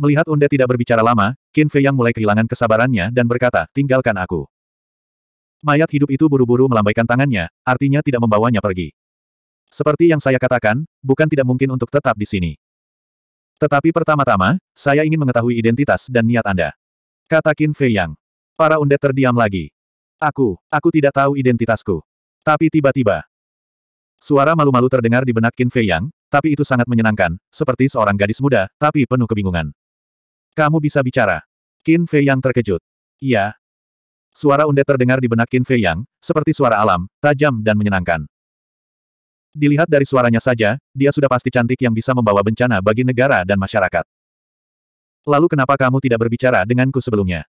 Melihat Unde tidak berbicara lama, Qin Fei yang mulai kehilangan kesabarannya dan berkata, tinggalkan aku. Mayat hidup itu buru-buru melambaikan tangannya, artinya tidak membawanya pergi. Seperti yang saya katakan, bukan tidak mungkin untuk tetap di sini. Tetapi pertama-tama, saya ingin mengetahui identitas dan niat Anda. Kata Qin Fei Yang. Para undet terdiam lagi. Aku, aku tidak tahu identitasku. Tapi tiba-tiba. Suara malu-malu terdengar di benak Qin Fei Yang, tapi itu sangat menyenangkan, seperti seorang gadis muda, tapi penuh kebingungan. Kamu bisa bicara. Qin Fei Yang terkejut. Iya. Suara undet terdengar di benak Qin Fei Yang, seperti suara alam, tajam dan menyenangkan. Dilihat dari suaranya saja, dia sudah pasti cantik yang bisa membawa bencana bagi negara dan masyarakat. Lalu kenapa kamu tidak berbicara denganku sebelumnya?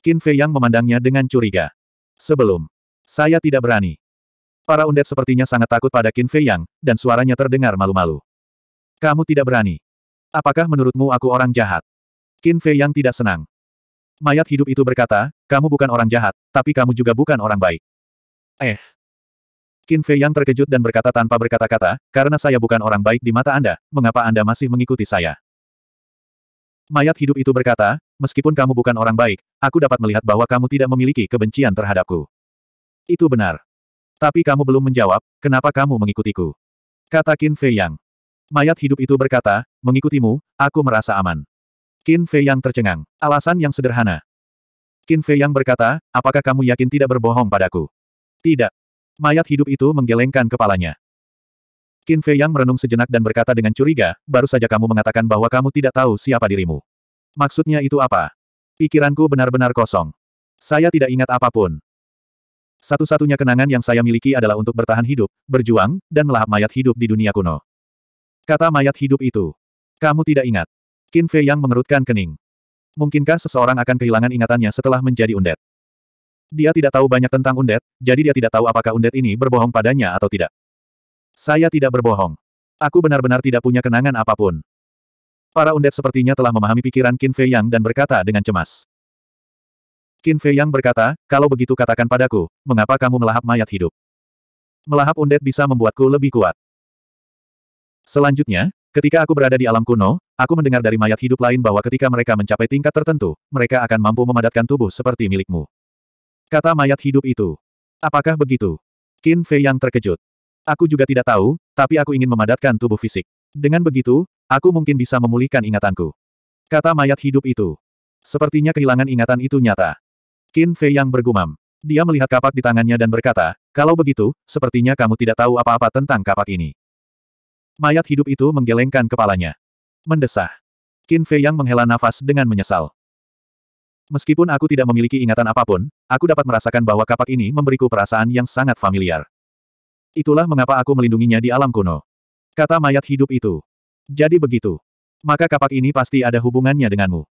Qin Fei Yang memandangnya dengan curiga. Sebelum. Saya tidak berani. Para undet sepertinya sangat takut pada Qin Fei Yang, dan suaranya terdengar malu-malu. Kamu tidak berani. Apakah menurutmu aku orang jahat? Qin Fei Yang tidak senang. Mayat hidup itu berkata, kamu bukan orang jahat, tapi kamu juga bukan orang baik. Eh. Qin Fei Yang terkejut dan berkata tanpa berkata-kata, karena saya bukan orang baik di mata Anda, mengapa Anda masih mengikuti saya? Mayat hidup itu berkata, meskipun kamu bukan orang baik, aku dapat melihat bahwa kamu tidak memiliki kebencian terhadapku. Itu benar. Tapi kamu belum menjawab, kenapa kamu mengikutiku? Kata Qin Fei Yang. Mayat hidup itu berkata, mengikutimu, aku merasa aman. Qin Fei Yang tercengang. Alasan yang sederhana. Qin Fei Yang berkata, apakah kamu yakin tidak berbohong padaku? Tidak. Mayat hidup itu menggelengkan kepalanya. Qin Fei Yang merenung sejenak dan berkata dengan curiga, baru saja kamu mengatakan bahwa kamu tidak tahu siapa dirimu. Maksudnya itu apa? Pikiranku benar-benar kosong. Saya tidak ingat apapun. Satu-satunya kenangan yang saya miliki adalah untuk bertahan hidup, berjuang, dan melahap mayat hidup di dunia kuno. Kata mayat hidup itu. Kamu tidak ingat. Qin Fei yang mengerutkan kening. Mungkinkah seseorang akan kehilangan ingatannya setelah menjadi undet? Dia tidak tahu banyak tentang undet, jadi dia tidak tahu apakah undet ini berbohong padanya atau tidak. Saya tidak berbohong. Aku benar-benar tidak punya kenangan apapun. Para undet sepertinya telah memahami pikiran Qin Fei Yang dan berkata dengan cemas. Qin Fei Yang berkata, kalau begitu katakan padaku, mengapa kamu melahap mayat hidup? Melahap undet bisa membuatku lebih kuat. Selanjutnya, ketika aku berada di alam kuno, aku mendengar dari mayat hidup lain bahwa ketika mereka mencapai tingkat tertentu, mereka akan mampu memadatkan tubuh seperti milikmu. Kata mayat hidup itu. Apakah begitu? Qin Fei Yang terkejut. Aku juga tidak tahu, tapi aku ingin memadatkan tubuh fisik. Dengan begitu, Aku mungkin bisa memulihkan ingatanku. Kata mayat hidup itu. Sepertinya kehilangan ingatan itu nyata. Qin Fei yang bergumam. Dia melihat kapak di tangannya dan berkata, kalau begitu, sepertinya kamu tidak tahu apa-apa tentang kapak ini. Mayat hidup itu menggelengkan kepalanya. Mendesah. Qin Fei yang menghela nafas dengan menyesal. Meskipun aku tidak memiliki ingatan apapun, aku dapat merasakan bahwa kapak ini memberiku perasaan yang sangat familiar. Itulah mengapa aku melindunginya di alam kuno. Kata mayat hidup itu. Jadi begitu. Maka kapak ini pasti ada hubungannya denganmu.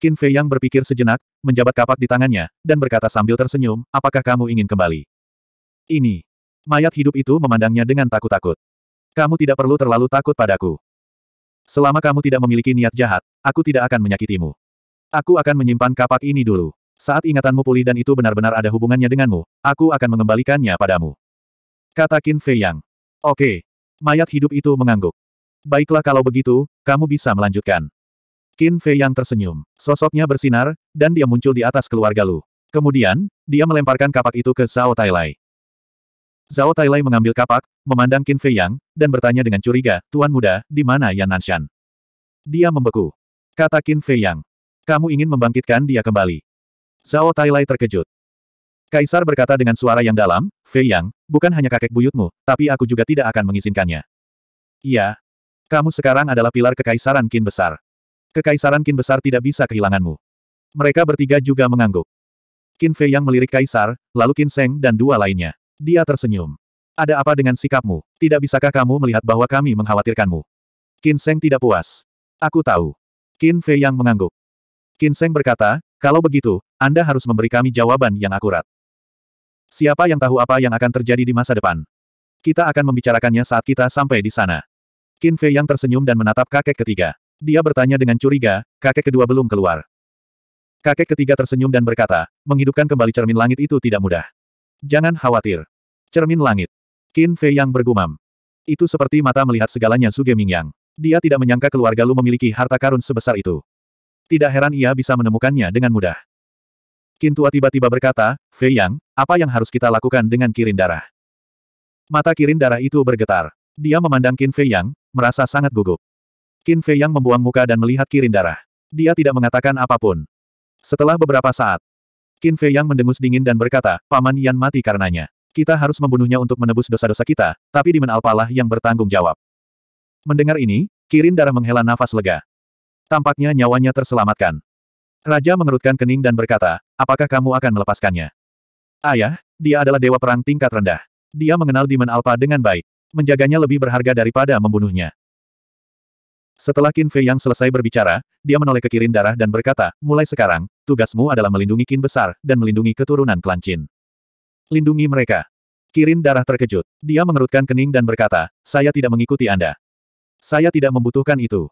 Qin Fei yang berpikir sejenak, menjabat kapak di tangannya, dan berkata sambil tersenyum, apakah kamu ingin kembali? Ini. Mayat hidup itu memandangnya dengan takut-takut. Kamu tidak perlu terlalu takut padaku. Selama kamu tidak memiliki niat jahat, aku tidak akan menyakitimu. Aku akan menyimpan kapak ini dulu. Saat ingatanmu pulih dan itu benar-benar ada hubungannya denganmu, aku akan mengembalikannya padamu. Kata Qin Fei Yang. Oke. Mayat hidup itu mengangguk. Baiklah kalau begitu, kamu bisa melanjutkan. Qin Fei yang tersenyum. Sosoknya bersinar, dan dia muncul di atas keluarga Lu. Kemudian, dia melemparkan kapak itu ke Zhao Tailai. Zhao Tailai mengambil kapak, memandang Qin Fei Yang, dan bertanya dengan curiga, Tuan Muda, di mana Yan Nanshan? Dia membeku. Kata Qin Fei Yang. Kamu ingin membangkitkan dia kembali. Zhao Tailai terkejut. Kaisar berkata dengan suara yang dalam, Fei Yang, bukan hanya kakek buyutmu, tapi aku juga tidak akan mengizinkannya. Iya, kamu sekarang adalah pilar Kekaisaran Kin Besar. Kekaisaran Kin Besar tidak bisa kehilanganmu. Mereka bertiga juga mengangguk. Kin Fei yang melirik Kaisar, lalu Kin Seng dan dua lainnya. Dia tersenyum. Ada apa dengan sikapmu? Tidak bisakah kamu melihat bahwa kami mengkhawatirkanmu? Kin Seng tidak puas. Aku tahu. Kin Fei yang mengangguk. Kin Seng berkata, kalau begitu, Anda harus memberi kami jawaban yang akurat. Siapa yang tahu apa yang akan terjadi di masa depan? Kita akan membicarakannya saat kita sampai di sana. Qin Fei yang tersenyum dan menatap kakek ketiga. Dia bertanya dengan curiga, kakek kedua belum keluar. Kakek ketiga tersenyum dan berkata, menghidupkan kembali cermin langit itu tidak mudah. Jangan khawatir. Cermin langit. Qin Fei yang bergumam. Itu seperti mata melihat segalanya Suge Yang. Dia tidak menyangka keluarga Lu memiliki harta karun sebesar itu. Tidak heran ia bisa menemukannya dengan mudah. Qin Tua tiba-tiba berkata, Fei Yang, apa yang harus kita lakukan dengan kirin darah? Mata kirin darah itu bergetar. Dia memandang Qin Fei Yang, merasa sangat gugup. Qin Fei yang membuang muka dan melihat Kirin darah. Dia tidak mengatakan apapun. Setelah beberapa saat, Qin Fei yang mendengus dingin dan berkata, Paman Yan mati karenanya. Kita harus membunuhnya untuk menebus dosa-dosa kita, tapi Dimen Alpalah yang bertanggung jawab. Mendengar ini, Kirin darah menghela nafas lega. Tampaknya nyawanya terselamatkan. Raja mengerutkan kening dan berkata, apakah kamu akan melepaskannya? Ayah, dia adalah dewa perang tingkat rendah. Dia mengenal Demon Alpha dengan baik. Menjaganya lebih berharga daripada membunuhnya. Setelah Qin Fei yang selesai berbicara, dia menoleh ke Kirin Darah dan berkata, mulai sekarang, tugasmu adalah melindungi Qin Besar, dan melindungi keturunan klan Qin. Lindungi mereka. Kirin Darah terkejut. Dia mengerutkan kening dan berkata, saya tidak mengikuti Anda. Saya tidak membutuhkan itu.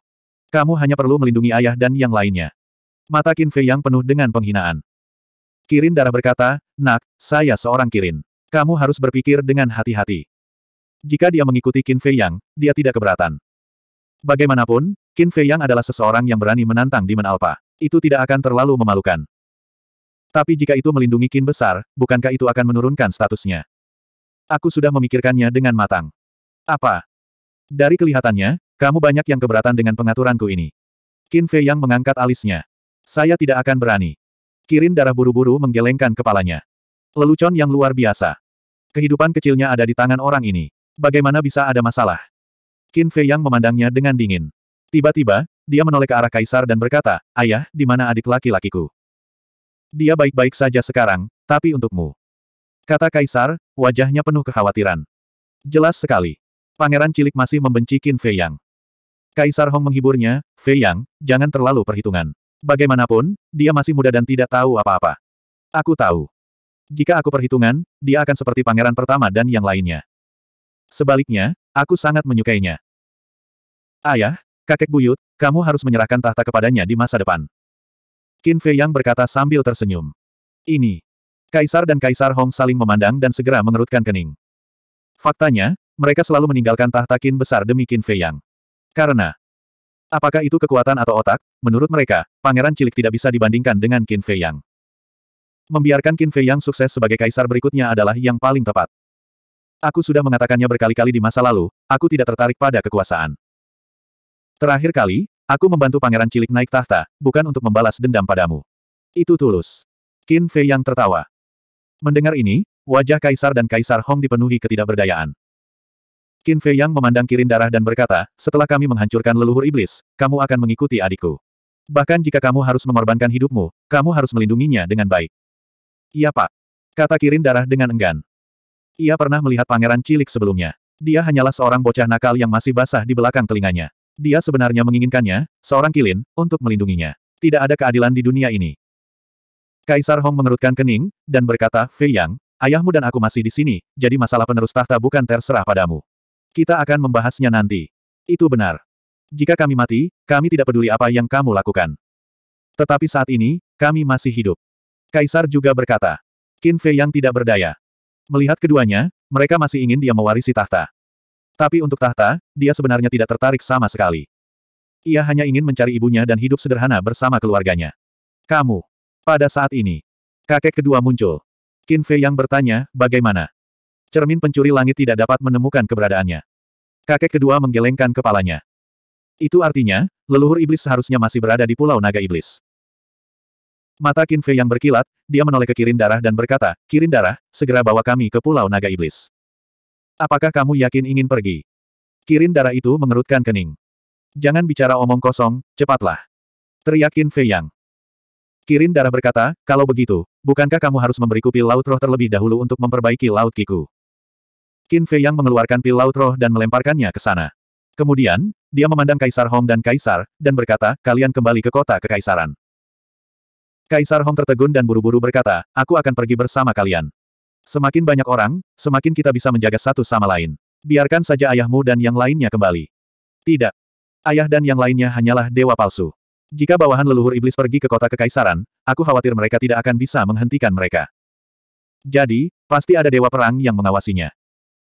Kamu hanya perlu melindungi ayah dan yang lainnya. Mata Qin Fei yang penuh dengan penghinaan. Kirin Darah berkata, nak, saya seorang Kirin. Kamu harus berpikir dengan hati-hati. Jika dia mengikuti Qin Fei Yang, dia tidak keberatan. Bagaimanapun, Qin Fei Yang adalah seseorang yang berani menantang Demon Alpha. Itu tidak akan terlalu memalukan. Tapi jika itu melindungi Qin besar, bukankah itu akan menurunkan statusnya? Aku sudah memikirkannya dengan matang. Apa? Dari kelihatannya, kamu banyak yang keberatan dengan pengaturanku ini. Qin Fei Yang mengangkat alisnya. Saya tidak akan berani. Kirin darah buru-buru menggelengkan kepalanya. Lelucon yang luar biasa. Kehidupan kecilnya ada di tangan orang ini. Bagaimana bisa ada masalah? Qin Fei Yang memandangnya dengan dingin. Tiba-tiba, dia menoleh ke arah kaisar dan berkata, Ayah, di mana adik laki-lakiku? Dia baik-baik saja sekarang, tapi untukmu. Kata kaisar, wajahnya penuh kekhawatiran. Jelas sekali. Pangeran cilik masih membenci Qin Fei Yang. Kaisar Hong menghiburnya, Fei Yang, jangan terlalu perhitungan. Bagaimanapun, dia masih muda dan tidak tahu apa-apa. Aku tahu. Jika aku perhitungan, dia akan seperti pangeran pertama dan yang lainnya. Sebaliknya, aku sangat menyukainya. Ayah, kakek buyut, kamu harus menyerahkan tahta kepadanya di masa depan. Qin Fei Yang berkata sambil tersenyum. Ini. Kaisar dan Kaisar Hong saling memandang dan segera mengerutkan kening. Faktanya, mereka selalu meninggalkan tahta Qin besar demi Qin Fei Yang. Karena, apakah itu kekuatan atau otak, menurut mereka, pangeran cilik tidak bisa dibandingkan dengan Qin Fei Yang. Membiarkan Qin Fei Yang sukses sebagai kaisar berikutnya adalah yang paling tepat. Aku sudah mengatakannya berkali-kali di masa lalu, aku tidak tertarik pada kekuasaan. Terakhir kali, aku membantu pangeran cilik naik tahta, bukan untuk membalas dendam padamu. Itu tulus. Qin Fei yang tertawa. Mendengar ini, wajah Kaisar dan Kaisar Hong dipenuhi ketidakberdayaan. Qin Fei yang memandang Kirin Darah dan berkata, setelah kami menghancurkan leluhur iblis, kamu akan mengikuti adikku. Bahkan jika kamu harus mengorbankan hidupmu, kamu harus melindunginya dengan baik. Iya pak. Kata Kirin Darah dengan enggan. Ia pernah melihat pangeran cilik sebelumnya. Dia hanyalah seorang bocah nakal yang masih basah di belakang telinganya. Dia sebenarnya menginginkannya, seorang kilin, untuk melindunginya. Tidak ada keadilan di dunia ini. Kaisar Hong mengerutkan kening, dan berkata, Fei Yang, ayahmu dan aku masih di sini, jadi masalah penerus tahta bukan terserah padamu. Kita akan membahasnya nanti. Itu benar. Jika kami mati, kami tidak peduli apa yang kamu lakukan. Tetapi saat ini, kami masih hidup. Kaisar juga berkata, Qin Fei Yang tidak berdaya. Melihat keduanya, mereka masih ingin dia mewarisi tahta. Tapi untuk tahta, dia sebenarnya tidak tertarik sama sekali. Ia hanya ingin mencari ibunya dan hidup sederhana bersama keluarganya. Kamu. Pada saat ini, kakek kedua muncul. Qin Fei yang bertanya, bagaimana? Cermin pencuri langit tidak dapat menemukan keberadaannya. Kakek kedua menggelengkan kepalanya. Itu artinya, leluhur iblis seharusnya masih berada di Pulau Naga Iblis. Mata Qin Fei yang berkilat, dia menoleh ke Kirin Darah dan berkata, Kirin Darah, segera bawa kami ke Pulau Naga Iblis. Apakah kamu yakin ingin pergi? Kirin Darah itu mengerutkan kening. Jangan bicara omong kosong, cepatlah. Teriak Qin Fei Yang. Kirin Darah berkata, kalau begitu, bukankah kamu harus memberiku pil laut roh terlebih dahulu untuk memperbaiki laut kiku? Qin Fei Yang mengeluarkan pil laut roh dan melemparkannya ke sana. Kemudian, dia memandang Kaisar Hong dan Kaisar, dan berkata, kalian kembali ke kota kekaisaran. Kaisar Hong tertegun dan buru-buru berkata, aku akan pergi bersama kalian. Semakin banyak orang, semakin kita bisa menjaga satu sama lain. Biarkan saja ayahmu dan yang lainnya kembali. Tidak. Ayah dan yang lainnya hanyalah dewa palsu. Jika bawahan leluhur iblis pergi ke kota kekaisaran, aku khawatir mereka tidak akan bisa menghentikan mereka. Jadi, pasti ada dewa perang yang mengawasinya.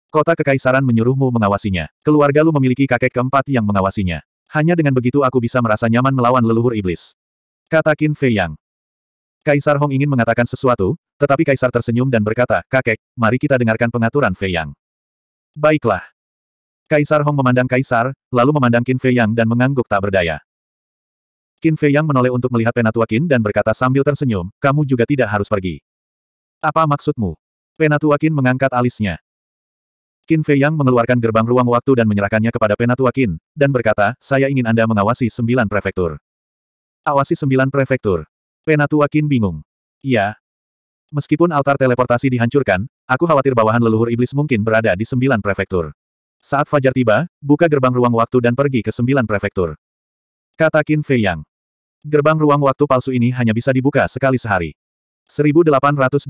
Kota kekaisaran menyuruhmu mengawasinya. Keluarga lu memiliki kakek keempat yang mengawasinya. Hanya dengan begitu aku bisa merasa nyaman melawan leluhur iblis. Kata Qin Fei Yang. Kaisar Hong ingin mengatakan sesuatu, tetapi Kaisar tersenyum dan berkata, Kakek, mari kita dengarkan pengaturan Fei Yang. Baiklah. Kaisar Hong memandang Kaisar, lalu memandang Qin Fei Yang dan mengangguk tak berdaya. Qin Fei Yang menoleh untuk melihat Penatua Qin dan berkata sambil tersenyum, kamu juga tidak harus pergi. Apa maksudmu? Penatua Qin mengangkat alisnya. Qin Fei Yang mengeluarkan gerbang ruang waktu dan menyerahkannya kepada Penatua Qin, dan berkata, saya ingin Anda mengawasi sembilan prefektur. Awasi sembilan prefektur. Penatua Qin bingung. Iya. Meskipun altar teleportasi dihancurkan, aku khawatir bawahan leluhur iblis mungkin berada di sembilan prefektur. Saat fajar tiba, buka gerbang ruang waktu dan pergi ke sembilan prefektur. Kata Qin Fei Yang. Gerbang ruang waktu palsu ini hanya bisa dibuka sekali sehari. 1802.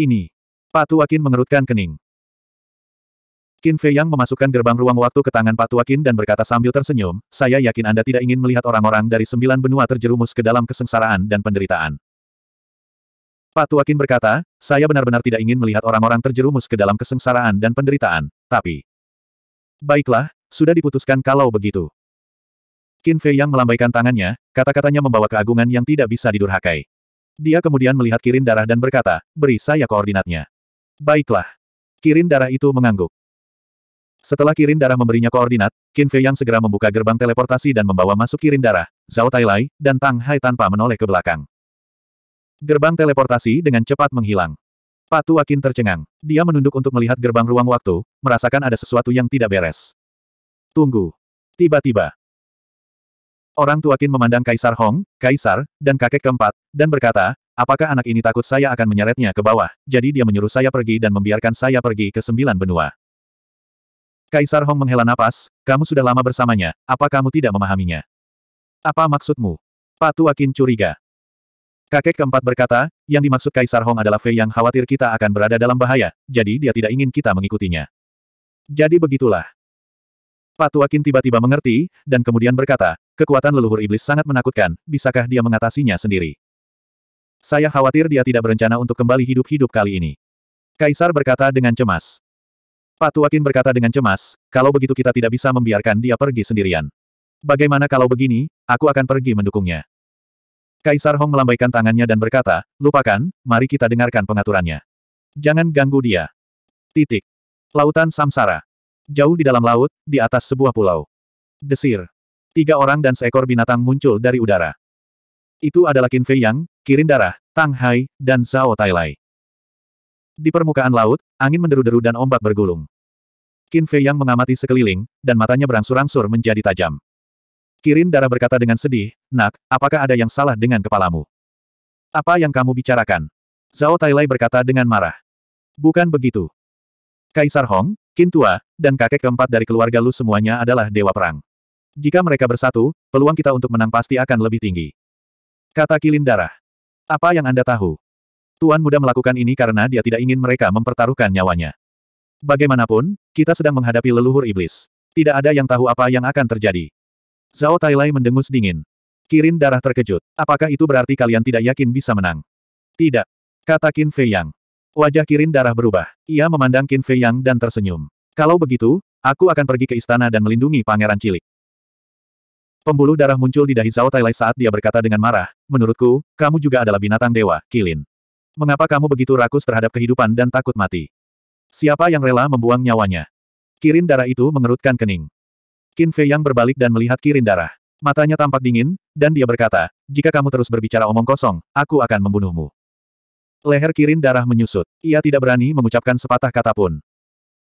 Ini. Patu Wakin mengerutkan kening. Qin Fei Yang memasukkan gerbang ruang waktu ke tangan Patua Qin dan berkata sambil tersenyum, saya yakin Anda tidak ingin melihat orang-orang dari sembilan benua terjerumus ke dalam kesengsaraan dan penderitaan. Patua Qin berkata, saya benar-benar tidak ingin melihat orang-orang terjerumus ke dalam kesengsaraan dan penderitaan, tapi... Baiklah, sudah diputuskan kalau begitu. Qin Fei Yang melambaikan tangannya, kata-katanya membawa keagungan yang tidak bisa didurhakai. Dia kemudian melihat kirin darah dan berkata, beri saya koordinatnya. Baiklah. Kirin darah itu mengangguk. Setelah Kirin Darah memberinya koordinat, Qin Fei Yang segera membuka gerbang teleportasi dan membawa masuk Kirin Darah, Zhao Tailai, dan Tang Hai tanpa menoleh ke belakang. Gerbang teleportasi dengan cepat menghilang. Patu Akin tercengang. Dia menunduk untuk melihat gerbang ruang waktu, merasakan ada sesuatu yang tidak beres. Tunggu. Tiba-tiba. Orang tua memandang Kaisar Hong, Kaisar, dan kakek keempat, dan berkata, apakah anak ini takut saya akan menyeretnya ke bawah, jadi dia menyuruh saya pergi dan membiarkan saya pergi ke sembilan benua. Kaisar Hong menghela napas, kamu sudah lama bersamanya, apa kamu tidak memahaminya? Apa maksudmu? Pak Tuakin curiga. Kakek keempat berkata, yang dimaksud Kaisar Hong adalah Fei yang khawatir kita akan berada dalam bahaya, jadi dia tidak ingin kita mengikutinya. Jadi begitulah. Pak Tuakin tiba-tiba mengerti, dan kemudian berkata, kekuatan leluhur iblis sangat menakutkan, bisakah dia mengatasinya sendiri? Saya khawatir dia tidak berencana untuk kembali hidup-hidup kali ini. Kaisar berkata dengan cemas. Pak Tuakin berkata dengan cemas, kalau begitu kita tidak bisa membiarkan dia pergi sendirian. Bagaimana kalau begini, aku akan pergi mendukungnya. Kaisar Hong melambaikan tangannya dan berkata, lupakan, mari kita dengarkan pengaturannya. Jangan ganggu dia. Titik. Lautan Samsara. Jauh di dalam laut, di atas sebuah pulau. Desir. Tiga orang dan seekor binatang muncul dari udara. Itu adalah Qin Fei Yang, Kirin Darah, Tang Hai, dan Zhao Tai Lai. Di permukaan laut, angin menderu-deru dan ombak bergulung. Qin Fei yang mengamati sekeliling, dan matanya berangsur-angsur menjadi tajam. Kirin Darah berkata dengan sedih, Nak, apakah ada yang salah dengan kepalamu? Apa yang kamu bicarakan? Zhao Tailai berkata dengan marah. Bukan begitu. Kaisar Hong, Qin Tua, dan kakek keempat dari keluarga Lu semuanya adalah dewa perang. Jika mereka bersatu, peluang kita untuk menang pasti akan lebih tinggi. Kata Kilin Darah. Apa yang Anda tahu? Tuan muda melakukan ini karena dia tidak ingin mereka mempertaruhkan nyawanya. Bagaimanapun, kita sedang menghadapi leluhur iblis. Tidak ada yang tahu apa yang akan terjadi. Zhao Tailai mendengus dingin. Kirin darah terkejut. Apakah itu berarti kalian tidak yakin bisa menang? Tidak. Kata Qin Fei Yang. Wajah Kirin darah berubah. Ia memandang Qin Fei Yang dan tersenyum. Kalau begitu, aku akan pergi ke istana dan melindungi pangeran cilik. Pembuluh darah muncul di dahi Zhao Tailai saat dia berkata dengan marah, menurutku, kamu juga adalah binatang dewa, Kilin. Mengapa kamu begitu rakus terhadap kehidupan dan takut mati? Siapa yang rela membuang nyawanya? Kirin darah itu mengerutkan kening. Qin Fei yang berbalik dan melihat Kirin darah. Matanya tampak dingin, dan dia berkata, jika kamu terus berbicara omong kosong, aku akan membunuhmu. Leher Kirin darah menyusut. Ia tidak berani mengucapkan sepatah kata pun.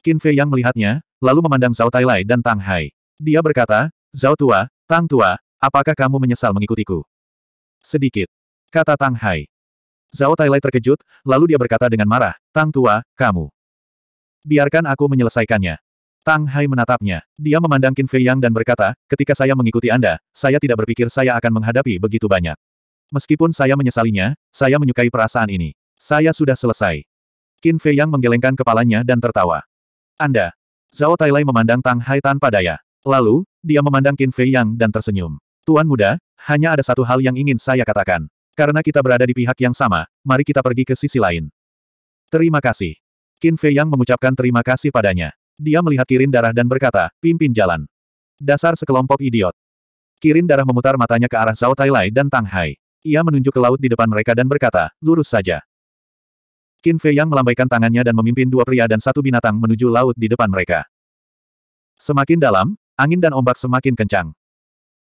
Qin Fei yang melihatnya, lalu memandang Zhao Tai Lai dan Tang Hai. Dia berkata, Zhao Tua, Tang Tua, apakah kamu menyesal mengikutiku? Sedikit. Kata Tang Hai. Zhao Tai Lai terkejut, lalu dia berkata dengan marah, Tang Tua, kamu. Biarkan aku menyelesaikannya. Tang Hai menatapnya. Dia memandang Qin Fei Yang dan berkata, ketika saya mengikuti Anda, saya tidak berpikir saya akan menghadapi begitu banyak. Meskipun saya menyesalinya, saya menyukai perasaan ini. Saya sudah selesai. Qin Fei Yang menggelengkan kepalanya dan tertawa. Anda. Zhao Tailai memandang Tang Hai tanpa daya. Lalu, dia memandang Qin Fei Yang dan tersenyum. Tuan muda, hanya ada satu hal yang ingin saya katakan. Karena kita berada di pihak yang sama, mari kita pergi ke sisi lain. Terima kasih. Qin Fei Yang mengucapkan terima kasih padanya. Dia melihat Kirin Darah dan berkata, pimpin jalan. Dasar sekelompok idiot. Kirin Darah memutar matanya ke arah Zhao Tailai dan Tang Hai. Ia menunjuk ke laut di depan mereka dan berkata, lurus saja. Qin Fei Yang melambaikan tangannya dan memimpin dua pria dan satu binatang menuju laut di depan mereka. Semakin dalam, angin dan ombak semakin kencang.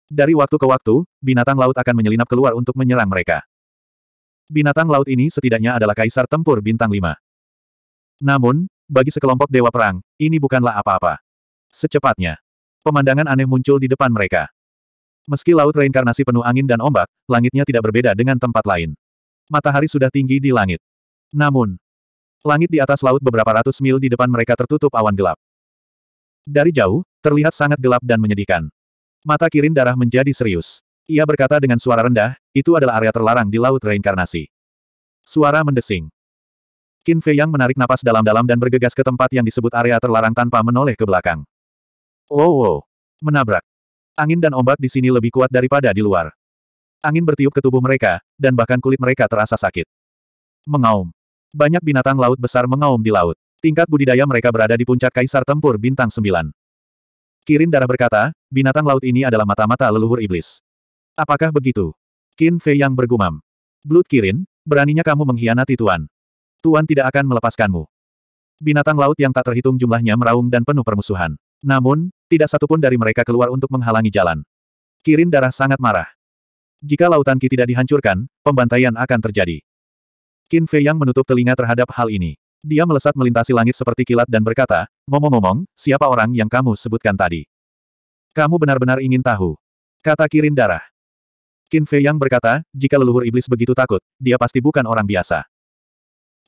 Dari waktu ke waktu, binatang laut akan menyelinap keluar untuk menyerang mereka. Binatang laut ini setidaknya adalah kaisar tempur bintang 5. Namun, bagi sekelompok dewa perang, ini bukanlah apa-apa. Secepatnya, pemandangan aneh muncul di depan mereka. Meski laut reinkarnasi penuh angin dan ombak, langitnya tidak berbeda dengan tempat lain. Matahari sudah tinggi di langit. Namun, langit di atas laut beberapa ratus mil di depan mereka tertutup awan gelap. Dari jauh, terlihat sangat gelap dan menyedihkan. Mata Kirin Darah menjadi serius. Ia berkata dengan suara rendah, itu adalah area terlarang di Laut Reinkarnasi. Suara mendesing. Qin Fei Yang menarik napas dalam-dalam dan bergegas ke tempat yang disebut area terlarang tanpa menoleh ke belakang. Wow, wow. Menabrak. Angin dan ombak di sini lebih kuat daripada di luar. Angin bertiup ke tubuh mereka, dan bahkan kulit mereka terasa sakit. Mengaum. Banyak binatang laut besar mengaum di laut. Tingkat budidaya mereka berada di puncak Kaisar Tempur Bintang Sembilan. Kirin Darah berkata, binatang laut ini adalah mata-mata leluhur iblis. Apakah begitu? Qin Fei Yang bergumam. Blood Kirin, beraninya kamu mengkhianati Tuan. Tuan tidak akan melepaskanmu. Binatang laut yang tak terhitung jumlahnya meraung dan penuh permusuhan. Namun, tidak satupun dari mereka keluar untuk menghalangi jalan. Kirin darah sangat marah. Jika lautan Ki tidak dihancurkan, pembantaian akan terjadi. Qin Fei yang menutup telinga terhadap hal ini. Dia melesat melintasi langit seperti kilat dan berkata, ngomong-ngomong, siapa orang yang kamu sebutkan tadi? Kamu benar-benar ingin tahu. Kata Kirin darah. Qin Fei yang berkata, jika leluhur iblis begitu takut, dia pasti bukan orang biasa.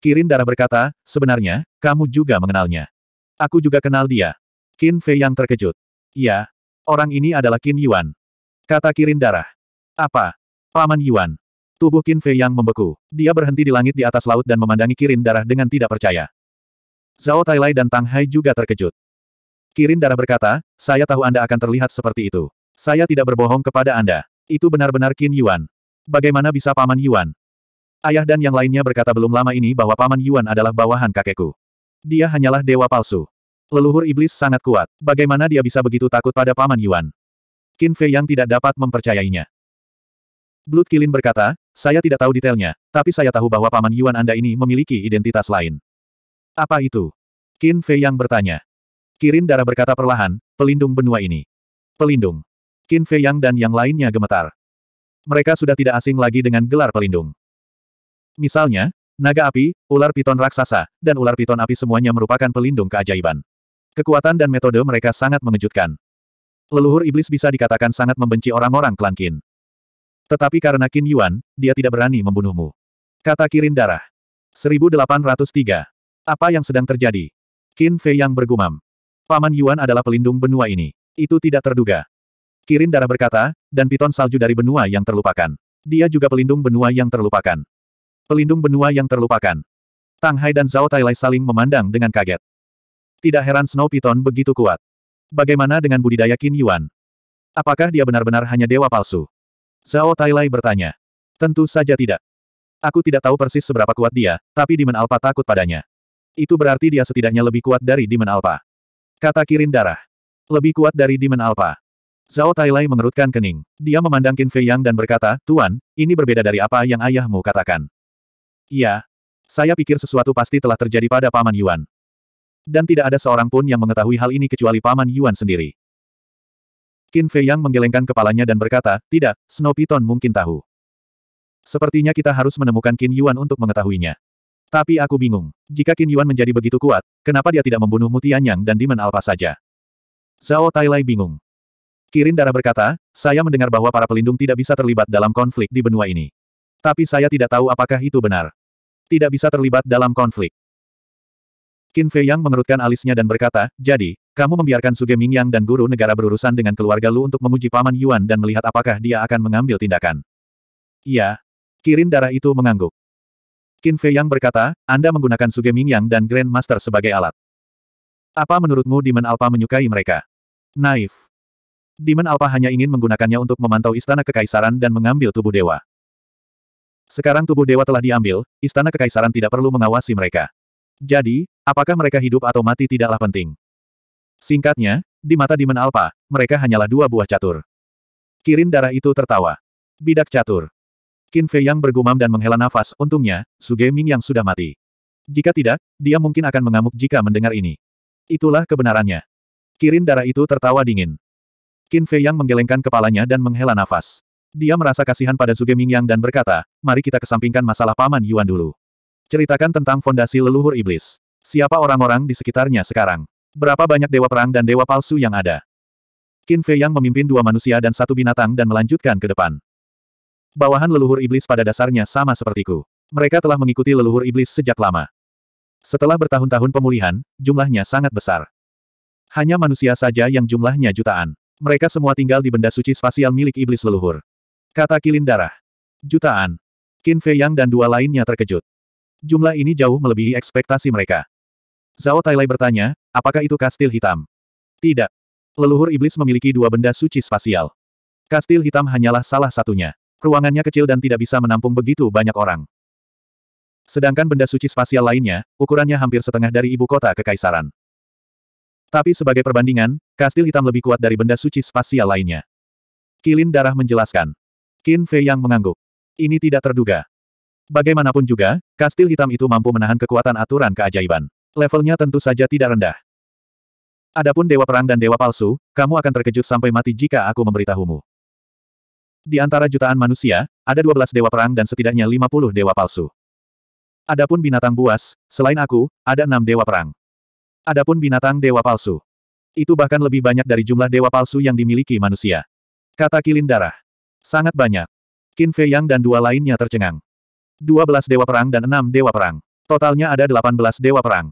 Kirin Darah berkata, sebenarnya, kamu juga mengenalnya. Aku juga kenal dia. Qin Fei yang terkejut. Ya, orang ini adalah Qin Yuan. Kata Kirin Darah. Apa? Paman Yuan. Tubuh Qin Fei yang membeku. Dia berhenti di langit di atas laut dan memandangi Kirin Darah dengan tidak percaya. Zhao Tailai dan Tang Hai juga terkejut. Kirin Darah berkata, saya tahu Anda akan terlihat seperti itu. Saya tidak berbohong kepada Anda. Itu benar-benar Qin Yuan. Bagaimana bisa Paman Yuan? Ayah dan yang lainnya berkata belum lama ini bahwa Paman Yuan adalah bawahan kakekku. Dia hanyalah dewa palsu. Leluhur iblis sangat kuat. Bagaimana dia bisa begitu takut pada Paman Yuan? Qin Fei yang tidak dapat mempercayainya. Blood Kilin berkata, saya tidak tahu detailnya, tapi saya tahu bahwa Paman Yuan Anda ini memiliki identitas lain. Apa itu? Qin Fei yang bertanya. Kirin darah berkata perlahan, pelindung benua ini. Pelindung. Qin Fei yang dan yang lainnya gemetar. Mereka sudah tidak asing lagi dengan gelar pelindung. Misalnya, naga api, ular piton raksasa, dan ular piton api semuanya merupakan pelindung keajaiban. Kekuatan dan metode mereka sangat mengejutkan. Leluhur iblis bisa dikatakan sangat membenci orang-orang klan Qin. Tetapi karena Qin Yuan, dia tidak berani membunuhmu. Kata Kirin Darah. 1803. Apa yang sedang terjadi? Qin Fei yang bergumam. Paman Yuan adalah pelindung benua ini. Itu tidak terduga. Kirin Darah berkata, dan piton salju dari benua yang terlupakan. Dia juga pelindung benua yang terlupakan. Pelindung benua yang terlupakan. Tang Hai dan Zhao Tailai saling memandang dengan kaget. Tidak heran Snow Python begitu kuat. Bagaimana dengan budidaya Qin Yuan? Apakah dia benar-benar hanya dewa palsu? Zhao Tailai bertanya. Tentu saja tidak. Aku tidak tahu persis seberapa kuat dia, tapi Demon Alpha takut padanya. Itu berarti dia setidaknya lebih kuat dari Demon Alpha. Kata Kirin Darah. Lebih kuat dari Demon Alpha. Zhao Tailai mengerutkan kening. Dia memandang Qin Fei Yang dan berkata, Tuan, ini berbeda dari apa yang ayahmu katakan. Iya. Saya pikir sesuatu pasti telah terjadi pada Paman Yuan. Dan tidak ada seorang pun yang mengetahui hal ini kecuali Paman Yuan sendiri. Qin Fei Yang menggelengkan kepalanya dan berkata, tidak, Snow Python mungkin tahu. Sepertinya kita harus menemukan Qin Yuan untuk mengetahuinya. Tapi aku bingung. Jika Qin Yuan menjadi begitu kuat, kenapa dia tidak membunuh Mutianyang dan Demon Alpha saja? Zhao Tai Tailai bingung. Kirin Dara berkata, saya mendengar bahwa para pelindung tidak bisa terlibat dalam konflik di benua ini. Tapi saya tidak tahu apakah itu benar tidak bisa terlibat dalam konflik. Qin Fei Yang mengerutkan alisnya dan berkata, jadi, kamu membiarkan Suge Ming Yang dan guru negara berurusan dengan keluarga Lu untuk menguji Paman Yuan dan melihat apakah dia akan mengambil tindakan. Iya. Kirin darah itu mengangguk. Qin Fei Yang berkata, Anda menggunakan Suge Ming Yang dan Grand Master sebagai alat. Apa menurutmu Demon Alpha menyukai mereka? Naif. Demon Alpha hanya ingin menggunakannya untuk memantau istana kekaisaran dan mengambil tubuh dewa. Sekarang tubuh dewa telah diambil, istana kekaisaran tidak perlu mengawasi mereka. Jadi, apakah mereka hidup atau mati tidaklah penting. Singkatnya, di mata Demon Alpha, mereka hanyalah dua buah catur. Kirin darah itu tertawa. Bidak catur. Qin Fei yang bergumam dan menghela nafas, untungnya, Su Ming yang sudah mati. Jika tidak, dia mungkin akan mengamuk jika mendengar ini. Itulah kebenarannya. Kirin darah itu tertawa dingin. Qin Fei yang menggelengkan kepalanya dan menghela nafas. Dia merasa kasihan pada Zuge Mingyang dan berkata, mari kita kesampingkan masalah Paman Yuan dulu. Ceritakan tentang fondasi leluhur iblis. Siapa orang-orang di sekitarnya sekarang? Berapa banyak dewa perang dan dewa palsu yang ada? Qin Fei Yang memimpin dua manusia dan satu binatang dan melanjutkan ke depan. Bawahan leluhur iblis pada dasarnya sama sepertiku. Mereka telah mengikuti leluhur iblis sejak lama. Setelah bertahun-tahun pemulihan, jumlahnya sangat besar. Hanya manusia saja yang jumlahnya jutaan. Mereka semua tinggal di benda suci spasial milik iblis leluhur. Kata kilin darah. Jutaan. Qin Fei Yang dan dua lainnya terkejut. Jumlah ini jauh melebihi ekspektasi mereka. Zhao Tailai bertanya, apakah itu kastil hitam? Tidak. Leluhur iblis memiliki dua benda suci spasial. Kastil hitam hanyalah salah satunya. Ruangannya kecil dan tidak bisa menampung begitu banyak orang. Sedangkan benda suci spasial lainnya, ukurannya hampir setengah dari ibu kota kekaisaran. Tapi sebagai perbandingan, kastil hitam lebih kuat dari benda suci spasial lainnya. Kilin Darah menjelaskan. Qin Fei yang mengangguk. Ini tidak terduga. Bagaimanapun juga, kastil hitam itu mampu menahan kekuatan aturan keajaiban. Levelnya tentu saja tidak rendah. Adapun dewa perang dan dewa palsu, kamu akan terkejut sampai mati jika aku memberitahumu. Di antara jutaan manusia, ada 12 dewa perang dan setidaknya 50 dewa palsu. Adapun binatang buas, selain aku, ada enam dewa perang. Adapun binatang dewa palsu. Itu bahkan lebih banyak dari jumlah dewa palsu yang dimiliki manusia. Kata Kilin Darah. Sangat banyak. Qin Fei Yang dan dua lainnya tercengang. 12 dewa perang dan 6 dewa perang. Totalnya ada 18 dewa perang.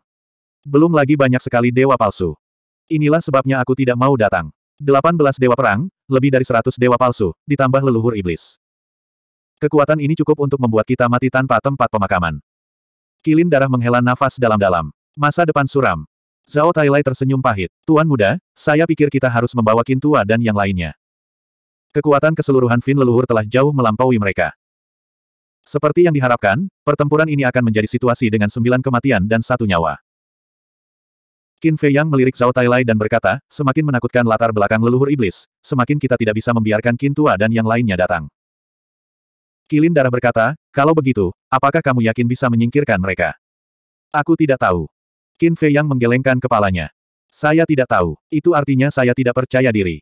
Belum lagi banyak sekali dewa palsu. Inilah sebabnya aku tidak mau datang. 18 dewa perang, lebih dari 100 dewa palsu, ditambah leluhur iblis. Kekuatan ini cukup untuk membuat kita mati tanpa tempat pemakaman. Kilin darah menghela nafas dalam-dalam. Masa depan suram. Zhao Tailai tersenyum pahit. Tuan muda, saya pikir kita harus membawa Kintua dan yang lainnya. Kekuatan keseluruhan Fin leluhur telah jauh melampaui mereka. Seperti yang diharapkan, pertempuran ini akan menjadi situasi dengan sembilan kematian dan satu nyawa. Qin Fei Yang melirik Zhao Tailai dan berkata, semakin menakutkan latar belakang leluhur iblis, semakin kita tidak bisa membiarkan Qin Tua dan yang lainnya datang. Kilin Darah berkata, kalau begitu, apakah kamu yakin bisa menyingkirkan mereka? Aku tidak tahu. Qin Fei Yang menggelengkan kepalanya. Saya tidak tahu, itu artinya saya tidak percaya diri.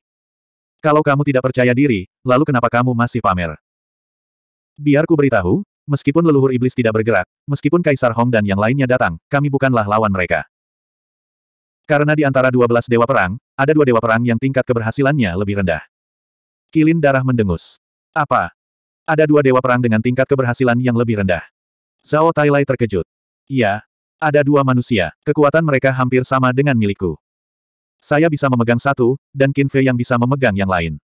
Kalau kamu tidak percaya diri, lalu kenapa kamu masih pamer? Biar ku beritahu, meskipun leluhur iblis tidak bergerak, meskipun Kaisar Hong dan yang lainnya datang, kami bukanlah lawan mereka. Karena di antara dua belas dewa perang, ada dua dewa perang yang tingkat keberhasilannya lebih rendah. Kilin darah mendengus. Apa? Ada dua dewa perang dengan tingkat keberhasilan yang lebih rendah. Zhao Tailai terkejut. Iya, ada dua manusia, kekuatan mereka hampir sama dengan milikku. Saya bisa memegang satu, dan Qin Fei yang bisa memegang yang lain.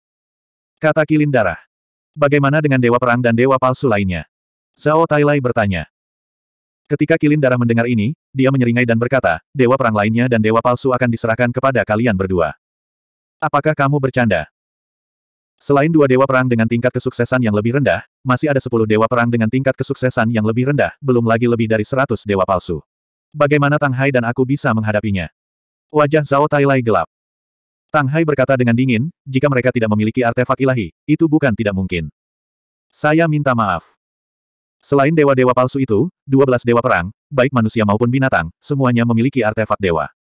Kata Kilin Darah. Bagaimana dengan Dewa Perang dan Dewa Palsu lainnya? Zhao Tailai bertanya. Ketika Kilin Darah mendengar ini, dia menyeringai dan berkata, Dewa Perang lainnya dan Dewa Palsu akan diserahkan kepada kalian berdua. Apakah kamu bercanda? Selain dua dewa perang dengan tingkat kesuksesan yang lebih rendah, masih ada sepuluh dewa perang dengan tingkat kesuksesan yang lebih rendah, belum lagi lebih dari seratus dewa palsu. Bagaimana Tang Hai dan aku bisa menghadapinya? Wajah Zhao Tailai gelap. Tang Hai berkata dengan dingin, jika mereka tidak memiliki artefak ilahi, itu bukan tidak mungkin. Saya minta maaf. Selain dewa-dewa palsu itu, 12 dewa perang, baik manusia maupun binatang, semuanya memiliki artefak dewa.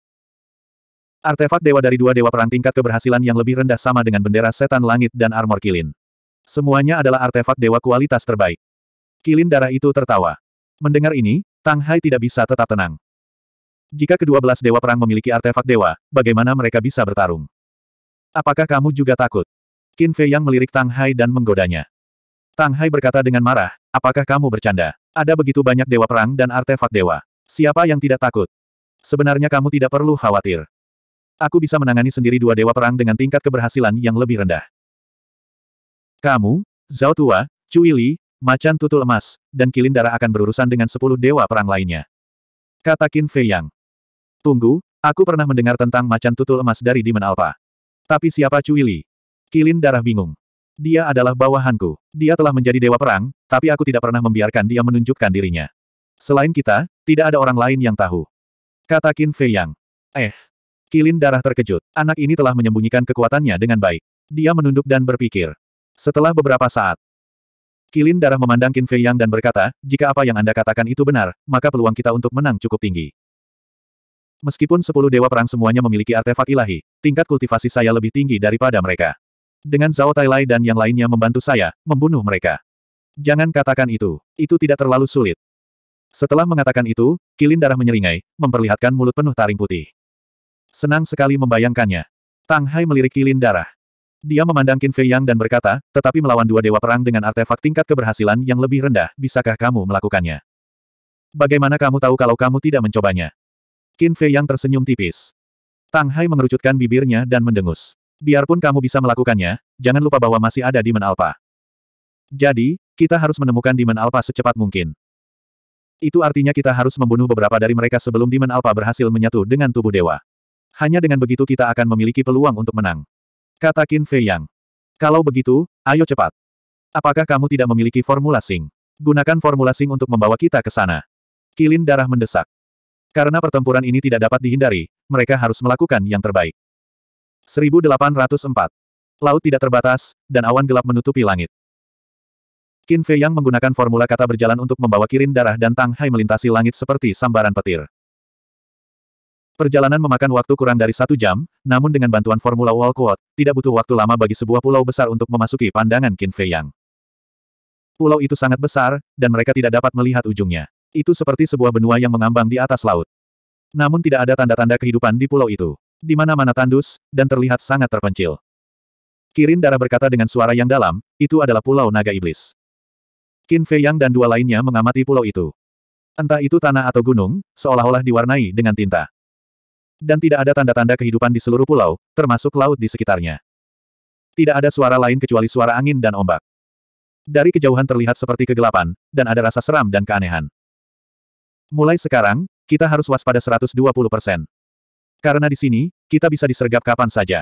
Artefak dewa dari dua dewa perang tingkat keberhasilan yang lebih rendah sama dengan bendera setan langit dan armor kilin. Semuanya adalah artefak dewa kualitas terbaik. Kilin darah itu tertawa. Mendengar ini, Tang Hai tidak bisa tetap tenang. Jika kedua belas dewa perang memiliki artefak dewa, bagaimana mereka bisa bertarung? Apakah kamu juga takut? Qin Fei yang melirik Tang Hai dan menggodanya. Tang Hai berkata dengan marah, apakah kamu bercanda? Ada begitu banyak dewa perang dan artefak dewa. Siapa yang tidak takut? Sebenarnya kamu tidak perlu khawatir. Aku bisa menangani sendiri dua dewa perang dengan tingkat keberhasilan yang lebih rendah. Kamu, Zhao Tua, Cui Li, Macan Tutul Emas, dan Kilindara akan berurusan dengan sepuluh dewa perang lainnya. Kata Qin Fei Yang. Tunggu, aku pernah mendengar tentang macan tutul emas dari Demon Alpha. Tapi siapa Cuili? Kilin darah bingung. Dia adalah bawahanku. Dia telah menjadi dewa perang, tapi aku tidak pernah membiarkan dia menunjukkan dirinya. Selain kita, tidak ada orang lain yang tahu. Kata Qin Fei Yang. Eh. Kilin darah terkejut. Anak ini telah menyembunyikan kekuatannya dengan baik. Dia menunduk dan berpikir. Setelah beberapa saat. Kilin darah memandang Qin Fei Yang dan berkata, jika apa yang Anda katakan itu benar, maka peluang kita untuk menang cukup tinggi. Meskipun sepuluh dewa perang semuanya memiliki artefak ilahi, tingkat kultivasi saya lebih tinggi daripada mereka. Dengan Zhao Tailai dan yang lainnya membantu saya, membunuh mereka. Jangan katakan itu. Itu tidak terlalu sulit. Setelah mengatakan itu, kilin darah menyeringai, memperlihatkan mulut penuh taring putih. Senang sekali membayangkannya. Tang Hai melirik kilin darah. Dia memandang Qin Fei Yang dan berkata, tetapi melawan dua dewa perang dengan artefak tingkat keberhasilan yang lebih rendah, bisakah kamu melakukannya? Bagaimana kamu tahu kalau kamu tidak mencobanya? Qin Fei yang tersenyum tipis. Tang Hai mengerucutkan bibirnya dan mendengus. Biarpun kamu bisa melakukannya, jangan lupa bahwa masih ada Demon Alpha. Jadi, kita harus menemukan Demon Alpha secepat mungkin. Itu artinya kita harus membunuh beberapa dari mereka sebelum Demon Alpha berhasil menyatu dengan tubuh dewa. Hanya dengan begitu kita akan memiliki peluang untuk menang. Kata Qin Fei Yang. Kalau begitu, ayo cepat. Apakah kamu tidak memiliki formula sing? Gunakan formula sing untuk membawa kita ke sana. Kilin darah mendesak. Karena pertempuran ini tidak dapat dihindari, mereka harus melakukan yang terbaik. 1804. Laut tidak terbatas, dan awan gelap menutupi langit. Qin Fei Yang menggunakan formula kata berjalan untuk membawa kirin darah dan Tang Hai melintasi langit seperti sambaran petir. Perjalanan memakan waktu kurang dari satu jam, namun dengan bantuan formula wall quote, tidak butuh waktu lama bagi sebuah pulau besar untuk memasuki pandangan Qin Fei Yang. Pulau itu sangat besar, dan mereka tidak dapat melihat ujungnya. Itu seperti sebuah benua yang mengambang di atas laut. Namun tidak ada tanda-tanda kehidupan di pulau itu. Di mana-mana tandus, dan terlihat sangat terpencil. Kirin Dara berkata dengan suara yang dalam, itu adalah pulau naga iblis. Qin Fei Yang dan dua lainnya mengamati pulau itu. Entah itu tanah atau gunung, seolah-olah diwarnai dengan tinta. Dan tidak ada tanda-tanda kehidupan di seluruh pulau, termasuk laut di sekitarnya. Tidak ada suara lain kecuali suara angin dan ombak. Dari kejauhan terlihat seperti kegelapan, dan ada rasa seram dan keanehan. Mulai sekarang, kita harus waspada 120 persen. Karena di sini, kita bisa disergap kapan saja.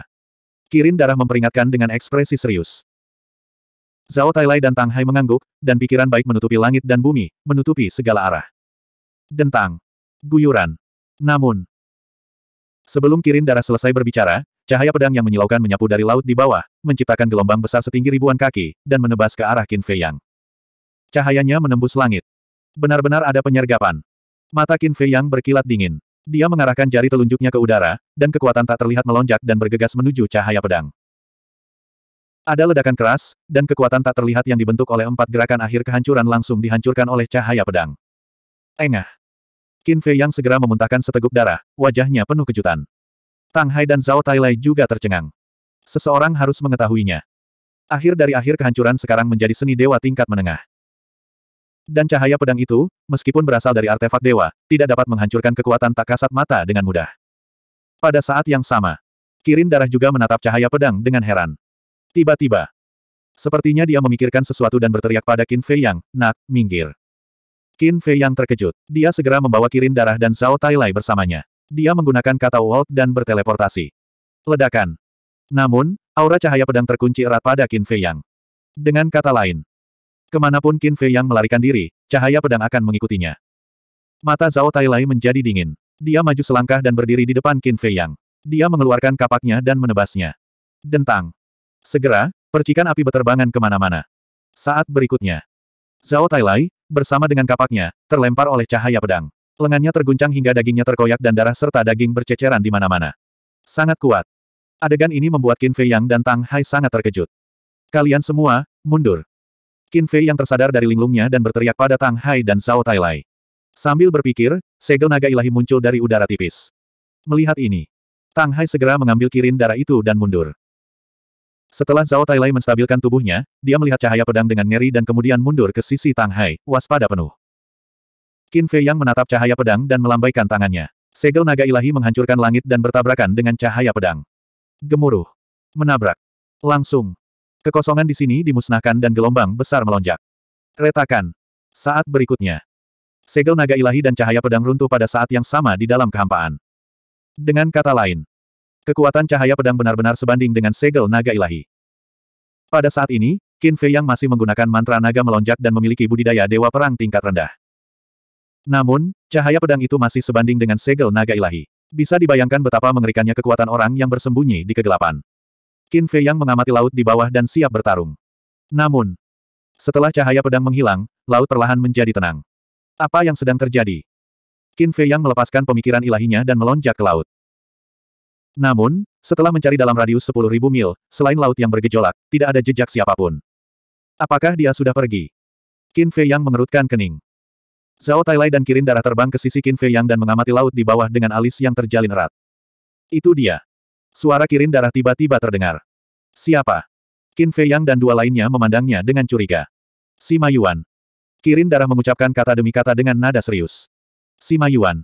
Kirin darah memperingatkan dengan ekspresi serius. Zhao Tailai dan Tang Hai mengangguk, dan pikiran baik menutupi langit dan bumi, menutupi segala arah. Dentang. Guyuran. Namun. Sebelum Kirin darah selesai berbicara, cahaya pedang yang menyilaukan menyapu dari laut di bawah, menciptakan gelombang besar setinggi ribuan kaki, dan menebas ke arah Qin Fei Yang. Cahayanya menembus langit. Benar-benar ada penyergapan. Mata Qin Fei yang berkilat dingin. Dia mengarahkan jari telunjuknya ke udara, dan kekuatan tak terlihat melonjak dan bergegas menuju cahaya pedang. Ada ledakan keras, dan kekuatan tak terlihat yang dibentuk oleh empat gerakan akhir kehancuran langsung dihancurkan oleh cahaya pedang. Engah. Qin Fei yang segera memuntahkan seteguk darah, wajahnya penuh kejutan. Tang Hai dan Zhao Tailai juga tercengang. Seseorang harus mengetahuinya. Akhir dari akhir kehancuran sekarang menjadi seni dewa tingkat menengah. Dan cahaya pedang itu, meskipun berasal dari artefak dewa, tidak dapat menghancurkan kekuatan tak kasat mata dengan mudah. Pada saat yang sama, Kirin Darah juga menatap cahaya pedang dengan heran. Tiba-tiba, sepertinya dia memikirkan sesuatu dan berteriak pada Qin Fei Yang, nak, minggir. Qin Fei Yang terkejut. Dia segera membawa Kirin Darah dan Zhao Tai Lai bersamanya. Dia menggunakan kata Walt dan berteleportasi. Ledakan. Namun, aura cahaya pedang terkunci erat pada Qin Fei Yang. Dengan kata lain, Kemanapun Qin Fei yang melarikan diri, cahaya pedang akan mengikutinya. Mata Zhao Tai Lai menjadi dingin. Dia maju selangkah dan berdiri di depan Qin Fei yang. Dia mengeluarkan kapaknya dan menebasnya. Dentang. Segera, percikan api beterbangan kemana-mana. Saat berikutnya, Zhao Tai Lai bersama dengan kapaknya, terlempar oleh cahaya pedang. Lengannya terguncang hingga dagingnya terkoyak dan darah serta daging berceceran di mana-mana. Sangat kuat. Adegan ini membuat Qin Fei Yang dan Tang Hai sangat terkejut. Kalian semua, mundur. Qin Fei yang tersadar dari linglungnya dan berteriak pada Tang Hai dan Zhao Tailai. Sambil berpikir, segel naga ilahi muncul dari udara tipis. Melihat ini, Tang Hai segera mengambil kirin darah itu dan mundur. Setelah Zhao Tailai menstabilkan tubuhnya, dia melihat cahaya pedang dengan ngeri dan kemudian mundur ke sisi Tang Hai, waspada penuh. Qin Fei yang menatap cahaya pedang dan melambaikan tangannya. Segel naga ilahi menghancurkan langit dan bertabrakan dengan cahaya pedang. Gemuruh. Menabrak. Langsung. Kekosongan di sini dimusnahkan dan gelombang besar melonjak. Retakan. Saat berikutnya. Segel naga ilahi dan cahaya pedang runtuh pada saat yang sama di dalam kehampaan. Dengan kata lain, kekuatan cahaya pedang benar-benar sebanding dengan segel naga ilahi. Pada saat ini, Qin Fei yang masih menggunakan mantra naga melonjak dan memiliki budidaya dewa perang tingkat rendah. Namun, cahaya pedang itu masih sebanding dengan segel naga ilahi. Bisa dibayangkan betapa mengerikannya kekuatan orang yang bersembunyi di kegelapan. Qin Fei yang mengamati laut di bawah dan siap bertarung. Namun, setelah cahaya pedang menghilang, laut perlahan menjadi tenang. Apa yang sedang terjadi? Qin Fei yang melepaskan pemikiran ilahinya dan melonjak ke laut. Namun, setelah mencari dalam radius 10.000 mil, selain laut yang bergejolak, tidak ada jejak siapapun. Apakah dia sudah pergi? Qin Fei yang mengerutkan kening. Zhao Tailai dan Kirin darah terbang ke sisi Qin Fei yang dan mengamati laut di bawah dengan alis yang terjalin erat. Itu dia. Suara kirin darah tiba-tiba terdengar. Siapa? Qin Fei Yang dan dua lainnya memandangnya dengan curiga. Sima Yuan. Kirin darah mengucapkan kata demi kata dengan nada serius. Sima Yuan.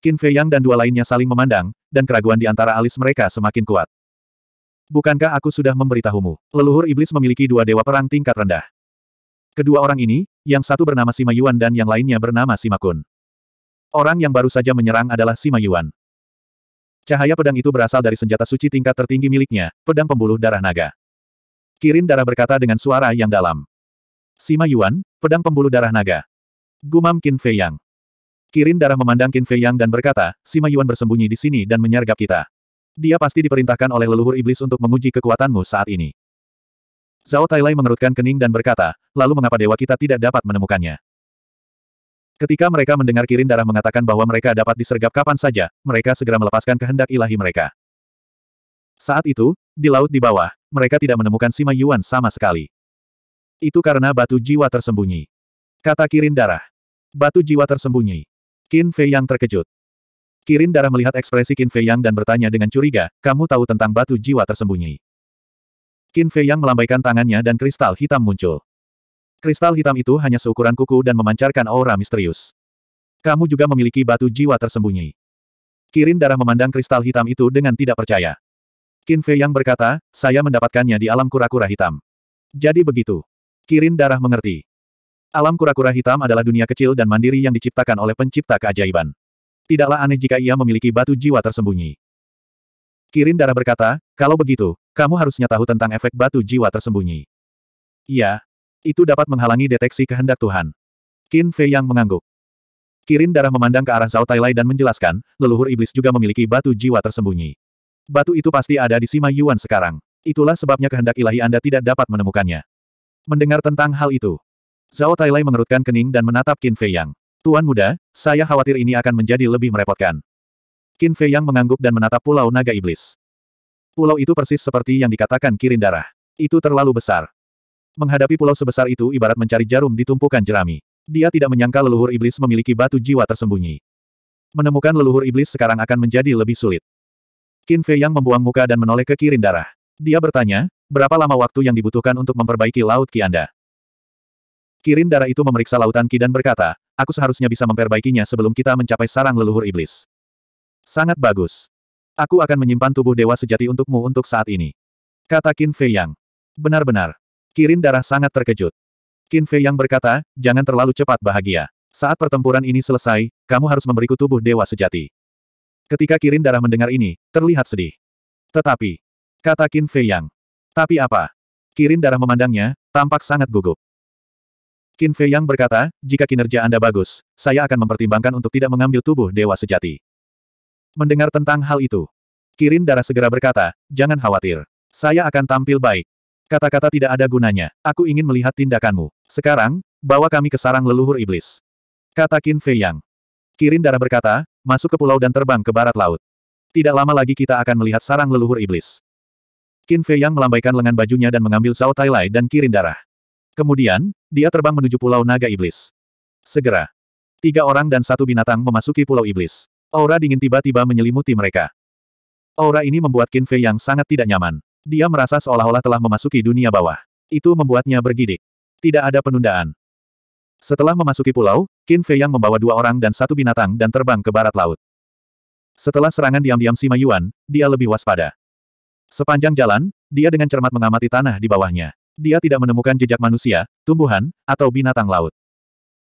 Qin Fei Yang dan dua lainnya saling memandang, dan keraguan di antara alis mereka semakin kuat. Bukankah aku sudah memberitahumu, leluhur iblis memiliki dua dewa perang tingkat rendah. Kedua orang ini, yang satu bernama Sima Yuan dan yang lainnya bernama Sima Kun. Orang yang baru saja menyerang adalah Sima Yuan. Cahaya pedang itu berasal dari senjata suci tingkat tertinggi miliknya, pedang pembuluh darah naga. Kirin darah berkata dengan suara yang dalam. Sima Yuan, pedang pembuluh darah naga. Gumam Qin Fei Yang. Kirin darah memandang Qin Fei Yang dan berkata, Sima Yuan bersembunyi di sini dan menyergap kita. Dia pasti diperintahkan oleh leluhur iblis untuk menguji kekuatanmu saat ini. Zhao Tailai mengerutkan kening dan berkata, lalu mengapa dewa kita tidak dapat menemukannya? Ketika mereka mendengar Kirin Darah mengatakan bahwa mereka dapat disergap kapan saja, mereka segera melepaskan kehendak ilahi mereka. Saat itu, di laut di bawah, mereka tidak menemukan Sima Yuan sama sekali. Itu karena batu jiwa tersembunyi. Kata Kirin Darah. Batu jiwa tersembunyi. Qin Fei Yang terkejut. Kirin Darah melihat ekspresi Qin Fei Yang dan bertanya dengan curiga, kamu tahu tentang batu jiwa tersembunyi. Qin Fei Yang melambaikan tangannya dan kristal hitam muncul. Kristal hitam itu hanya seukuran kuku dan memancarkan aura misterius. Kamu juga memiliki batu jiwa tersembunyi. Kirin darah memandang kristal hitam itu dengan tidak percaya. Qin Fei yang berkata, saya mendapatkannya di alam kura-kura hitam. Jadi begitu. Kirin darah mengerti. Alam kura-kura hitam adalah dunia kecil dan mandiri yang diciptakan oleh pencipta keajaiban. Tidaklah aneh jika ia memiliki batu jiwa tersembunyi. Kirin darah berkata, kalau begitu, kamu harusnya tahu tentang efek batu jiwa tersembunyi. "Ya." Itu dapat menghalangi deteksi kehendak Tuhan. Qin Fei yang mengangguk. Kirin darah memandang ke arah Zhao Tailai dan menjelaskan, leluhur iblis juga memiliki batu jiwa tersembunyi. Batu itu pasti ada di Sima Yuan sekarang. Itulah sebabnya kehendak ilahi Anda tidak dapat menemukannya. Mendengar tentang hal itu, Zhao Tailai mengerutkan kening dan menatap Qin Fei Yang. Tuan muda, saya khawatir ini akan menjadi lebih merepotkan. Qin Fei Yang mengangguk dan menatap Pulau Naga Iblis. Pulau itu persis seperti yang dikatakan Kirin Darah. Itu terlalu besar. Menghadapi pulau sebesar itu ibarat mencari jarum di tumpukan jerami. Dia tidak menyangka leluhur iblis memiliki batu jiwa tersembunyi. Menemukan leluhur iblis sekarang akan menjadi lebih sulit. Qin Fei yang membuang muka dan menoleh ke Kirin Darah. Dia bertanya, berapa lama waktu yang dibutuhkan untuk memperbaiki Laut Ki Anda? Kirin Darah itu memeriksa Lautan Ki dan berkata, aku seharusnya bisa memperbaikinya sebelum kita mencapai sarang leluhur iblis. Sangat bagus. Aku akan menyimpan tubuh dewa sejati untukmu untuk saat ini. Kata Qin Fei Yang. Benar-benar. Kirin darah sangat terkejut. Qin Fei yang berkata, jangan terlalu cepat bahagia. Saat pertempuran ini selesai, kamu harus memberiku tubuh dewa sejati. Ketika Kirin darah mendengar ini, terlihat sedih. Tetapi, kata Qin Fei yang. Tapi apa? Kirin darah memandangnya, tampak sangat gugup. Qin Fei Yang berkata, jika kinerja Anda bagus, saya akan mempertimbangkan untuk tidak mengambil tubuh dewa sejati. Mendengar tentang hal itu, Kirin Darah segera berkata, jangan khawatir. Saya akan tampil baik. Kata-kata tidak ada gunanya. Aku ingin melihat tindakanmu. Sekarang, bawa kami ke sarang leluhur iblis. Kata Qin Fei Yang. Kirin darah berkata, masuk ke pulau dan terbang ke barat laut. Tidak lama lagi kita akan melihat sarang leluhur iblis. Qin Fei Yang melambaikan lengan bajunya dan mengambil Zhao Tai Lai dan Kirin darah. Kemudian, dia terbang menuju pulau naga iblis. Segera. Tiga orang dan satu binatang memasuki pulau iblis. Aura dingin tiba-tiba menyelimuti mereka. Aura ini membuat Qin Fei Yang sangat tidak nyaman. Dia merasa seolah-olah telah memasuki dunia bawah. Itu membuatnya bergidik. Tidak ada penundaan. Setelah memasuki pulau, Qin Fei yang membawa dua orang dan satu binatang dan terbang ke barat laut. Setelah serangan diam-diam Sima Yuan, dia lebih waspada. Sepanjang jalan, dia dengan cermat mengamati tanah di bawahnya. Dia tidak menemukan jejak manusia, tumbuhan, atau binatang laut.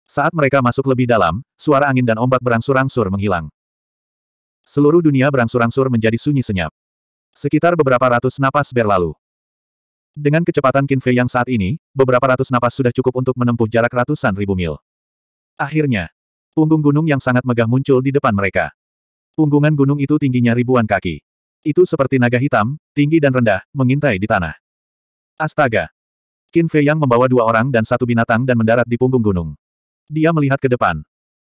Saat mereka masuk lebih dalam, suara angin dan ombak berangsur-angsur menghilang. Seluruh dunia berangsur-angsur menjadi sunyi senyap. Sekitar beberapa ratus napas berlalu. Dengan kecepatan Qin Fei yang saat ini, beberapa ratus napas sudah cukup untuk menempuh jarak ratusan ribu mil. Akhirnya, punggung gunung yang sangat megah muncul di depan mereka. Punggungan gunung itu tingginya ribuan kaki. Itu seperti naga hitam, tinggi dan rendah, mengintai di tanah. Astaga! Qin Fei Yang membawa dua orang dan satu binatang dan mendarat di punggung gunung. Dia melihat ke depan.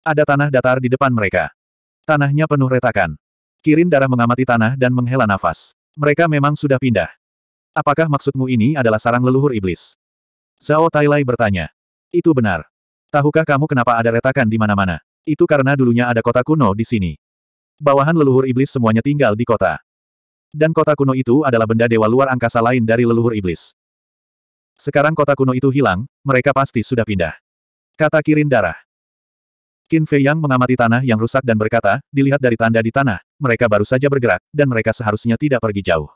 Ada tanah datar di depan mereka. Tanahnya penuh retakan. Kirin darah mengamati tanah dan menghela nafas. Mereka memang sudah pindah. Apakah maksudmu ini adalah sarang leluhur iblis? Zhao Tailai bertanya. Itu benar. Tahukah kamu kenapa ada retakan di mana-mana? Itu karena dulunya ada kota kuno di sini. Bawahan leluhur iblis semuanya tinggal di kota. Dan kota kuno itu adalah benda dewa luar angkasa lain dari leluhur iblis. Sekarang kota kuno itu hilang, mereka pasti sudah pindah. Kata Kirin Darah. Qin Fei Yang mengamati tanah yang rusak dan berkata, dilihat dari tanda di tanah, mereka baru saja bergerak, dan mereka seharusnya tidak pergi jauh.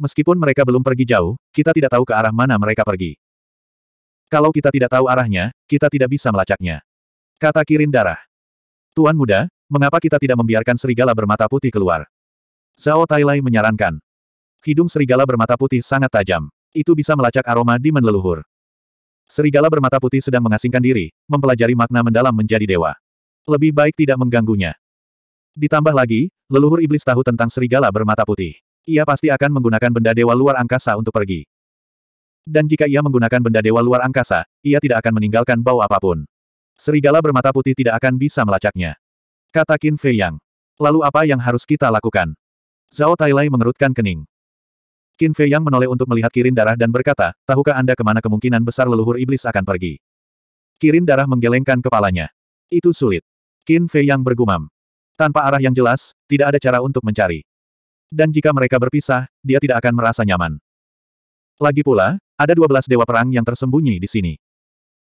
Meskipun mereka belum pergi jauh, kita tidak tahu ke arah mana mereka pergi. Kalau kita tidak tahu arahnya, kita tidak bisa melacaknya. Kata Kirin Darah. Tuan muda, mengapa kita tidak membiarkan serigala bermata putih keluar? Zhao Tailai menyarankan. Hidung serigala bermata putih sangat tajam. Itu bisa melacak aroma di menleluhur. Serigala bermata putih sedang mengasingkan diri, mempelajari makna mendalam menjadi dewa. Lebih baik tidak mengganggunya. Ditambah lagi, leluhur iblis tahu tentang serigala bermata putih. Ia pasti akan menggunakan benda dewa luar angkasa untuk pergi. Dan jika ia menggunakan benda dewa luar angkasa, ia tidak akan meninggalkan bau apapun. Serigala bermata putih tidak akan bisa melacaknya. Kata Qin Fei Yang. Lalu apa yang harus kita lakukan? Zhao Tailai mengerutkan kening. Qin Fei Yang menoleh untuk melihat kirin darah dan berkata, tahukah Anda kemana kemungkinan besar leluhur iblis akan pergi? Kirin darah menggelengkan kepalanya. Itu sulit. Qin Fei Yang bergumam. Tanpa arah yang jelas, tidak ada cara untuk mencari. Dan jika mereka berpisah, dia tidak akan merasa nyaman. Lagi pula, ada 12 dewa perang yang tersembunyi di sini.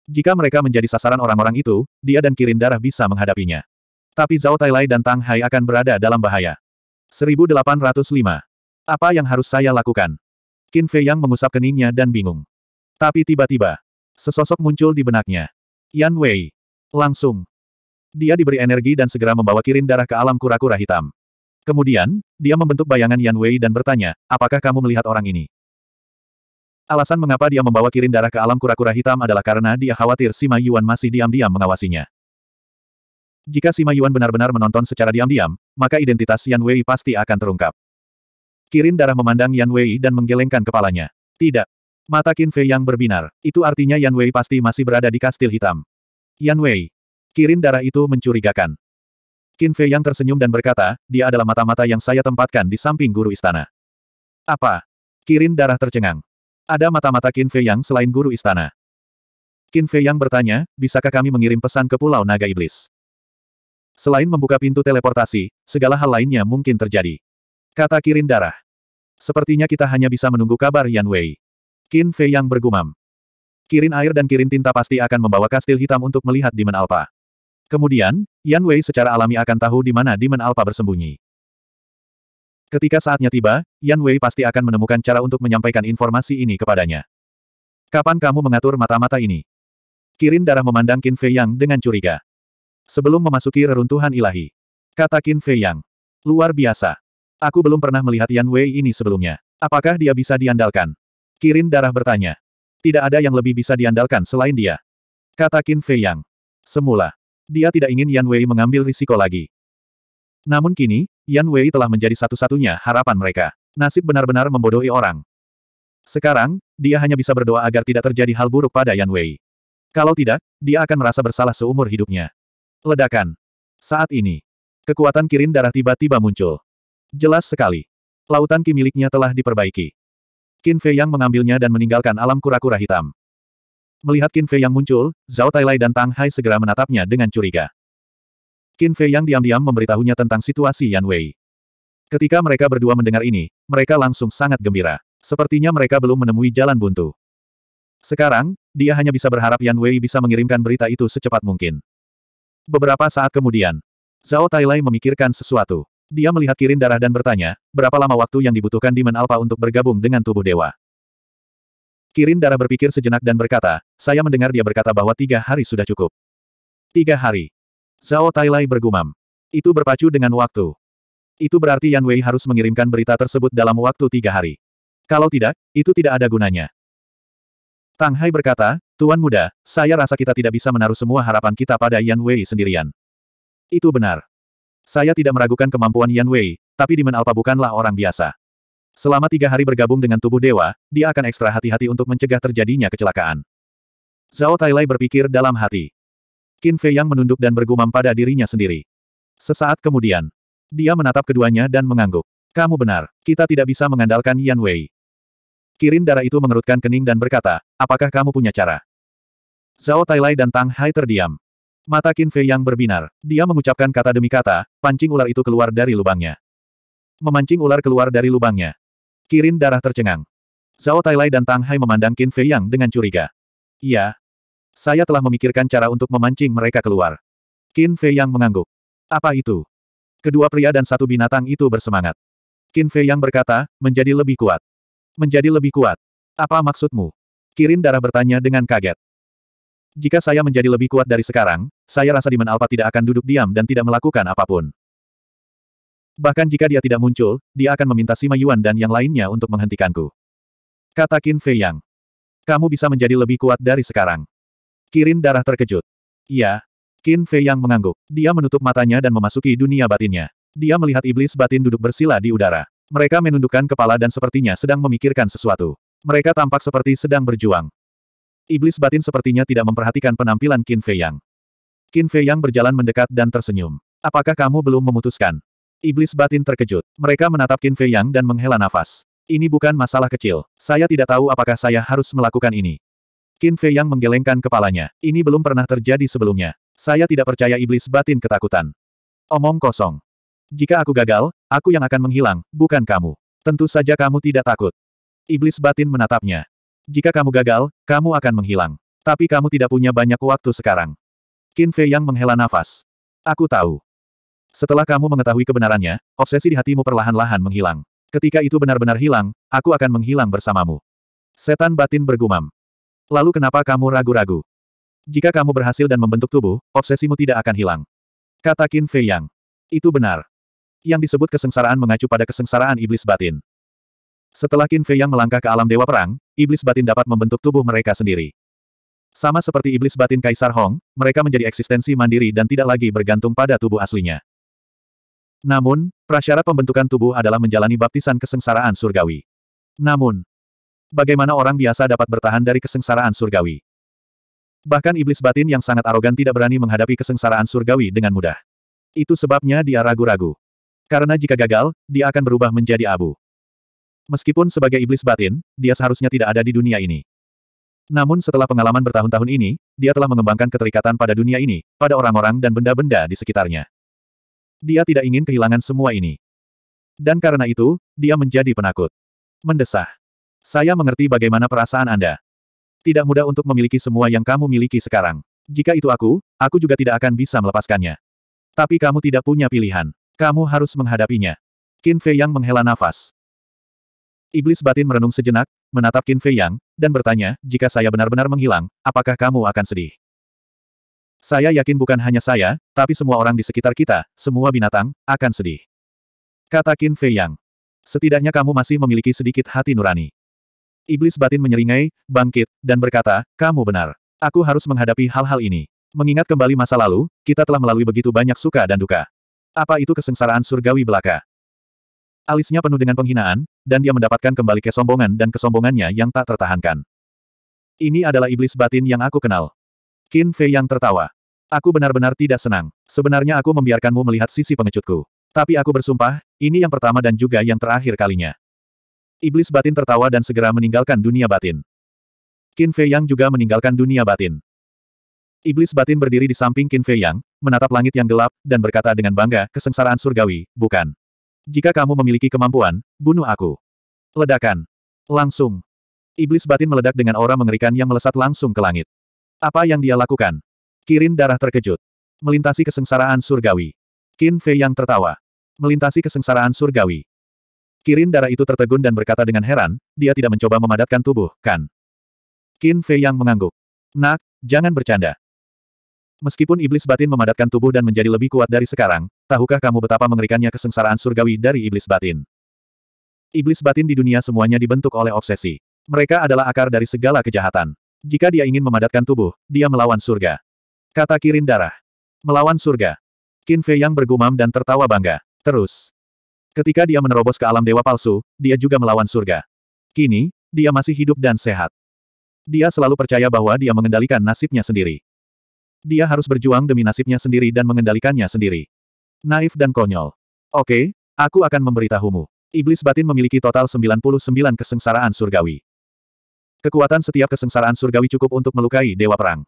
Jika mereka menjadi sasaran orang-orang itu, dia dan kirin darah bisa menghadapinya. Tapi Zhao Tailai dan Tang Hai akan berada dalam bahaya. 1805 apa yang harus saya lakukan? Qin Fei Yang mengusap keningnya dan bingung. Tapi tiba-tiba, sesosok muncul di benaknya. Yan Wei. Langsung. Dia diberi energi dan segera membawa kirin darah ke alam kura-kura hitam. Kemudian, dia membentuk bayangan Yan Wei dan bertanya, apakah kamu melihat orang ini? Alasan mengapa dia membawa kirin darah ke alam kura-kura hitam adalah karena dia khawatir Sima Yuan masih diam-diam mengawasinya. Jika Sima Yuan benar-benar menonton secara diam-diam, maka identitas Yan Wei pasti akan terungkap. Kirin darah memandang Yan Wei dan menggelengkan kepalanya. Tidak. Mata Qin Fei yang berbinar. Itu artinya Yan Wei pasti masih berada di kastil hitam. Yan Wei. Kirin darah itu mencurigakan. Qin Fei yang tersenyum dan berkata, dia adalah mata-mata yang saya tempatkan di samping guru istana. Apa? Kirin darah tercengang. Ada mata-mata Qin Fei yang selain guru istana. Qin Fei yang bertanya, bisakah kami mengirim pesan ke Pulau Naga Iblis? Selain membuka pintu teleportasi, segala hal lainnya mungkin terjadi. Kata Kirin darah. Sepertinya kita hanya bisa menunggu kabar Yan Wei. Qin Fei yang bergumam. Kirin air dan kirin tinta pasti akan membawa kastil hitam untuk melihat Demon Alpha. Kemudian, Yan Wei secara alami akan tahu di mana Demon Alpha bersembunyi. Ketika saatnya tiba, Yan Wei pasti akan menemukan cara untuk menyampaikan informasi ini kepadanya. Kapan kamu mengatur mata-mata ini? Kirin darah memandang Qin Fei Yang dengan curiga. Sebelum memasuki reruntuhan ilahi. Kata Qin Fei Yang. Luar biasa. Aku belum pernah melihat Yan Wei ini sebelumnya. Apakah dia bisa diandalkan? Kirin darah bertanya. Tidak ada yang lebih bisa diandalkan selain dia. Kata Qin Fei Yang. Semula. Dia tidak ingin Yan Wei mengambil risiko lagi. Namun kini, Yan Wei telah menjadi satu-satunya harapan mereka. Nasib benar-benar membodohi orang. Sekarang, dia hanya bisa berdoa agar tidak terjadi hal buruk pada Yan Wei. Kalau tidak, dia akan merasa bersalah seumur hidupnya. Ledakan. Saat ini, kekuatan kirin darah tiba-tiba muncul. Jelas sekali. Lautan Ki miliknya telah diperbaiki. Qin Fei Yang mengambilnya dan meninggalkan alam kura-kura hitam. Melihat Qin Fei Yang muncul, Zhao Tailai dan Tang Hai segera menatapnya dengan curiga. Qin Fei Yang diam-diam memberitahunya tentang situasi Yan Wei. Ketika mereka berdua mendengar ini, mereka langsung sangat gembira. Sepertinya mereka belum menemui jalan buntu. Sekarang, dia hanya bisa berharap Yan Wei bisa mengirimkan berita itu secepat mungkin. Beberapa saat kemudian, Zhao Tailai memikirkan sesuatu. Dia melihat kirin darah dan bertanya, berapa lama waktu yang dibutuhkan Di Alpha untuk bergabung dengan tubuh dewa? Kirin darah berpikir sejenak dan berkata, saya mendengar dia berkata bahwa tiga hari sudah cukup. Tiga hari. Zhao Tailai bergumam. Itu berpacu dengan waktu. Itu berarti Yan Wei harus mengirimkan berita tersebut dalam waktu tiga hari. Kalau tidak, itu tidak ada gunanya. Tang Hai berkata, Tuan muda, saya rasa kita tidak bisa menaruh semua harapan kita pada Yan Wei sendirian. Itu benar. Saya tidak meragukan kemampuan Yan Wei, tapi Demon Alpha bukanlah orang biasa. Selama tiga hari bergabung dengan tubuh dewa, dia akan ekstra hati-hati untuk mencegah terjadinya kecelakaan. Zhao Tailai berpikir dalam hati. Qin Fei Yang menunduk dan bergumam pada dirinya sendiri. Sesaat kemudian, dia menatap keduanya dan mengangguk. Kamu benar, kita tidak bisa mengandalkan Yan Wei. Kirin darah itu mengerutkan kening dan berkata, apakah kamu punya cara? Zhao Tailai dan Tang Hai terdiam. Mata Qin Fei yang berbinar. Dia mengucapkan kata demi kata, pancing ular itu keluar dari lubangnya. Memancing ular keluar dari lubangnya. Kirin darah tercengang. Zhao Tailai dan Tang Hai memandang Qin Fei yang dengan curiga. Iya. Saya telah memikirkan cara untuk memancing mereka keluar. Qin Fei yang mengangguk. Apa itu? Kedua pria dan satu binatang itu bersemangat. Qin Fei yang berkata, menjadi lebih kuat. Menjadi lebih kuat. Apa maksudmu? Kirin darah bertanya dengan kaget. Jika saya menjadi lebih kuat dari sekarang, saya rasa Demon Alpha tidak akan duduk diam dan tidak melakukan apapun. Bahkan jika dia tidak muncul, dia akan meminta Sima Yuan dan yang lainnya untuk menghentikanku. Kata Qin Fei Yang. Kamu bisa menjadi lebih kuat dari sekarang. Kirin darah terkejut. Iya. Qin Fei Yang mengangguk. Dia menutup matanya dan memasuki dunia batinnya. Dia melihat iblis batin duduk bersila di udara. Mereka menundukkan kepala dan sepertinya sedang memikirkan sesuatu. Mereka tampak seperti sedang berjuang. Iblis batin sepertinya tidak memperhatikan penampilan Qin Fei Yang. Qin Fei Yang berjalan mendekat dan tersenyum. Apakah kamu belum memutuskan? Iblis batin terkejut. Mereka menatap Qin Fei Yang dan menghela nafas. Ini bukan masalah kecil. Saya tidak tahu apakah saya harus melakukan ini. Qin Fei Yang menggelengkan kepalanya. Ini belum pernah terjadi sebelumnya. Saya tidak percaya iblis batin ketakutan. Omong kosong. Jika aku gagal, aku yang akan menghilang, bukan kamu. Tentu saja kamu tidak takut. Iblis batin menatapnya. Jika kamu gagal, kamu akan menghilang. Tapi kamu tidak punya banyak waktu sekarang. Qin Fei yang menghela nafas. Aku tahu. Setelah kamu mengetahui kebenarannya, obsesi di hatimu perlahan-lahan menghilang. Ketika itu benar-benar hilang, aku akan menghilang bersamamu. Setan batin bergumam. Lalu kenapa kamu ragu-ragu? Jika kamu berhasil dan membentuk tubuh, obsesimu tidak akan hilang. Kata Qin Fei Yang. Itu benar. Yang disebut kesengsaraan mengacu pada kesengsaraan iblis batin. Setelah Qin Fei yang melangkah ke alam dewa perang, iblis batin dapat membentuk tubuh mereka sendiri. Sama seperti iblis batin Kaisar Hong, mereka menjadi eksistensi mandiri dan tidak lagi bergantung pada tubuh aslinya. Namun, prasyarat pembentukan tubuh adalah menjalani baptisan kesengsaraan surgawi. Namun, bagaimana orang biasa dapat bertahan dari kesengsaraan surgawi? Bahkan iblis batin yang sangat arogan tidak berani menghadapi kesengsaraan surgawi dengan mudah. Itu sebabnya dia ragu-ragu. Karena jika gagal, dia akan berubah menjadi abu. Meskipun sebagai iblis batin, dia seharusnya tidak ada di dunia ini. Namun setelah pengalaman bertahun-tahun ini, dia telah mengembangkan keterikatan pada dunia ini, pada orang-orang dan benda-benda di sekitarnya. Dia tidak ingin kehilangan semua ini. Dan karena itu, dia menjadi penakut. Mendesah. Saya mengerti bagaimana perasaan Anda. Tidak mudah untuk memiliki semua yang kamu miliki sekarang. Jika itu aku, aku juga tidak akan bisa melepaskannya. Tapi kamu tidak punya pilihan. Kamu harus menghadapinya. Qin Fei yang menghela nafas. Iblis batin merenung sejenak, menatap Qin Fei Yang, dan bertanya, jika saya benar-benar menghilang, apakah kamu akan sedih? Saya yakin bukan hanya saya, tapi semua orang di sekitar kita, semua binatang, akan sedih. Kata Qin Fei Yang. Setidaknya kamu masih memiliki sedikit hati nurani. Iblis batin menyeringai, bangkit, dan berkata, kamu benar. Aku harus menghadapi hal-hal ini. Mengingat kembali masa lalu, kita telah melalui begitu banyak suka dan duka. Apa itu kesengsaraan surgawi belaka? Alisnya penuh dengan penghinaan, dan dia mendapatkan kembali kesombongan dan kesombongannya yang tak tertahankan. Ini adalah iblis batin yang aku kenal. Qin Fei yang tertawa. Aku benar-benar tidak senang. Sebenarnya aku membiarkanmu melihat sisi pengecutku. Tapi aku bersumpah, ini yang pertama dan juga yang terakhir kalinya. Iblis batin tertawa dan segera meninggalkan dunia batin. Qin Fei Yang juga meninggalkan dunia batin. Iblis batin berdiri di samping Qin Fei Yang, menatap langit yang gelap, dan berkata dengan bangga, kesengsaraan surgawi, bukan. Jika kamu memiliki kemampuan, bunuh aku. Ledakan. Langsung. Iblis batin meledak dengan aura mengerikan yang melesat langsung ke langit. Apa yang dia lakukan? Kirin darah terkejut. Melintasi kesengsaraan surgawi. Qin Fei yang tertawa. Melintasi kesengsaraan surgawi. Kirin darah itu tertegun dan berkata dengan heran, dia tidak mencoba memadatkan tubuh, kan? Qin Fei yang mengangguk. Nak, jangan bercanda. Meskipun iblis batin memadatkan tubuh dan menjadi lebih kuat dari sekarang, Tahukah kamu betapa mengerikannya kesengsaraan surgawi dari iblis batin? Iblis batin di dunia semuanya dibentuk oleh obsesi. Mereka adalah akar dari segala kejahatan. Jika dia ingin memadatkan tubuh, dia melawan surga. Kata Kirin darah. Melawan surga. Qin Fei yang bergumam dan tertawa bangga. Terus. Ketika dia menerobos ke alam dewa palsu, dia juga melawan surga. Kini, dia masih hidup dan sehat. Dia selalu percaya bahwa dia mengendalikan nasibnya sendiri. Dia harus berjuang demi nasibnya sendiri dan mengendalikannya sendiri. Naif dan konyol. Oke, aku akan memberitahumu. Iblis batin memiliki total 99 kesengsaraan surgawi. Kekuatan setiap kesengsaraan surgawi cukup untuk melukai dewa perang.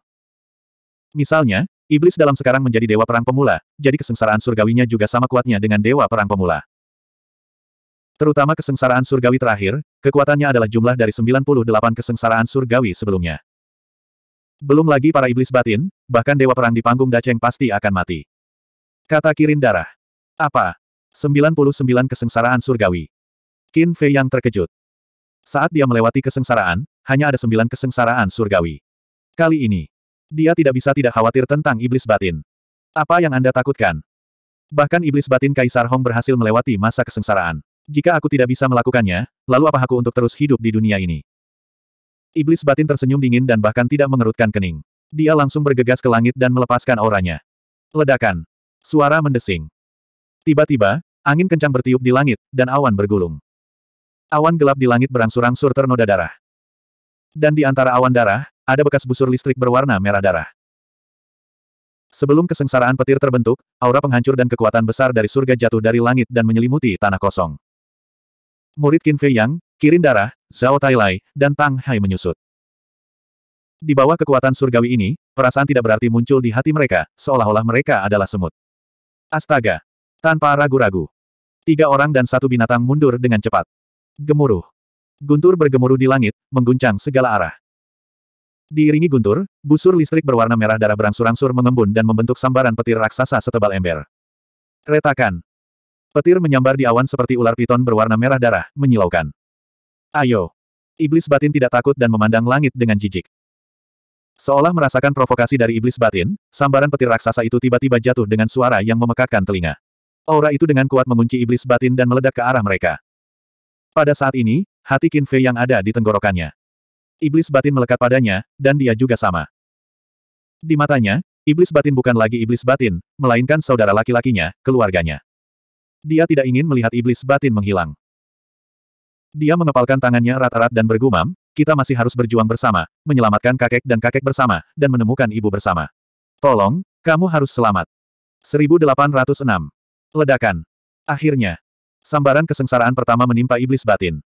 Misalnya, iblis dalam sekarang menjadi dewa perang pemula, jadi kesengsaraan surgawinya juga sama kuatnya dengan dewa perang pemula. Terutama kesengsaraan surgawi terakhir, kekuatannya adalah jumlah dari 98 kesengsaraan surgawi sebelumnya. Belum lagi para iblis batin, bahkan dewa perang di panggung Daceng pasti akan mati. Kata Kirin Darah. Apa? 99 kesengsaraan surgawi. Qin Fei yang terkejut. Saat dia melewati kesengsaraan, hanya ada sembilan kesengsaraan surgawi. Kali ini, dia tidak bisa tidak khawatir tentang iblis batin. Apa yang Anda takutkan? Bahkan iblis batin Kaisar Hong berhasil melewati masa kesengsaraan. Jika aku tidak bisa melakukannya, lalu apa aku untuk terus hidup di dunia ini? Iblis batin tersenyum dingin dan bahkan tidak mengerutkan kening. Dia langsung bergegas ke langit dan melepaskan auranya. Ledakan. Suara mendesing. Tiba-tiba, angin kencang bertiup di langit, dan awan bergulung. Awan gelap di langit berangsur-angsur ternoda darah. Dan di antara awan darah, ada bekas busur listrik berwarna merah darah. Sebelum kesengsaraan petir terbentuk, aura penghancur dan kekuatan besar dari surga jatuh dari langit dan menyelimuti tanah kosong. Murid Qin Fei Yang, Kirin Darah, Zhao Tai Lai, dan Tang Hai menyusut. Di bawah kekuatan surgawi ini, perasaan tidak berarti muncul di hati mereka, seolah-olah mereka adalah semut. Astaga! Tanpa ragu-ragu. Tiga orang dan satu binatang mundur dengan cepat. Gemuruh. Guntur bergemuruh di langit, mengguncang segala arah. Diiringi guntur, busur listrik berwarna merah darah berangsur-angsur mengembun dan membentuk sambaran petir raksasa setebal ember. Retakan. Petir menyambar di awan seperti ular piton berwarna merah darah, menyilaukan. Ayo. Iblis batin tidak takut dan memandang langit dengan jijik. Seolah merasakan provokasi dari iblis batin, sambaran petir raksasa itu tiba-tiba jatuh dengan suara yang memekakkan telinga. Aura itu dengan kuat mengunci iblis batin dan meledak ke arah mereka. Pada saat ini, hati Qin Fei yang ada di tenggorokannya. Iblis batin melekat padanya, dan dia juga sama. Di matanya, iblis batin bukan lagi iblis batin, melainkan saudara laki-lakinya, keluarganya. Dia tidak ingin melihat iblis batin menghilang. Dia mengepalkan tangannya erat-erat dan bergumam, kita masih harus berjuang bersama, menyelamatkan kakek dan kakek bersama, dan menemukan ibu bersama. Tolong, kamu harus selamat. 1806. Ledakan. Akhirnya. Sambaran kesengsaraan pertama menimpa iblis batin.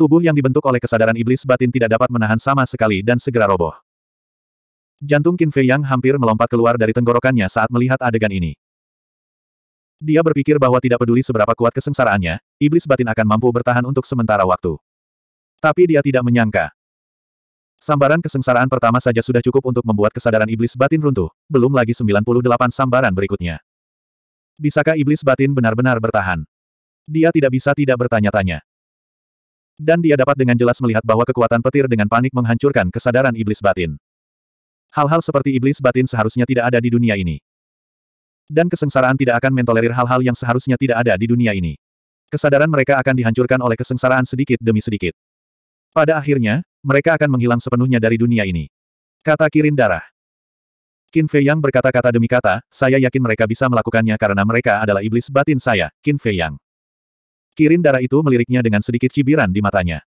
Tubuh yang dibentuk oleh kesadaran iblis batin tidak dapat menahan sama sekali dan segera roboh. Jantung Qin Fei Yang hampir melompat keluar dari tenggorokannya saat melihat adegan ini. Dia berpikir bahwa tidak peduli seberapa kuat kesengsaraannya, iblis batin akan mampu bertahan untuk sementara waktu. Tapi dia tidak menyangka. Sambaran kesengsaraan pertama saja sudah cukup untuk membuat kesadaran iblis batin runtuh, belum lagi 98 sambaran berikutnya. Bisakah iblis batin benar-benar bertahan? Dia tidak bisa tidak bertanya-tanya. Dan dia dapat dengan jelas melihat bahwa kekuatan petir dengan panik menghancurkan kesadaran iblis batin. Hal-hal seperti iblis batin seharusnya tidak ada di dunia ini. Dan kesengsaraan tidak akan mentolerir hal-hal yang seharusnya tidak ada di dunia ini. Kesadaran mereka akan dihancurkan oleh kesengsaraan sedikit demi sedikit. Pada akhirnya, mereka akan menghilang sepenuhnya dari dunia ini. Kata Kirin Darah. Qin Fei Yang berkata-kata demi kata, saya yakin mereka bisa melakukannya karena mereka adalah iblis batin saya, Qin Fei Yang. Kirin Darah itu meliriknya dengan sedikit cibiran di matanya.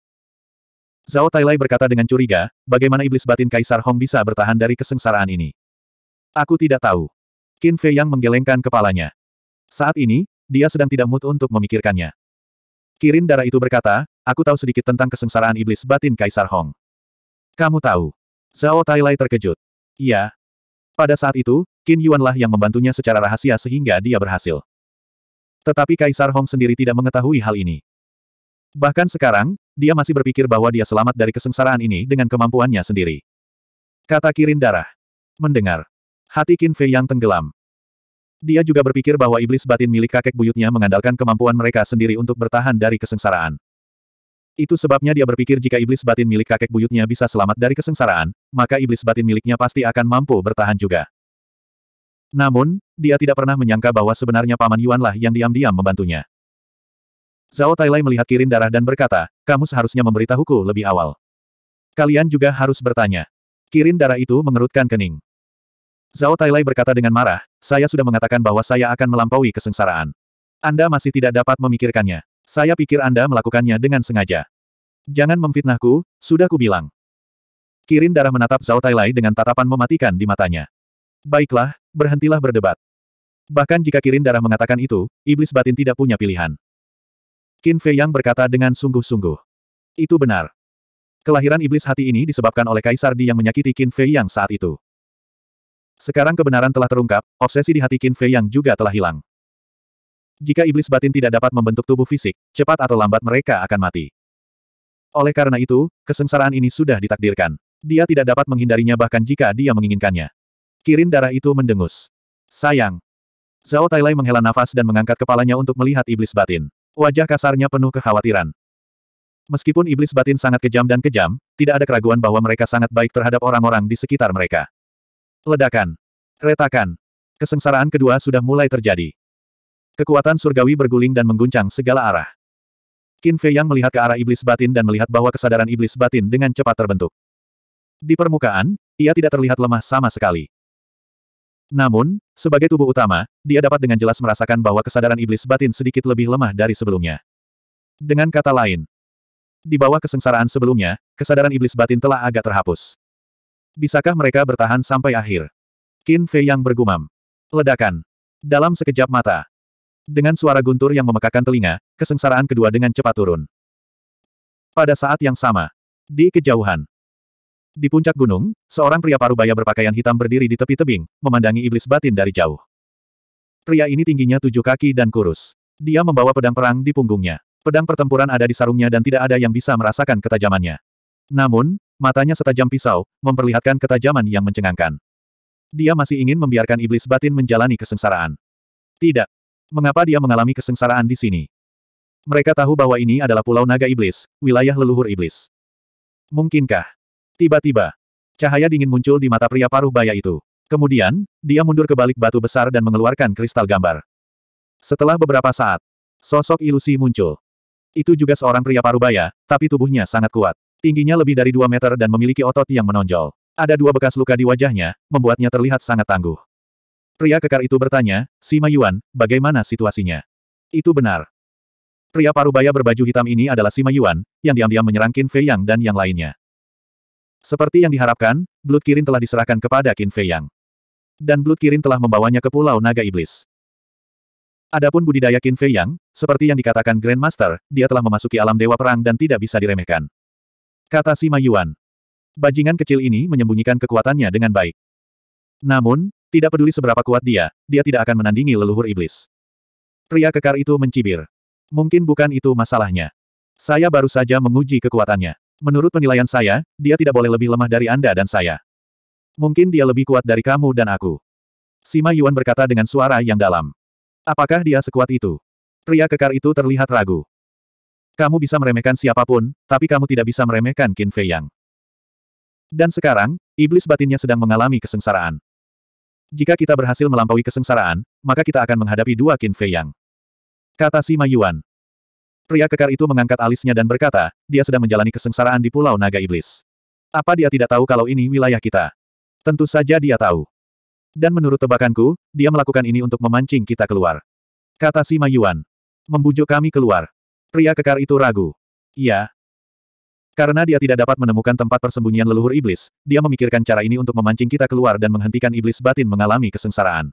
Zhao Tailai berkata dengan curiga, bagaimana iblis batin Kaisar Hong bisa bertahan dari kesengsaraan ini. Aku tidak tahu. Qin Fei Yang menggelengkan kepalanya. Saat ini, dia sedang tidak mood untuk memikirkannya. Kirin Darah itu berkata, Aku tahu sedikit tentang kesengsaraan iblis batin Kaisar Hong. Kamu tahu? Zhao Tailai terkejut. Iya. Pada saat itu, Qin Yuanlah yang membantunya secara rahasia sehingga dia berhasil. Tetapi Kaisar Hong sendiri tidak mengetahui hal ini. Bahkan sekarang, dia masih berpikir bahwa dia selamat dari kesengsaraan ini dengan kemampuannya sendiri. Kata Kirin Darah. Mendengar. Hati Qin Fei yang tenggelam. Dia juga berpikir bahwa iblis batin milik kakek buyutnya mengandalkan kemampuan mereka sendiri untuk bertahan dari kesengsaraan. Itu sebabnya dia berpikir jika iblis batin milik kakek buyutnya bisa selamat dari kesengsaraan, maka iblis batin miliknya pasti akan mampu bertahan juga. Namun, dia tidak pernah menyangka bahwa sebenarnya Paman Yuanlah yang diam-diam membantunya. Zhao Tailai melihat kirin darah dan berkata, kamu seharusnya memberitahuku lebih awal. Kalian juga harus bertanya. Kirin darah itu mengerutkan kening. Zhao Tailai berkata dengan marah, saya sudah mengatakan bahwa saya akan melampaui kesengsaraan. Anda masih tidak dapat memikirkannya. Saya pikir Anda melakukannya dengan sengaja. Jangan memfitnahku, sudah kubilang. Kirin darah menatap Zhao Tailai dengan tatapan mematikan di matanya. Baiklah, berhentilah berdebat. Bahkan jika Kirin darah mengatakan itu, iblis batin tidak punya pilihan. Qin Fei Yang berkata dengan sungguh-sungguh. Itu benar. Kelahiran iblis hati ini disebabkan oleh Kaisar Di yang menyakiti Qin Fei Yang saat itu. Sekarang kebenaran telah terungkap, obsesi di hati Qin Fei Yang juga telah hilang. Jika iblis batin tidak dapat membentuk tubuh fisik, cepat atau lambat mereka akan mati. Oleh karena itu, kesengsaraan ini sudah ditakdirkan. Dia tidak dapat menghindarinya bahkan jika dia menginginkannya. Kirin darah itu mendengus. Sayang. Zhao Tailai menghela nafas dan mengangkat kepalanya untuk melihat iblis batin. Wajah kasarnya penuh kekhawatiran. Meskipun iblis batin sangat kejam dan kejam, tidak ada keraguan bahwa mereka sangat baik terhadap orang-orang di sekitar mereka. Ledakan. Retakan. Kesengsaraan kedua sudah mulai terjadi. Kekuatan surgawi berguling dan mengguncang segala arah. Qin Fei Yang melihat ke arah iblis batin dan melihat bahwa kesadaran iblis batin dengan cepat terbentuk. Di permukaan, ia tidak terlihat lemah sama sekali. Namun, sebagai tubuh utama, dia dapat dengan jelas merasakan bahwa kesadaran iblis batin sedikit lebih lemah dari sebelumnya. Dengan kata lain, di bawah kesengsaraan sebelumnya, kesadaran iblis batin telah agak terhapus. Bisakah mereka bertahan sampai akhir? Qin Fei Yang bergumam. Ledakan. Dalam sekejap mata, dengan suara guntur yang memekakan telinga, kesengsaraan kedua dengan cepat turun. Pada saat yang sama, di kejauhan, di puncak gunung, seorang pria paruh baya berpakaian hitam berdiri di tepi tebing, memandangi iblis batin dari jauh. Pria ini tingginya tujuh kaki dan kurus. Dia membawa pedang perang di punggungnya. Pedang pertempuran ada di sarungnya dan tidak ada yang bisa merasakan ketajamannya. Namun, matanya setajam pisau, memperlihatkan ketajaman yang mencengangkan. Dia masih ingin membiarkan iblis batin menjalani kesengsaraan. Tidak, Mengapa dia mengalami kesengsaraan di sini? Mereka tahu bahwa ini adalah Pulau Naga Iblis, wilayah leluhur iblis. Mungkinkah? Tiba-tiba, cahaya dingin muncul di mata pria paruh baya itu. Kemudian, dia mundur ke balik batu besar dan mengeluarkan kristal gambar. Setelah beberapa saat, sosok ilusi muncul. Itu juga seorang pria paruh baya, tapi tubuhnya sangat kuat. Tingginya lebih dari 2 meter dan memiliki otot yang menonjol. Ada dua bekas luka di wajahnya, membuatnya terlihat sangat tangguh. Pria kekar itu bertanya, Si Mayuan, bagaimana situasinya? Itu benar. Pria parubaya berbaju hitam ini adalah Si Mayuan, yang diam-diam menyerang Qin Fei Yang dan yang lainnya. Seperti yang diharapkan, Blood Kirin telah diserahkan kepada Qin Fei Yang. Dan Blood Kirin telah membawanya ke Pulau Naga Iblis. Adapun budidaya Qin Fei Yang, seperti yang dikatakan Grandmaster, dia telah memasuki alam dewa perang dan tidak bisa diremehkan. Kata Si Mayuan. Bajingan kecil ini menyembunyikan kekuatannya dengan baik. Namun, tidak peduli seberapa kuat dia, dia tidak akan menandingi leluhur iblis. Pria kekar itu mencibir. Mungkin bukan itu masalahnya. Saya baru saja menguji kekuatannya. Menurut penilaian saya, dia tidak boleh lebih lemah dari Anda dan saya. Mungkin dia lebih kuat dari kamu dan aku. Sima Yuan berkata dengan suara yang dalam. Apakah dia sekuat itu? Pria kekar itu terlihat ragu. Kamu bisa meremehkan siapapun, tapi kamu tidak bisa meremehkan Qin Fei Yang. Dan sekarang, iblis batinnya sedang mengalami kesengsaraan. Jika kita berhasil melampaui kesengsaraan, maka kita akan menghadapi dua Qin Fei Yang. Kata si Mayuan. Pria kekar itu mengangkat alisnya dan berkata, dia sedang menjalani kesengsaraan di Pulau Naga Iblis. Apa dia tidak tahu kalau ini wilayah kita? Tentu saja dia tahu. Dan menurut tebakanku, dia melakukan ini untuk memancing kita keluar. Kata si Mayuan. Membujuk kami keluar. Pria kekar itu ragu. Iya, karena dia tidak dapat menemukan tempat persembunyian leluhur iblis, dia memikirkan cara ini untuk memancing kita keluar dan menghentikan iblis batin mengalami kesengsaraan.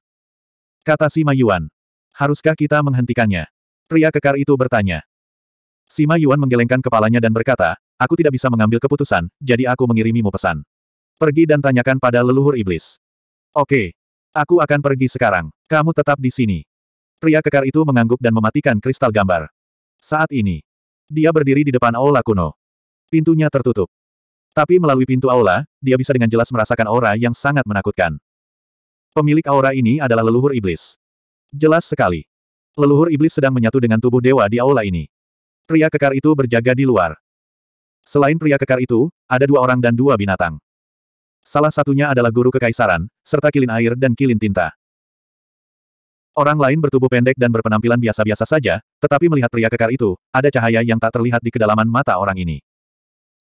Kata Sima Yuan. Haruskah kita menghentikannya? Pria kekar itu bertanya. Sima Yuan menggelengkan kepalanya dan berkata, aku tidak bisa mengambil keputusan, jadi aku mengirimimu pesan. Pergi dan tanyakan pada leluhur iblis. Oke. Aku akan pergi sekarang. Kamu tetap di sini. Pria kekar itu mengangguk dan mematikan kristal gambar. Saat ini, dia berdiri di depan aula kuno. Pintunya tertutup. Tapi melalui pintu aula, dia bisa dengan jelas merasakan aura yang sangat menakutkan. Pemilik aura ini adalah leluhur iblis. Jelas sekali. Leluhur iblis sedang menyatu dengan tubuh dewa di aula ini. Pria kekar itu berjaga di luar. Selain pria kekar itu, ada dua orang dan dua binatang. Salah satunya adalah guru kekaisaran, serta kilin air dan kilin tinta. Orang lain bertubuh pendek dan berpenampilan biasa-biasa saja, tetapi melihat pria kekar itu, ada cahaya yang tak terlihat di kedalaman mata orang ini.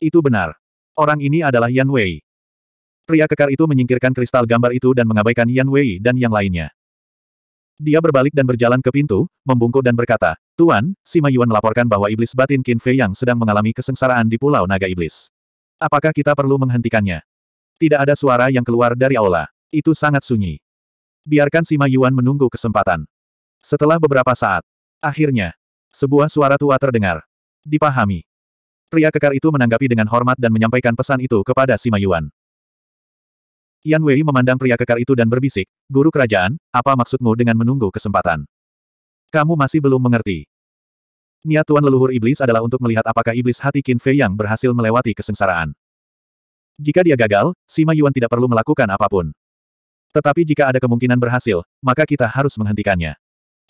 Itu benar. Orang ini adalah Yan Wei. Pria kekar itu menyingkirkan kristal gambar itu dan mengabaikan Yan Wei dan yang lainnya. Dia berbalik dan berjalan ke pintu, membungkuk dan berkata, Tuan, Sima Yuan melaporkan bahwa iblis batin Qin Fei yang sedang mengalami kesengsaraan di Pulau Naga Iblis. Apakah kita perlu menghentikannya? Tidak ada suara yang keluar dari aula. Itu sangat sunyi. Biarkan Sima Yuan menunggu kesempatan. Setelah beberapa saat, akhirnya, sebuah suara tua terdengar. Dipahami. Pria kekar itu menanggapi dengan hormat dan menyampaikan pesan itu kepada Sima Yuan. Yan Wei memandang pria kekar itu dan berbisik, Guru Kerajaan, apa maksudmu dengan menunggu kesempatan? Kamu masih belum mengerti. Niat Tuan Leluhur Iblis adalah untuk melihat apakah Iblis hati Qin Fei yang berhasil melewati kesengsaraan. Jika dia gagal, Sima Yuan tidak perlu melakukan apapun. Tetapi jika ada kemungkinan berhasil, maka kita harus menghentikannya.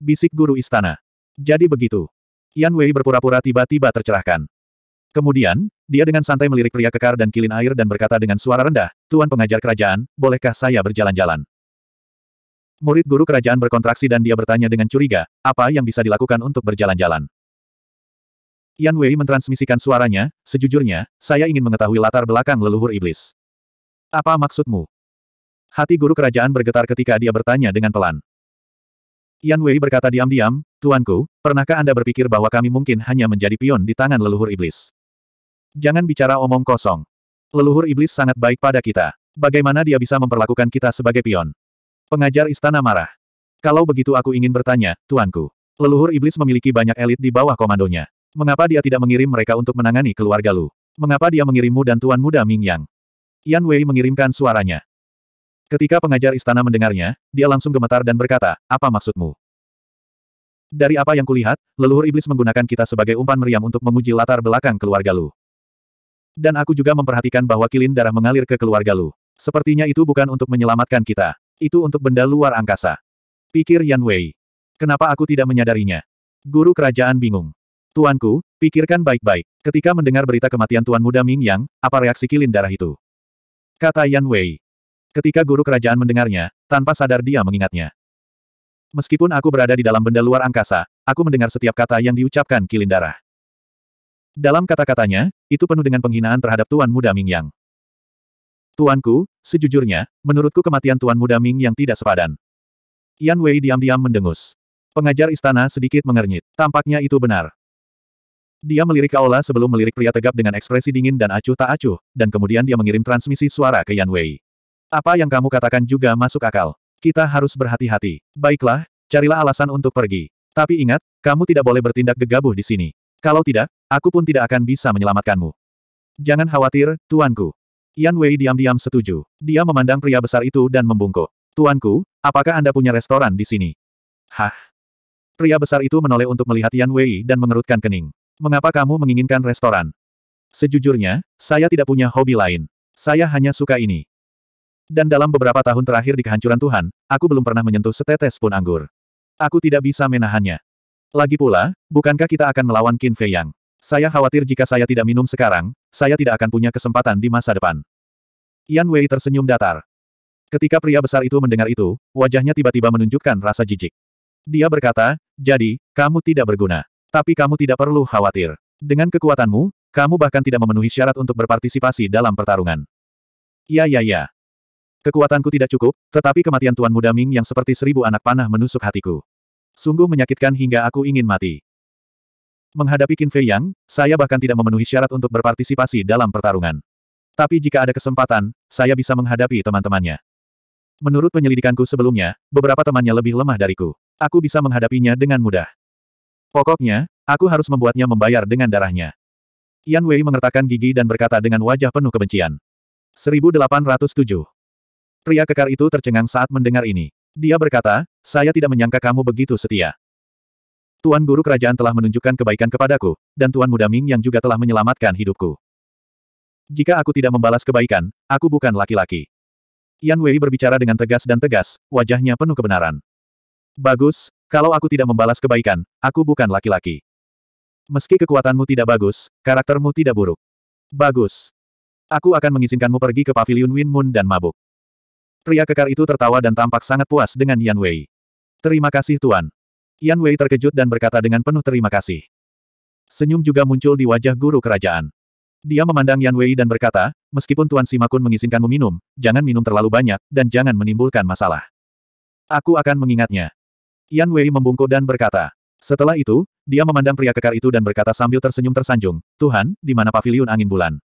Bisik Guru Istana. Jadi begitu. Yan Wei berpura-pura tiba-tiba tercerahkan. Kemudian, dia dengan santai melirik pria kekar dan kilin air dan berkata dengan suara rendah, Tuan pengajar kerajaan, bolehkah saya berjalan-jalan? Murid guru kerajaan berkontraksi dan dia bertanya dengan curiga, apa yang bisa dilakukan untuk berjalan-jalan? Yan Wei mentransmisikan suaranya, sejujurnya, saya ingin mengetahui latar belakang leluhur iblis. Apa maksudmu? Hati guru kerajaan bergetar ketika dia bertanya dengan pelan. Yan Wei berkata diam-diam, Tuanku, pernahkah Anda berpikir bahwa kami mungkin hanya menjadi pion di tangan leluhur iblis? Jangan bicara omong kosong. Leluhur iblis sangat baik pada kita. Bagaimana dia bisa memperlakukan kita sebagai pion? Pengajar istana marah. Kalau begitu aku ingin bertanya, tuanku. Leluhur iblis memiliki banyak elit di bawah komandonya. Mengapa dia tidak mengirim mereka untuk menangani keluarga Lu? Mengapa dia mengirimmu dan tuan muda Ming Yang? Yan Wei mengirimkan suaranya. Ketika pengajar istana mendengarnya, dia langsung gemetar dan berkata, apa maksudmu? Dari apa yang kulihat, leluhur iblis menggunakan kita sebagai umpan meriam untuk menguji latar belakang keluarga Lu. Dan aku juga memperhatikan bahwa kilin darah mengalir ke keluarga Lu. Sepertinya itu bukan untuk menyelamatkan kita. Itu untuk benda luar angkasa. Pikir Yan Wei. Kenapa aku tidak menyadarinya? Guru kerajaan bingung. Tuanku, pikirkan baik-baik. Ketika mendengar berita kematian Tuan Muda Ming Yang, apa reaksi kilin darah itu? Kata Yan Wei. Ketika guru kerajaan mendengarnya, tanpa sadar dia mengingatnya. Meskipun aku berada di dalam benda luar angkasa, aku mendengar setiap kata yang diucapkan kilin darah. Dalam kata-katanya, itu penuh dengan penghinaan terhadap Tuan Muda Ming Yang. Tuanku, sejujurnya, menurutku kematian Tuan Muda Ming Yang tidak sepadan. Yan Wei diam-diam mendengus. Pengajar istana sedikit mengernyit. Tampaknya itu benar. Dia melirik Kaola sebelum melirik pria tegap dengan ekspresi dingin dan acuh tak acuh, dan kemudian dia mengirim transmisi suara ke Yan Wei. Apa yang kamu katakan juga masuk akal. Kita harus berhati-hati. Baiklah, carilah alasan untuk pergi. Tapi ingat, kamu tidak boleh bertindak gegabah di sini. Kalau tidak, aku pun tidak akan bisa menyelamatkanmu. Jangan khawatir, tuanku. Yan Wei diam-diam setuju. Dia memandang pria besar itu dan membungkuk. Tuanku, apakah Anda punya restoran di sini? Hah? Pria besar itu menoleh untuk melihat Yan Wei dan mengerutkan kening. Mengapa kamu menginginkan restoran? Sejujurnya, saya tidak punya hobi lain. Saya hanya suka ini. Dan dalam beberapa tahun terakhir di kehancuran Tuhan, aku belum pernah menyentuh setetes pun anggur. Aku tidak bisa menahannya. Lagi pula, bukankah kita akan melawan Qin Fei Yang? Saya khawatir jika saya tidak minum sekarang, saya tidak akan punya kesempatan di masa depan. Yan Wei tersenyum datar. Ketika pria besar itu mendengar itu, wajahnya tiba-tiba menunjukkan rasa jijik. Dia berkata, jadi, kamu tidak berguna. Tapi kamu tidak perlu khawatir. Dengan kekuatanmu, kamu bahkan tidak memenuhi syarat untuk berpartisipasi dalam pertarungan. Ya ya ya. Kekuatanku tidak cukup, tetapi kematian Tuan Muda Ming yang seperti seribu anak panah menusuk hatiku. Sungguh menyakitkan hingga aku ingin mati. Menghadapi Qin Fei Yang, saya bahkan tidak memenuhi syarat untuk berpartisipasi dalam pertarungan. Tapi jika ada kesempatan, saya bisa menghadapi teman-temannya. Menurut penyelidikanku sebelumnya, beberapa temannya lebih lemah dariku. Aku bisa menghadapinya dengan mudah. Pokoknya, aku harus membuatnya membayar dengan darahnya. Yan Wei mengertakkan gigi dan berkata dengan wajah penuh kebencian. 1807. Pria kekar itu tercengang saat mendengar ini. Dia berkata, saya tidak menyangka kamu begitu setia. Tuan Guru Kerajaan telah menunjukkan kebaikan kepadaku, dan Tuan Muda Ming yang juga telah menyelamatkan hidupku. Jika aku tidak membalas kebaikan, aku bukan laki-laki. Yan Wei berbicara dengan tegas dan tegas, wajahnya penuh kebenaran. Bagus, kalau aku tidak membalas kebaikan, aku bukan laki-laki. Meski kekuatanmu tidak bagus, karaktermu tidak buruk. Bagus. Aku akan mengizinkanmu pergi ke Paviliun Win Moon dan mabuk. Pria kekar itu tertawa dan tampak sangat puas dengan Yan Wei. Terima kasih Tuan. Yan Wei terkejut dan berkata dengan penuh terima kasih. Senyum juga muncul di wajah guru kerajaan. Dia memandang Yan Wei dan berkata, meskipun Tuan Simakun mengizinkanmu minum, jangan minum terlalu banyak, dan jangan menimbulkan masalah. Aku akan mengingatnya. Yan Wei membungkuk dan berkata. Setelah itu, dia memandang pria kekar itu dan berkata sambil tersenyum tersanjung, Tuhan, di mana pavilion angin bulan?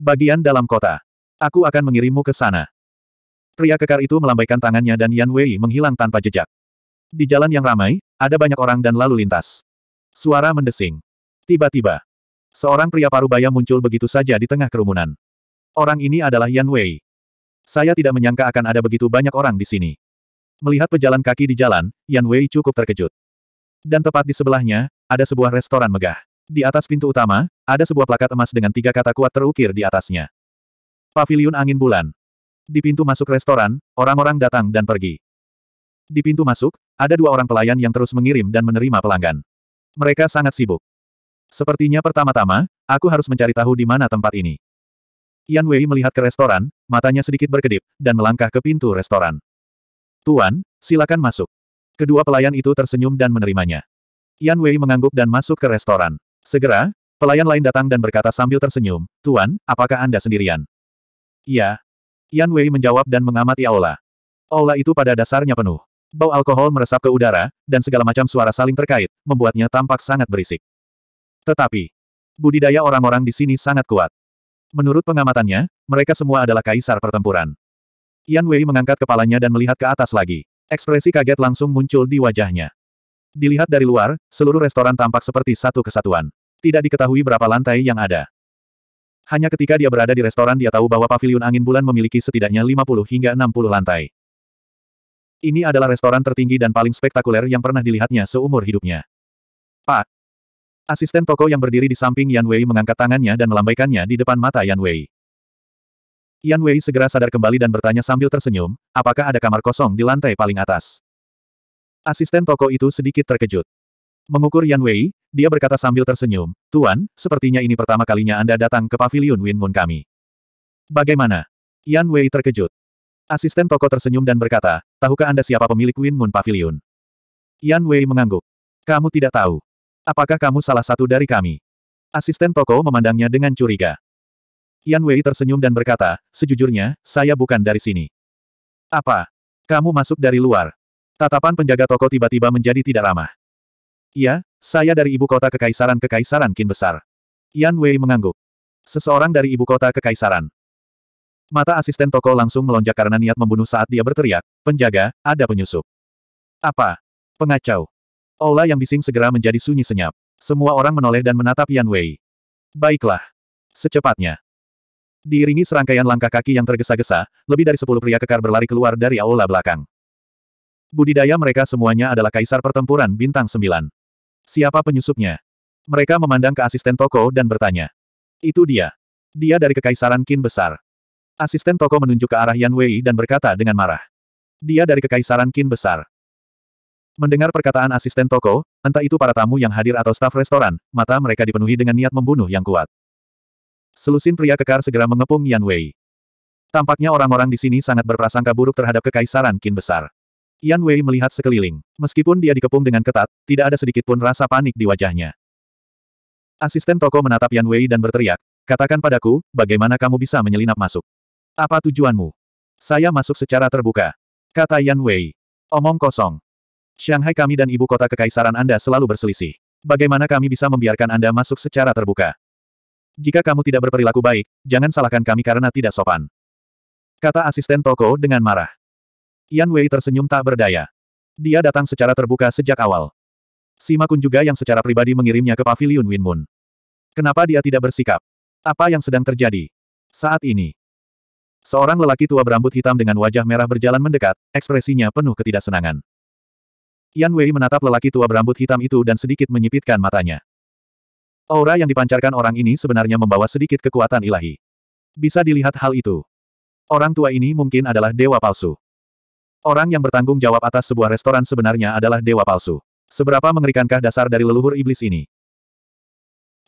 Bagian dalam kota. Aku akan mengirimmu ke sana. Pria kekar itu melambaikan tangannya dan Yan Wei menghilang tanpa jejak. Di jalan yang ramai, ada banyak orang dan lalu lintas. Suara mendesing. Tiba-tiba, seorang pria paruh baya muncul begitu saja di tengah kerumunan. Orang ini adalah Yan Wei. Saya tidak menyangka akan ada begitu banyak orang di sini. Melihat pejalan kaki di jalan, Yan Wei cukup terkejut. Dan tepat di sebelahnya, ada sebuah restoran megah. Di atas pintu utama, ada sebuah plakat emas dengan tiga kata kuat terukir di atasnya. Pavilion Angin Bulan. Di pintu masuk restoran, orang-orang datang dan pergi. Di pintu masuk, ada dua orang pelayan yang terus mengirim dan menerima pelanggan. Mereka sangat sibuk. Sepertinya pertama-tama, aku harus mencari tahu di mana tempat ini. Yan Wei melihat ke restoran, matanya sedikit berkedip, dan melangkah ke pintu restoran. Tuan, silakan masuk. Kedua pelayan itu tersenyum dan menerimanya. Yan Wei mengangguk dan masuk ke restoran. Segera, pelayan lain datang dan berkata sambil tersenyum, Tuan, apakah Anda sendirian? Ya, Yan Wei menjawab dan mengamati aula. Aula itu pada dasarnya penuh. Bau alkohol meresap ke udara, dan segala macam suara saling terkait, membuatnya tampak sangat berisik. Tetapi, budidaya orang-orang di sini sangat kuat. Menurut pengamatannya, mereka semua adalah kaisar pertempuran. Yan Wei mengangkat kepalanya dan melihat ke atas lagi. Ekspresi kaget langsung muncul di wajahnya. Dilihat dari luar, seluruh restoran tampak seperti satu kesatuan. Tidak diketahui berapa lantai yang ada. Hanya ketika dia berada di restoran dia tahu bahwa paviliun angin bulan memiliki setidaknya 50 hingga 60 lantai. Ini adalah restoran tertinggi dan paling spektakuler yang pernah dilihatnya seumur hidupnya. Pak! Asisten toko yang berdiri di samping Yan Wei mengangkat tangannya dan melambaikannya di depan mata Yan Wei. Yan Wei segera sadar kembali dan bertanya sambil tersenyum, apakah ada kamar kosong di lantai paling atas. Asisten toko itu sedikit terkejut. Mengukur Yan Wei, dia berkata sambil tersenyum, Tuan, sepertinya ini pertama kalinya Anda datang ke pavilion Win Moon kami. Bagaimana? Yan Wei terkejut. Asisten toko tersenyum dan berkata, tahukah Anda siapa pemilik Win Moon Pavilion? Yan Wei mengangguk. Kamu tidak tahu. Apakah kamu salah satu dari kami? Asisten toko memandangnya dengan curiga. Yan Wei tersenyum dan berkata, sejujurnya, saya bukan dari sini. Apa? Kamu masuk dari luar. Tatapan penjaga toko tiba-tiba menjadi tidak ramah. Iya, saya dari ibu kota kekaisaran Kekaisaran Kin Besar. Yan Wei mengangguk. Seseorang dari ibu kota kekaisaran. Mata asisten toko langsung melonjak karena niat membunuh saat dia berteriak, penjaga, ada penyusup. Apa? Pengacau. Aula yang bising segera menjadi sunyi senyap. Semua orang menoleh dan menatap Yan Wei. Baiklah. Secepatnya. Diiringi serangkaian langkah kaki yang tergesa-gesa, lebih dari sepuluh pria kekar berlari keluar dari aula belakang. Budidaya mereka semuanya adalah kaisar pertempuran bintang sembilan. Siapa penyusupnya? Mereka memandang ke asisten toko dan bertanya. Itu dia. Dia dari Kekaisaran Kin Besar. Asisten toko menunjuk ke arah Yan Wei dan berkata dengan marah. Dia dari Kekaisaran Qin Besar. Mendengar perkataan asisten toko, entah itu para tamu yang hadir atau staf restoran, mata mereka dipenuhi dengan niat membunuh yang kuat. Selusin pria kekar segera mengepung Yan Wei. Tampaknya orang-orang di sini sangat berprasangka buruk terhadap Kekaisaran Qin Besar. Yan Wei melihat sekeliling. Meskipun dia dikepung dengan ketat, tidak ada sedikit pun rasa panik di wajahnya. Asisten toko menatap Yan Wei dan berteriak, katakan padaku, bagaimana kamu bisa menyelinap masuk. Apa tujuanmu? Saya masuk secara terbuka. Kata Yan Wei. Omong kosong. Shanghai kami dan ibu kota kekaisaran Anda selalu berselisih. Bagaimana kami bisa membiarkan Anda masuk secara terbuka? Jika kamu tidak berperilaku baik, jangan salahkan kami karena tidak sopan. Kata asisten toko dengan marah. Yan Wei tersenyum tak berdaya. Dia datang secara terbuka sejak awal. Sima Kun juga yang secara pribadi mengirimnya ke Paviliun Win Moon. Kenapa dia tidak bersikap? Apa yang sedang terjadi? Saat ini, Seorang lelaki tua berambut hitam dengan wajah merah berjalan mendekat, ekspresinya penuh ketidaksenangan. Yan Wei menatap lelaki tua berambut hitam itu dan sedikit menyipitkan matanya. Aura yang dipancarkan orang ini sebenarnya membawa sedikit kekuatan ilahi. Bisa dilihat hal itu. Orang tua ini mungkin adalah dewa palsu. Orang yang bertanggung jawab atas sebuah restoran sebenarnya adalah dewa palsu. Seberapa mengerikankah dasar dari leluhur iblis ini?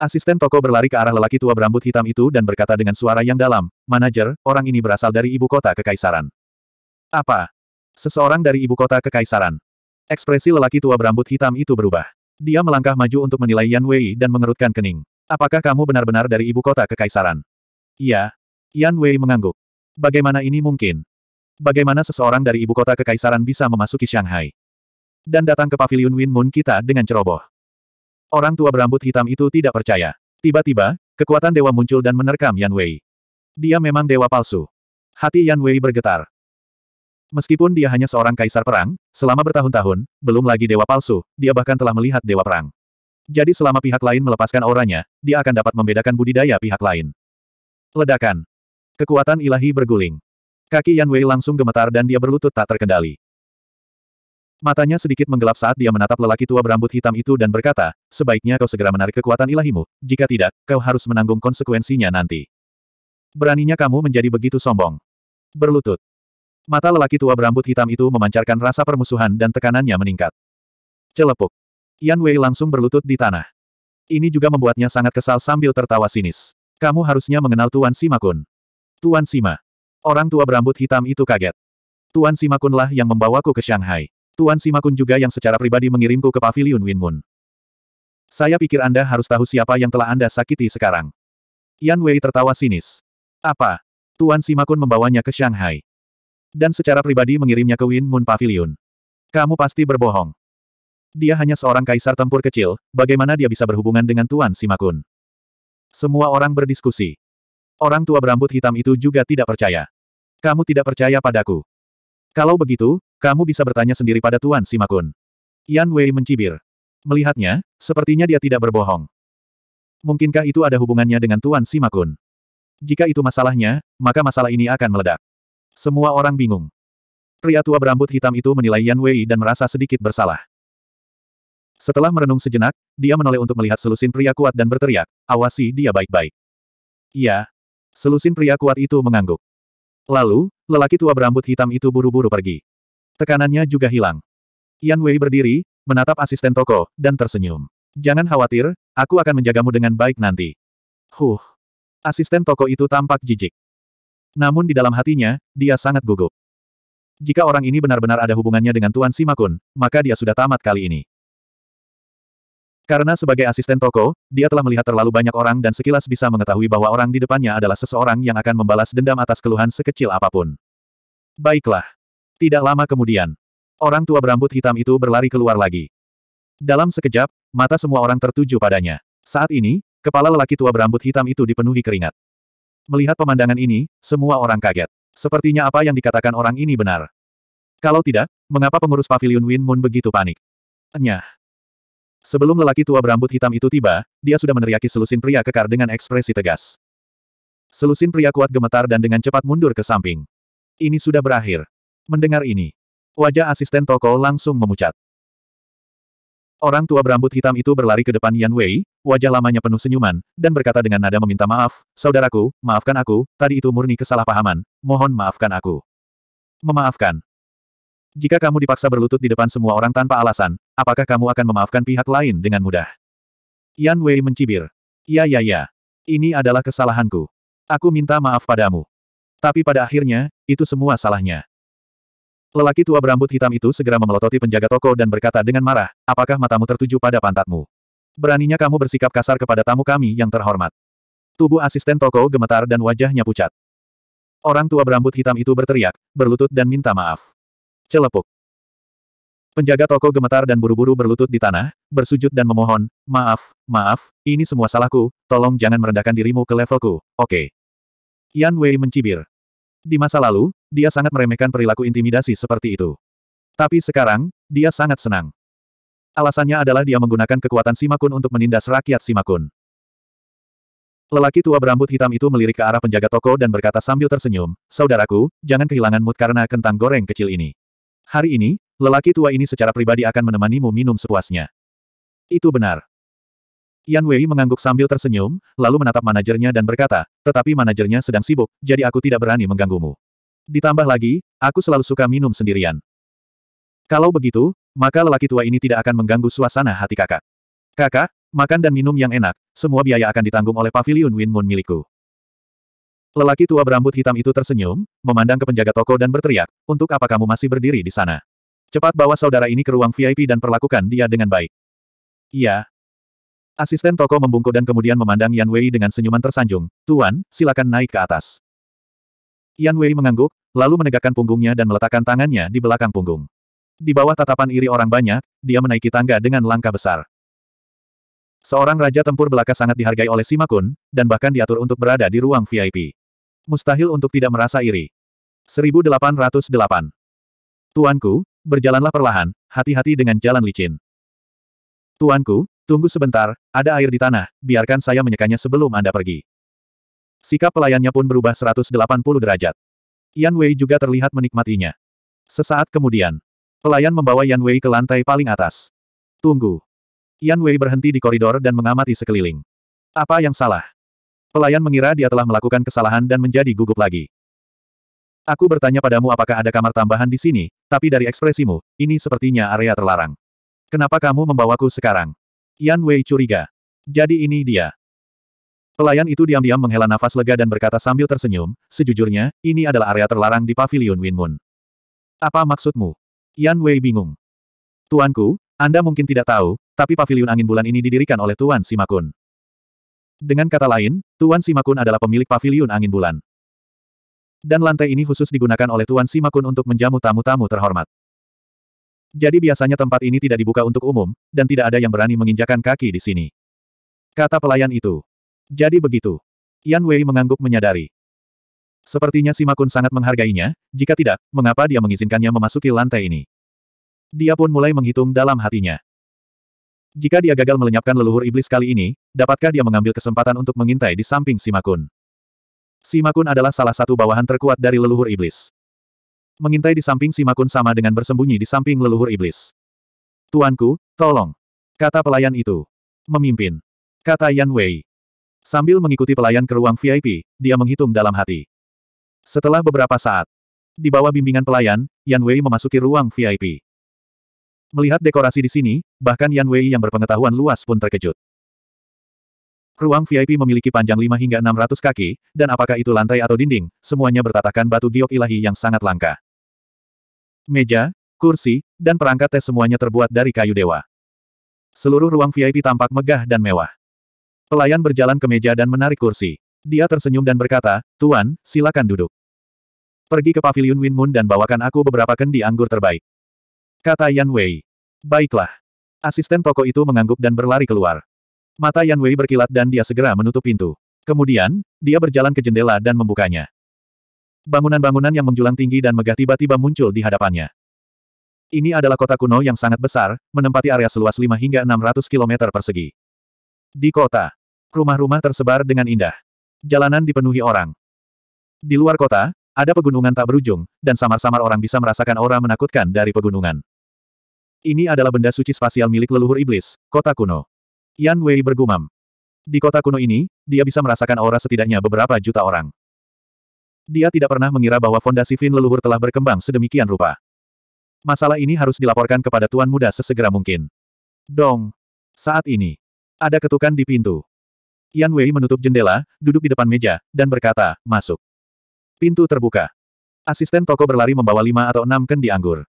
Asisten toko berlari ke arah lelaki tua berambut hitam itu dan berkata dengan suara yang dalam, Manajer, orang ini berasal dari ibu kota kekaisaran. Apa? Seseorang dari ibu kota kekaisaran. Ekspresi lelaki tua berambut hitam itu berubah. Dia melangkah maju untuk menilai Yan Wei dan mengerutkan kening. Apakah kamu benar-benar dari ibu kota kekaisaran? Iya. Yan Wei mengangguk. Bagaimana ini mungkin? Bagaimana seseorang dari ibu kota kekaisaran bisa memasuki Shanghai? Dan datang ke pavilion Win Moon kita dengan ceroboh. Orang tua berambut hitam itu tidak percaya. Tiba-tiba, kekuatan dewa muncul dan menerkam Yan Wei. Dia memang dewa palsu. Hati Yan Wei bergetar. Meskipun dia hanya seorang kaisar perang, selama bertahun-tahun, belum lagi dewa palsu, dia bahkan telah melihat dewa perang. Jadi selama pihak lain melepaskan auranya, dia akan dapat membedakan budidaya pihak lain. Ledakan. Kekuatan ilahi berguling. Kaki Yan Wei langsung gemetar dan dia berlutut tak terkendali. Matanya sedikit menggelap saat dia menatap lelaki tua berambut hitam itu dan berkata, sebaiknya kau segera menarik kekuatan ilahimu, jika tidak, kau harus menanggung konsekuensinya nanti. Beraninya kamu menjadi begitu sombong. Berlutut. Mata lelaki tua berambut hitam itu memancarkan rasa permusuhan dan tekanannya meningkat. Celepuk. Yan Wei langsung berlutut di tanah. Ini juga membuatnya sangat kesal sambil tertawa sinis. Kamu harusnya mengenal Tuan Sima Kun. Tuan Sima. Orang tua berambut hitam itu kaget. Tuan Sima Kunlah yang membawaku ke Shanghai. Tuan Simakun juga yang secara pribadi mengirimku ke pavilion Win Moon. Saya pikir Anda harus tahu siapa yang telah Anda sakiti sekarang. Yan Wei tertawa sinis. Apa? Tuan Simakun membawanya ke Shanghai. Dan secara pribadi mengirimnya ke Win Moon Pavilion. Kamu pasti berbohong. Dia hanya seorang kaisar tempur kecil, bagaimana dia bisa berhubungan dengan Tuan Simakun? Semua orang berdiskusi. Orang tua berambut hitam itu juga tidak percaya. Kamu tidak percaya padaku. Kalau begitu, kamu bisa bertanya sendiri pada Tuan Simakun. Yan Wei mencibir. Melihatnya, sepertinya dia tidak berbohong. Mungkinkah itu ada hubungannya dengan Tuan Simakun? Jika itu masalahnya, maka masalah ini akan meledak. Semua orang bingung. Pria tua berambut hitam itu menilai Yan Wei dan merasa sedikit bersalah. Setelah merenung sejenak, dia menoleh untuk melihat selusin pria kuat dan berteriak, awasi dia baik-baik. Iya. Selusin pria kuat itu mengangguk. Lalu, lelaki tua berambut hitam itu buru-buru pergi. Tekanannya juga hilang. Yan Wei berdiri, menatap asisten toko, dan tersenyum. Jangan khawatir, aku akan menjagamu dengan baik nanti. Huh. Asisten toko itu tampak jijik. Namun di dalam hatinya, dia sangat gugup. Jika orang ini benar-benar ada hubungannya dengan Tuan Simakun, maka dia sudah tamat kali ini. Karena sebagai asisten toko, dia telah melihat terlalu banyak orang dan sekilas bisa mengetahui bahwa orang di depannya adalah seseorang yang akan membalas dendam atas keluhan sekecil apapun. Baiklah. Tidak lama kemudian, orang tua berambut hitam itu berlari keluar lagi. Dalam sekejap, mata semua orang tertuju padanya. Saat ini, kepala lelaki tua berambut hitam itu dipenuhi keringat. Melihat pemandangan ini, semua orang kaget. Sepertinya apa yang dikatakan orang ini benar. Kalau tidak, mengapa pengurus pavilion Win Moon begitu panik? Enyah. Sebelum lelaki tua berambut hitam itu tiba, dia sudah meneriaki selusin pria kekar dengan ekspresi tegas. Selusin pria kuat gemetar dan dengan cepat mundur ke samping. Ini sudah berakhir. Mendengar ini, wajah asisten toko langsung memucat. Orang tua berambut hitam itu berlari ke depan Yan Wei, wajah lamanya penuh senyuman, dan berkata dengan nada meminta maaf, Saudaraku, maafkan aku, tadi itu murni kesalahpahaman, mohon maafkan aku. Memaafkan. Jika kamu dipaksa berlutut di depan semua orang tanpa alasan, apakah kamu akan memaafkan pihak lain dengan mudah? Yan Wei mencibir. Ya ya ya. Ini adalah kesalahanku. Aku minta maaf padamu. Tapi pada akhirnya, itu semua salahnya. Lelaki tua berambut hitam itu segera memelototi penjaga toko dan berkata dengan marah, apakah matamu tertuju pada pantatmu? Beraninya kamu bersikap kasar kepada tamu kami yang terhormat. Tubuh asisten toko gemetar dan wajahnya pucat. Orang tua berambut hitam itu berteriak, berlutut dan minta maaf. Celepuk. Penjaga toko gemetar dan buru-buru berlutut di tanah, bersujud dan memohon, maaf, maaf, ini semua salahku, tolong jangan merendahkan dirimu ke levelku, oke. Okay. Yan Wei mencibir. Di masa lalu, dia sangat meremehkan perilaku intimidasi seperti itu. Tapi sekarang, dia sangat senang. Alasannya adalah dia menggunakan kekuatan Simakun untuk menindas rakyat Simakun. Lelaki tua berambut hitam itu melirik ke arah penjaga toko dan berkata sambil tersenyum, Saudaraku, jangan kehilangan mood karena kentang goreng kecil ini. Hari ini, lelaki tua ini secara pribadi akan menemanimu minum sepuasnya. Itu benar. Yan Wei mengangguk sambil tersenyum, lalu menatap manajernya dan berkata, tetapi manajernya sedang sibuk, jadi aku tidak berani mengganggumu. Ditambah lagi, aku selalu suka minum sendirian. Kalau begitu, maka lelaki tua ini tidak akan mengganggu suasana hati kakak. Kakak, makan dan minum yang enak, semua biaya akan ditanggung oleh pavilion Win Moon milikku. Lelaki tua berambut hitam itu tersenyum, memandang ke penjaga toko dan berteriak, untuk apa kamu masih berdiri di sana? Cepat bawa saudara ini ke ruang VIP dan perlakukan dia dengan baik. Iya. Asisten toko membungkuk dan kemudian memandang Yan Wei dengan senyuman tersanjung, Tuan, silakan naik ke atas. Yan Wei mengangguk, lalu menegakkan punggungnya dan meletakkan tangannya di belakang punggung. Di bawah tatapan iri orang banyak, dia menaiki tangga dengan langkah besar. Seorang raja tempur belaka sangat dihargai oleh Sima Kun, dan bahkan diatur untuk berada di ruang VIP. Mustahil untuk tidak merasa iri. 1808 Tuanku, berjalanlah perlahan, hati-hati dengan jalan licin. Tuanku, tunggu sebentar, ada air di tanah, biarkan saya menyekanya sebelum Anda pergi. Sikap pelayannya pun berubah 180 derajat. Yan Wei juga terlihat menikmatinya. Sesaat kemudian, pelayan membawa Yan Wei ke lantai paling atas. Tunggu. Yan Wei berhenti di koridor dan mengamati sekeliling. Apa yang salah? Pelayan mengira dia telah melakukan kesalahan dan menjadi gugup lagi. Aku bertanya padamu apakah ada kamar tambahan di sini, tapi dari ekspresimu, ini sepertinya area terlarang. Kenapa kamu membawaku sekarang? Yan Wei curiga. Jadi ini dia. Pelayan itu diam-diam menghela nafas lega dan berkata sambil tersenyum, sejujurnya, ini adalah area terlarang di Pavilion Winmun. Apa maksudmu? Yan Wei bingung. Tuanku, Anda mungkin tidak tahu, tapi Pavilion Angin Bulan ini didirikan oleh Tuan Simakun. Dengan kata lain, Tuan Simakun adalah pemilik Pavilion Angin Bulan. Dan lantai ini khusus digunakan oleh Tuan Simakun untuk menjamu tamu-tamu terhormat. Jadi biasanya tempat ini tidak dibuka untuk umum, dan tidak ada yang berani menginjakan kaki di sini. Kata pelayan itu. Jadi begitu. Yan Wei mengangguk menyadari. Sepertinya Simakun sangat menghargainya, jika tidak, mengapa dia mengizinkannya memasuki lantai ini? Dia pun mulai menghitung dalam hatinya. Jika dia gagal melenyapkan leluhur iblis kali ini, dapatkah dia mengambil kesempatan untuk mengintai di samping Simakun? Simakun adalah salah satu bawahan terkuat dari leluhur iblis. Mengintai di samping Simakun sama dengan bersembunyi di samping leluhur iblis. Tuanku, tolong. Kata pelayan itu. Memimpin. Kata Yan Wei. Sambil mengikuti pelayan ke ruang VIP, dia menghitung dalam hati. Setelah beberapa saat, di bawah bimbingan pelayan, Yan Wei memasuki ruang VIP. Melihat dekorasi di sini, bahkan Yan Wei yang berpengetahuan luas pun terkejut. Ruang VIP memiliki panjang 5 hingga 600 kaki, dan apakah itu lantai atau dinding, semuanya bertatakan batu giok ilahi yang sangat langka. Meja, kursi, dan perangkat teh semuanya terbuat dari kayu dewa. Seluruh ruang VIP tampak megah dan mewah. Pelayan berjalan ke meja dan menarik kursi. Dia tersenyum dan berkata, Tuan, silakan duduk. Pergi ke pavilion Win Moon dan bawakan aku beberapa kendi anggur terbaik. Kata Yan Wei. Baiklah. Asisten toko itu mengangguk dan berlari keluar. Mata Yan Wei berkilat dan dia segera menutup pintu. Kemudian, dia berjalan ke jendela dan membukanya. Bangunan-bangunan yang menjulang tinggi dan megah tiba-tiba muncul di hadapannya. Ini adalah kota kuno yang sangat besar, menempati area seluas 5 hingga 600 km persegi. Di kota, Rumah-rumah tersebar dengan indah. Jalanan dipenuhi orang. Di luar kota, ada pegunungan tak berujung, dan samar-samar orang bisa merasakan aura menakutkan dari pegunungan. Ini adalah benda suci spasial milik leluhur iblis, kota kuno. Yan Wei bergumam. Di kota kuno ini, dia bisa merasakan aura setidaknya beberapa juta orang. Dia tidak pernah mengira bahwa fondasi Fin leluhur telah berkembang sedemikian rupa. Masalah ini harus dilaporkan kepada Tuan Muda sesegera mungkin. Dong. Saat ini. Ada ketukan di pintu. Yan Wei menutup jendela, duduk di depan meja, dan berkata, masuk. Pintu terbuka. Asisten toko berlari membawa lima atau enam kendi anggur.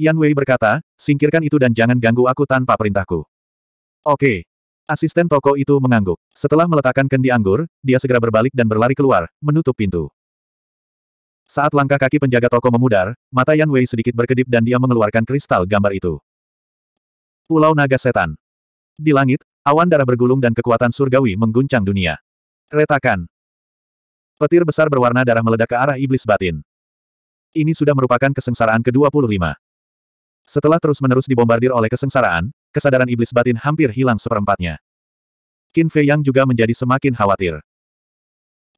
Yan Wei berkata, singkirkan itu dan jangan ganggu aku tanpa perintahku. Oke. Asisten toko itu mengangguk. Setelah meletakkan kendi anggur, dia segera berbalik dan berlari keluar, menutup pintu. Saat langkah kaki penjaga toko memudar, mata Yan Wei sedikit berkedip dan dia mengeluarkan kristal gambar itu. Pulau Naga Setan. Di langit, Awan darah bergulung dan kekuatan surgawi mengguncang dunia. Retakan. Petir besar berwarna darah meledak ke arah iblis batin. Ini sudah merupakan kesengsaraan ke-25. Setelah terus-menerus dibombardir oleh kesengsaraan, kesadaran iblis batin hampir hilang seperempatnya. Qin Fei Yang juga menjadi semakin khawatir.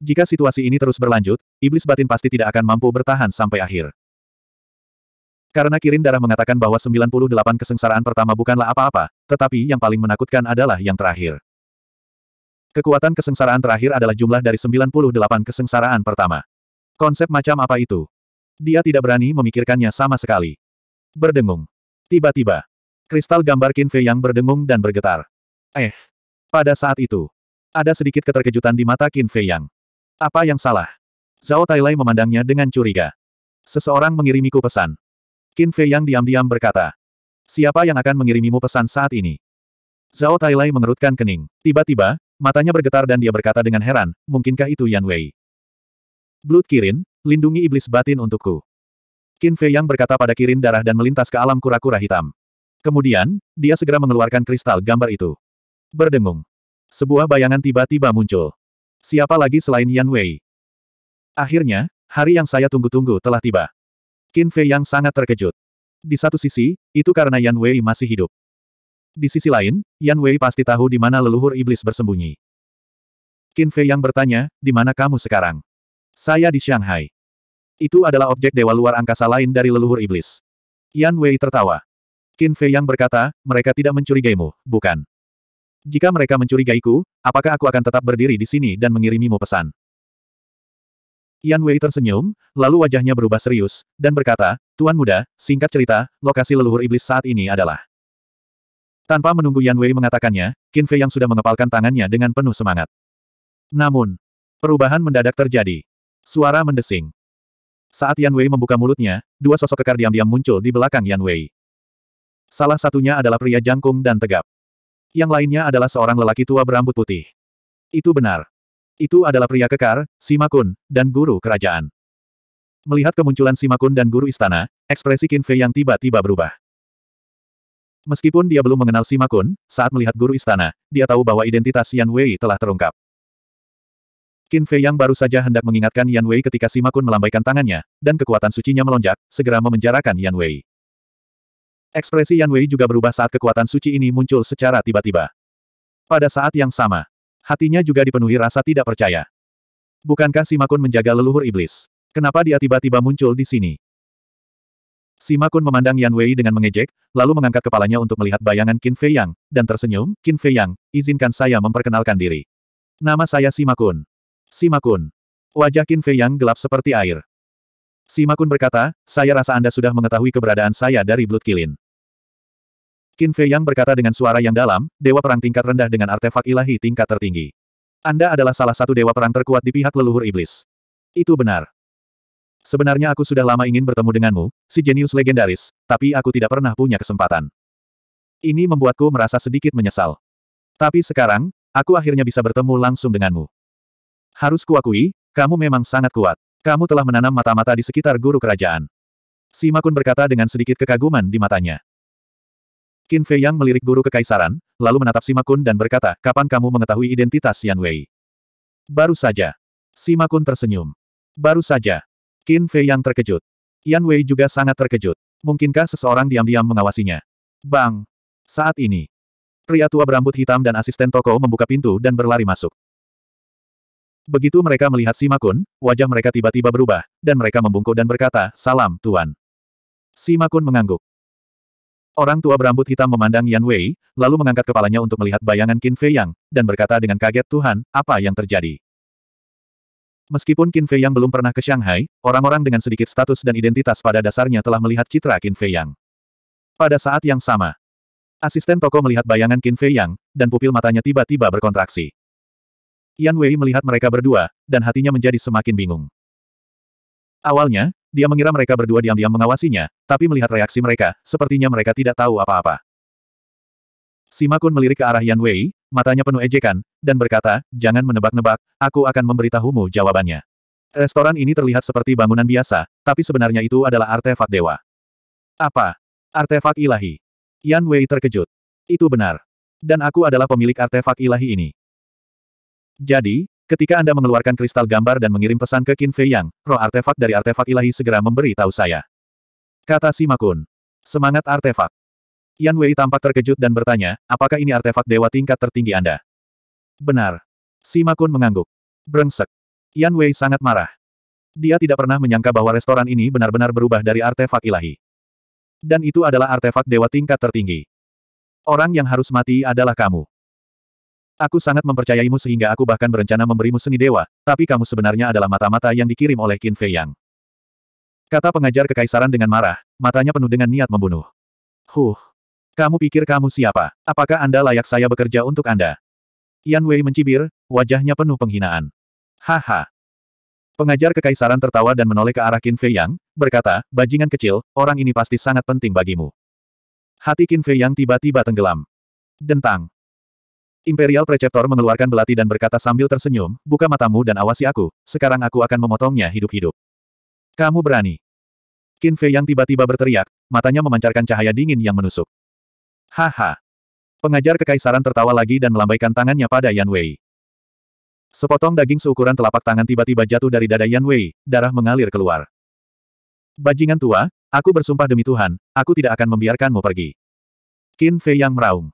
Jika situasi ini terus berlanjut, iblis batin pasti tidak akan mampu bertahan sampai akhir. Karena Kirin Darah mengatakan bahwa 98 kesengsaraan pertama bukanlah apa-apa, tetapi yang paling menakutkan adalah yang terakhir. Kekuatan kesengsaraan terakhir adalah jumlah dari 98 kesengsaraan pertama. Konsep macam apa itu? Dia tidak berani memikirkannya sama sekali. Berdengung. Tiba-tiba, kristal gambar Qin Fei yang berdengung dan bergetar. Eh. Pada saat itu, ada sedikit keterkejutan di mata Qin Fei yang. Apa yang salah? Zhao Tailai memandangnya dengan curiga. Seseorang mengirimiku pesan. Qin Fei yang diam-diam berkata. Siapa yang akan mengirimimu pesan saat ini? Zhao Tailai mengerutkan kening. Tiba-tiba, matanya bergetar dan dia berkata dengan heran, mungkinkah itu Yan Wei? Blood Kirin, lindungi iblis batin untukku. Qin Fei yang berkata pada Kirin darah dan melintas ke alam kura-kura hitam. Kemudian, dia segera mengeluarkan kristal gambar itu. Berdengung. Sebuah bayangan tiba-tiba muncul. Siapa lagi selain Yan Wei? Akhirnya, hari yang saya tunggu-tunggu telah tiba. Qin Fei yang sangat terkejut. Di satu sisi, itu karena Yan Wei masih hidup. Di sisi lain, Yan Wei pasti tahu di mana leluhur iblis bersembunyi. Qin Fei yang bertanya, di mana kamu sekarang? Saya di Shanghai. Itu adalah objek dewa luar angkasa lain dari leluhur iblis. Yan Wei tertawa. Qin Fei yang berkata, mereka tidak mencurigaimu, bukan? Jika mereka mencurigaiku, apakah aku akan tetap berdiri di sini dan mengirimimu pesan? Yan Wei tersenyum, lalu wajahnya berubah serius, dan berkata, Tuan Muda, singkat cerita, lokasi leluhur iblis saat ini adalah. Tanpa menunggu Yan Wei mengatakannya, Qin Fei yang sudah mengepalkan tangannya dengan penuh semangat. Namun, perubahan mendadak terjadi. Suara mendesing. Saat Yan Wei membuka mulutnya, dua sosok kekar diam-diam muncul di belakang Yan Wei. Salah satunya adalah pria jangkung dan tegap. Yang lainnya adalah seorang lelaki tua berambut putih. Itu benar. Itu adalah pria kekar, Simakun, dan guru kerajaan. Melihat kemunculan Simakun dan guru istana, ekspresi Qin Fei yang tiba-tiba berubah. Meskipun dia belum mengenal Simakun, saat melihat guru istana, dia tahu bahwa identitas Yan Wei telah terungkap. Qin Fei yang baru saja hendak mengingatkan Yan Wei ketika Simakun melambaikan tangannya, dan kekuatan sucinya melonjak, segera memenjarakan Yan Wei. Ekspresi Yan Wei juga berubah saat kekuatan suci ini muncul secara tiba-tiba. Pada saat yang sama, Hatinya juga dipenuhi rasa tidak percaya. Bukankah Simakun menjaga leluhur iblis? Kenapa dia tiba-tiba muncul di sini? Simakun memandang Yan Wei dengan mengejek, lalu mengangkat kepalanya untuk melihat bayangan Qin Fei Yang, dan tersenyum, Qin Fei Yang, izinkan saya memperkenalkan diri. Nama saya Simakun. Simakun. Wajah Qin Fei Yang gelap seperti air. Simakun berkata, saya rasa Anda sudah mengetahui keberadaan saya dari Blood Kilin. Qin Fei Yang berkata dengan suara yang dalam, dewa perang tingkat rendah dengan artefak ilahi tingkat tertinggi. Anda adalah salah satu dewa perang terkuat di pihak leluhur iblis. Itu benar. Sebenarnya aku sudah lama ingin bertemu denganmu, si jenius legendaris, tapi aku tidak pernah punya kesempatan. Ini membuatku merasa sedikit menyesal. Tapi sekarang, aku akhirnya bisa bertemu langsung denganmu. Harus kuakui, kamu memang sangat kuat. Kamu telah menanam mata-mata di sekitar guru kerajaan. Sima Kun berkata dengan sedikit kekaguman di matanya. Qin Fei Yang melirik guru kekaisaran, lalu menatap Sima Kun dan berkata, kapan kamu mengetahui identitas Yan Wei? Baru saja. Sima Kun tersenyum. Baru saja. Qin Fei Yang terkejut. Yan Wei juga sangat terkejut. Mungkinkah seseorang diam-diam mengawasinya? Bang! Saat ini. Pria tua berambut hitam dan asisten toko membuka pintu dan berlari masuk. Begitu mereka melihat Sima Kun, wajah mereka tiba-tiba berubah, dan mereka membungkuk dan berkata, Salam, Tuan. Sima Kun mengangguk. Orang tua berambut hitam memandang Yan Wei, lalu mengangkat kepalanya untuk melihat bayangan Qin Fei Yang, dan berkata dengan kaget Tuhan, apa yang terjadi? Meskipun Qin Fei Yang belum pernah ke Shanghai, orang-orang dengan sedikit status dan identitas pada dasarnya telah melihat citra Qin Fei Yang. Pada saat yang sama, asisten toko melihat bayangan Qin Fei Yang, dan pupil matanya tiba-tiba berkontraksi. Yan Wei melihat mereka berdua, dan hatinya menjadi semakin bingung. Awalnya, dia mengira mereka berdua diam-diam mengawasinya, tapi melihat reaksi mereka, sepertinya mereka tidak tahu apa-apa. Sima Kun melirik ke arah Yan Wei, matanya penuh ejekan, dan berkata, jangan menebak-nebak, aku akan memberitahumu jawabannya. Restoran ini terlihat seperti bangunan biasa, tapi sebenarnya itu adalah artefak dewa. Apa? Artefak ilahi. Yan Wei terkejut. Itu benar. Dan aku adalah pemilik artefak ilahi ini. Jadi, Ketika Anda mengeluarkan kristal gambar dan mengirim pesan ke Qin Fei Yang, roh artefak dari artefak ilahi segera memberi tahu saya. Kata Sima Kun. Semangat artefak. Yan Wei tampak terkejut dan bertanya, apakah ini artefak dewa tingkat tertinggi Anda? Benar. Sima Kun mengangguk. Brengsek. Yan Wei sangat marah. Dia tidak pernah menyangka bahwa restoran ini benar-benar berubah dari artefak ilahi. Dan itu adalah artefak dewa tingkat tertinggi. Orang yang harus mati adalah kamu. Aku sangat mempercayaimu sehingga aku bahkan berencana memberimu seni dewa, tapi kamu sebenarnya adalah mata-mata yang dikirim oleh Qin Fei Yang. Kata pengajar kekaisaran dengan marah, matanya penuh dengan niat membunuh. Huh. Kamu pikir kamu siapa? Apakah Anda layak saya bekerja untuk Anda? Yan Wei mencibir, wajahnya penuh penghinaan. Haha. Pengajar kekaisaran tertawa dan menoleh ke arah Qin Fei Yang, berkata, bajingan kecil, orang ini pasti sangat penting bagimu. Hati Qin Fei Yang tiba-tiba tenggelam. Dentang. Imperial Preceptor mengeluarkan belati dan berkata sambil tersenyum, buka matamu dan awasi aku, sekarang aku akan memotongnya hidup-hidup. Kamu berani. Qin Fei yang tiba-tiba berteriak, matanya memancarkan cahaya dingin yang menusuk. Haha. Pengajar kekaisaran tertawa lagi dan melambaikan tangannya pada Yan Wei. Sepotong daging seukuran telapak tangan tiba-tiba jatuh dari dada Yan Wei, darah mengalir keluar. Bajingan tua, aku bersumpah demi Tuhan, aku tidak akan membiarkanmu pergi. Qin Fei yang meraung.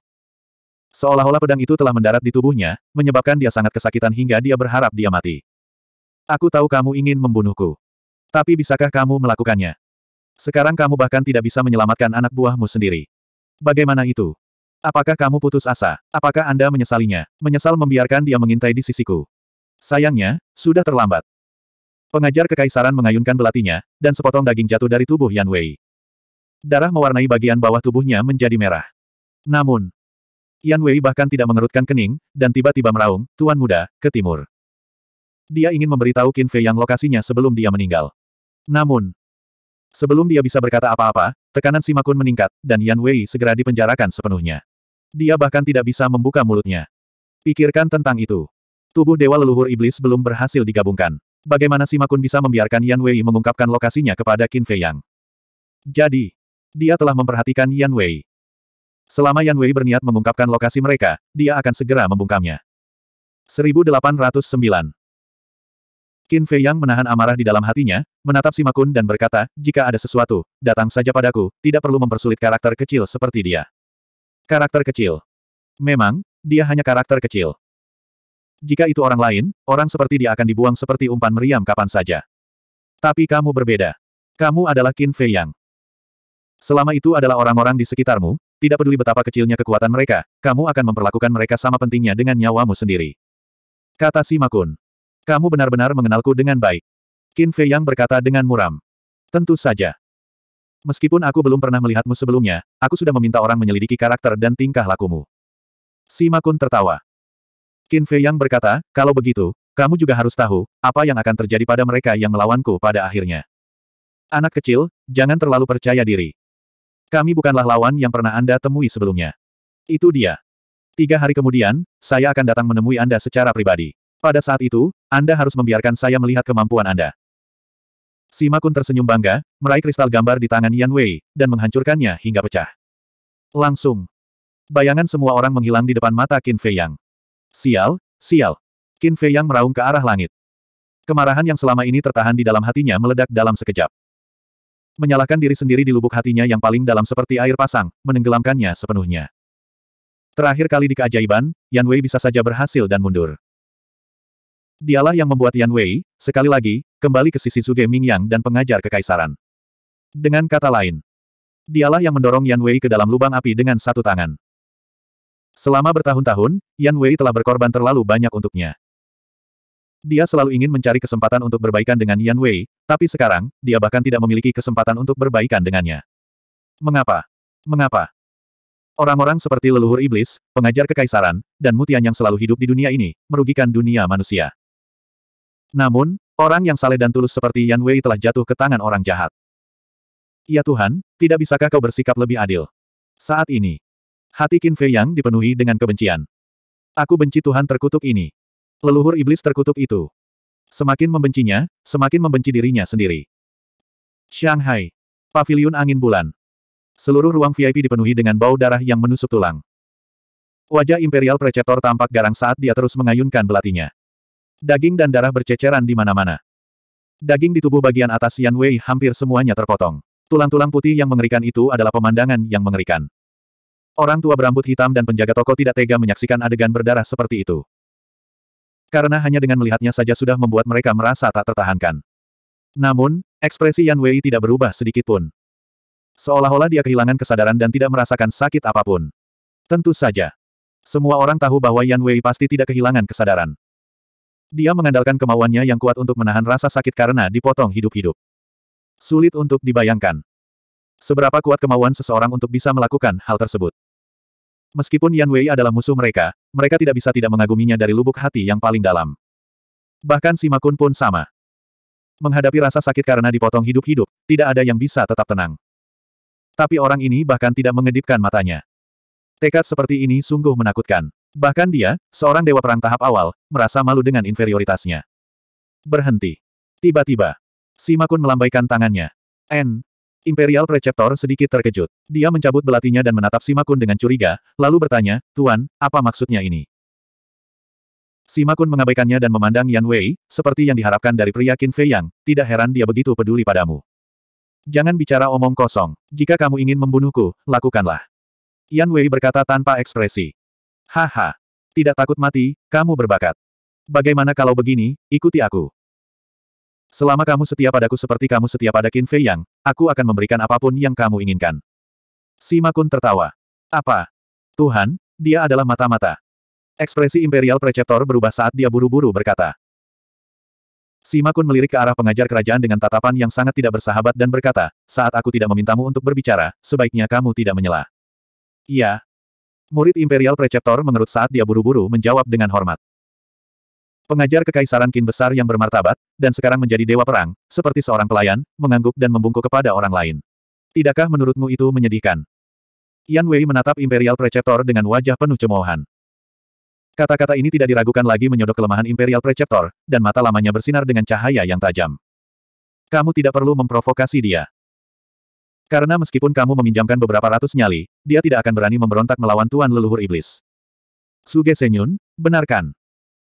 Seolah-olah pedang itu telah mendarat di tubuhnya, menyebabkan dia sangat kesakitan hingga dia berharap dia mati. Aku tahu kamu ingin membunuhku. Tapi bisakah kamu melakukannya? Sekarang kamu bahkan tidak bisa menyelamatkan anak buahmu sendiri. Bagaimana itu? Apakah kamu putus asa? Apakah Anda menyesalinya? Menyesal membiarkan dia mengintai di sisiku. Sayangnya, sudah terlambat. Pengajar kekaisaran mengayunkan belatinya, dan sepotong daging jatuh dari tubuh Yan Wei. Darah mewarnai bagian bawah tubuhnya menjadi merah. Namun, Yan Wei bahkan tidak mengerutkan kening, dan tiba-tiba meraung, Tuan Muda, ke timur. Dia ingin memberitahu Qin Fei yang lokasinya sebelum dia meninggal. Namun, sebelum dia bisa berkata apa-apa, tekanan Sima Kun meningkat, dan Yan Wei segera dipenjarakan sepenuhnya. Dia bahkan tidak bisa membuka mulutnya. Pikirkan tentang itu. Tubuh Dewa Leluhur Iblis belum berhasil digabungkan. Bagaimana Sima Kun bisa membiarkan Yan Wei mengungkapkan lokasinya kepada Qin Fei Yang? Jadi, dia telah memperhatikan Yan Wei. Selama Yan Wei berniat mengungkapkan lokasi mereka, dia akan segera membungkamnya. 1809 Qin Fei Yang menahan amarah di dalam hatinya, menatap Sima Kun dan berkata, jika ada sesuatu, datang saja padaku, tidak perlu mempersulit karakter kecil seperti dia. Karakter kecil. Memang, dia hanya karakter kecil. Jika itu orang lain, orang seperti dia akan dibuang seperti umpan meriam kapan saja. Tapi kamu berbeda. Kamu adalah Qin Fei Yang. Selama itu adalah orang-orang di sekitarmu, tidak peduli betapa kecilnya kekuatan mereka, kamu akan memperlakukan mereka sama pentingnya dengan nyawamu sendiri. Kata si Makun. Kamu benar-benar mengenalku dengan baik. Qin Fei Yang berkata dengan muram. Tentu saja. Meskipun aku belum pernah melihatmu sebelumnya, aku sudah meminta orang menyelidiki karakter dan tingkah lakumu. Si Makun tertawa. Qin Fei Yang berkata, kalau begitu, kamu juga harus tahu, apa yang akan terjadi pada mereka yang melawanku pada akhirnya. Anak kecil, jangan terlalu percaya diri. Kami bukanlah lawan yang pernah Anda temui sebelumnya. Itu dia. Tiga hari kemudian, saya akan datang menemui Anda secara pribadi. Pada saat itu, Anda harus membiarkan saya melihat kemampuan Anda. Sima Kun tersenyum bangga, meraih kristal gambar di tangan Yan Wei, dan menghancurkannya hingga pecah. Langsung. Bayangan semua orang menghilang di depan mata Qin Fei Yang. Sial, sial. Qin Fei Yang meraung ke arah langit. Kemarahan yang selama ini tertahan di dalam hatinya meledak dalam sekejap. Menyalahkan diri sendiri di lubuk hatinya yang paling dalam seperti air pasang, menenggelamkannya sepenuhnya. Terakhir kali di keajaiban, Yan Wei bisa saja berhasil dan mundur. Dialah yang membuat Yan Wei, sekali lagi, kembali ke sisi Suge Yang dan pengajar kekaisaran. Dengan kata lain, dialah yang mendorong Yan Wei ke dalam lubang api dengan satu tangan. Selama bertahun-tahun, Yan Wei telah berkorban terlalu banyak untuknya. Dia selalu ingin mencari kesempatan untuk berbaikan dengan Yan Wei, tapi sekarang, dia bahkan tidak memiliki kesempatan untuk berbaikan dengannya. Mengapa? Mengapa? Orang-orang seperti leluhur iblis, pengajar kekaisaran, dan mutian yang selalu hidup di dunia ini, merugikan dunia manusia. Namun, orang yang saleh dan tulus seperti Yan Wei telah jatuh ke tangan orang jahat. Ya Tuhan, tidak bisakah kau bersikap lebih adil? Saat ini, hati Qin Fei Yang dipenuhi dengan kebencian. Aku benci Tuhan terkutuk ini. Leluhur iblis terkutuk itu. Semakin membencinya, semakin membenci dirinya sendiri. Shanghai. Paviliun angin bulan. Seluruh ruang VIP dipenuhi dengan bau darah yang menusuk tulang. Wajah Imperial Preceptor tampak garang saat dia terus mengayunkan belatinya. Daging dan darah berceceran di mana-mana. Daging di tubuh bagian atas Yan Wei hampir semuanya terpotong. Tulang-tulang putih yang mengerikan itu adalah pemandangan yang mengerikan. Orang tua berambut hitam dan penjaga toko tidak tega menyaksikan adegan berdarah seperti itu. Karena hanya dengan melihatnya saja sudah membuat mereka merasa tak tertahankan. Namun, ekspresi Yan Wei tidak berubah sedikit pun, Seolah-olah dia kehilangan kesadaran dan tidak merasakan sakit apapun. Tentu saja. Semua orang tahu bahwa Yan Wei pasti tidak kehilangan kesadaran. Dia mengandalkan kemauannya yang kuat untuk menahan rasa sakit karena dipotong hidup-hidup. Sulit untuk dibayangkan. Seberapa kuat kemauan seseorang untuk bisa melakukan hal tersebut. Meskipun Yan Wei adalah musuh mereka, mereka tidak bisa tidak mengaguminya dari lubuk hati yang paling dalam. Bahkan Sima Kun pun sama. Menghadapi rasa sakit karena dipotong hidup-hidup, tidak ada yang bisa tetap tenang. Tapi orang ini bahkan tidak mengedipkan matanya. Tekad seperti ini sungguh menakutkan. Bahkan dia, seorang dewa perang tahap awal, merasa malu dengan inferioritasnya. Berhenti. Tiba-tiba, Sima Kun melambaikan tangannya. En, Imperial Preceptor sedikit terkejut. Dia mencabut belatinya dan menatap Simakun dengan curiga, lalu bertanya, Tuan, apa maksudnya ini? Simakun mengabaikannya dan memandang Yan Wei, seperti yang diharapkan dari pria Qin Fei Yang, tidak heran dia begitu peduli padamu. Jangan bicara omong kosong, jika kamu ingin membunuhku, lakukanlah. Yan Wei berkata tanpa ekspresi. Haha, tidak takut mati, kamu berbakat. Bagaimana kalau begini, ikuti aku. Selama kamu setia padaku seperti kamu setia pada Qin Fei Yang, Aku akan memberikan apapun yang kamu inginkan. Simakun tertawa. Apa? Tuhan, dia adalah mata-mata. Ekspresi Imperial Preceptor berubah saat dia buru-buru berkata. Simakun melirik ke arah pengajar kerajaan dengan tatapan yang sangat tidak bersahabat dan berkata, saat aku tidak memintamu untuk berbicara, sebaiknya kamu tidak menyela. Iya. Murid Imperial Preceptor mengerut saat dia buru-buru menjawab dengan hormat. Pengajar kekaisaran Qin besar yang bermartabat, dan sekarang menjadi dewa perang, seperti seorang pelayan, mengangguk dan membungkuk kepada orang lain. Tidakkah menurutmu itu menyedihkan? Yan Wei menatap Imperial Preceptor dengan wajah penuh cemoohan. Kata-kata ini tidak diragukan lagi menyodok kelemahan Imperial Preceptor, dan mata lamanya bersinar dengan cahaya yang tajam. Kamu tidak perlu memprovokasi dia. Karena meskipun kamu meminjamkan beberapa ratus nyali, dia tidak akan berani memberontak melawan Tuan Leluhur Iblis. Suge Senyun, benarkan.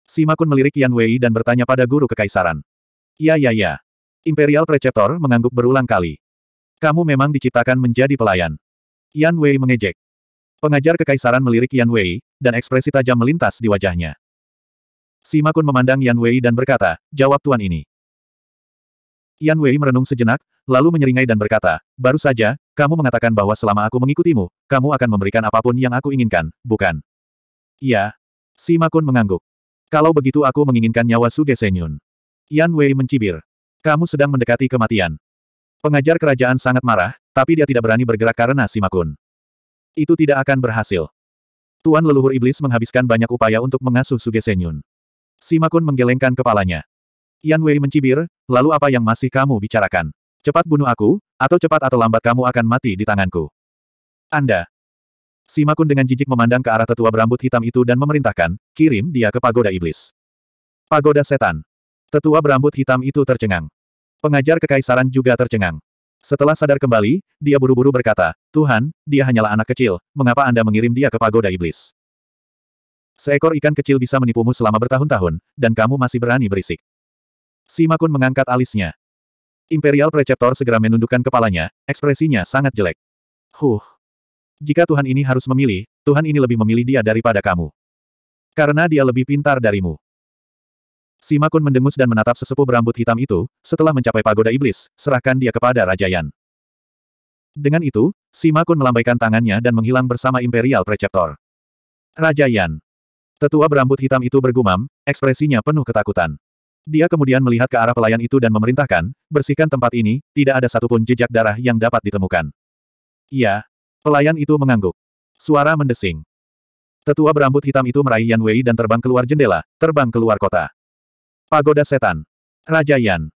Sima Kun melirik Yan Wei dan bertanya pada guru kekaisaran. Ya ya ya. Imperial Preceptor mengangguk berulang kali. Kamu memang diciptakan menjadi pelayan. Yan Wei mengejek. Pengajar kekaisaran melirik Yan Wei, dan ekspresi tajam melintas di wajahnya. Sima Kun memandang Yan Wei dan berkata, jawab tuan ini. Yan Wei merenung sejenak, lalu menyeringai dan berkata, baru saja, kamu mengatakan bahwa selama aku mengikutimu, kamu akan memberikan apapun yang aku inginkan, bukan? "Ya," Sima Kun mengangguk. Kalau begitu aku menginginkan nyawa Suge Senyun. Yan Wei mencibir. Kamu sedang mendekati kematian. Pengajar kerajaan sangat marah, tapi dia tidak berani bergerak karena Simakun. Itu tidak akan berhasil. Tuan leluhur iblis menghabiskan banyak upaya untuk mengasuh Suge Senyun. Simakun menggelengkan kepalanya. Yan Wei mencibir, lalu apa yang masih kamu bicarakan? Cepat bunuh aku, atau cepat atau lambat kamu akan mati di tanganku. Anda, Simakun dengan jijik memandang ke arah tetua berambut hitam itu dan memerintahkan, kirim dia ke pagoda iblis. Pagoda setan. Tetua berambut hitam itu tercengang. Pengajar kekaisaran juga tercengang. Setelah sadar kembali, dia buru-buru berkata, Tuhan, dia hanyalah anak kecil, mengapa Anda mengirim dia ke pagoda iblis? Seekor ikan kecil bisa menipumu selama bertahun-tahun, dan kamu masih berani berisik. Simakun mengangkat alisnya. Imperial Preceptor segera menundukkan kepalanya, ekspresinya sangat jelek. Huh, jika Tuhan ini harus memilih, Tuhan ini lebih memilih dia daripada kamu. Karena dia lebih pintar darimu. Sima Kun mendengus dan menatap sesepuh berambut hitam itu, setelah mencapai pagoda iblis, serahkan dia kepada Raja Yan. Dengan itu, Sima Kun melambaikan tangannya dan menghilang bersama Imperial Preceptor. Raja Yan. Tetua berambut hitam itu bergumam, ekspresinya penuh ketakutan. Dia kemudian melihat ke arah pelayan itu dan memerintahkan, bersihkan tempat ini, tidak ada satupun jejak darah yang dapat ditemukan. Iya, Pelayan itu mengangguk. Suara mendesing. Tetua berambut hitam itu meraih Yan Wei dan terbang keluar jendela, terbang keluar kota. Pagoda Setan. Raja Yan.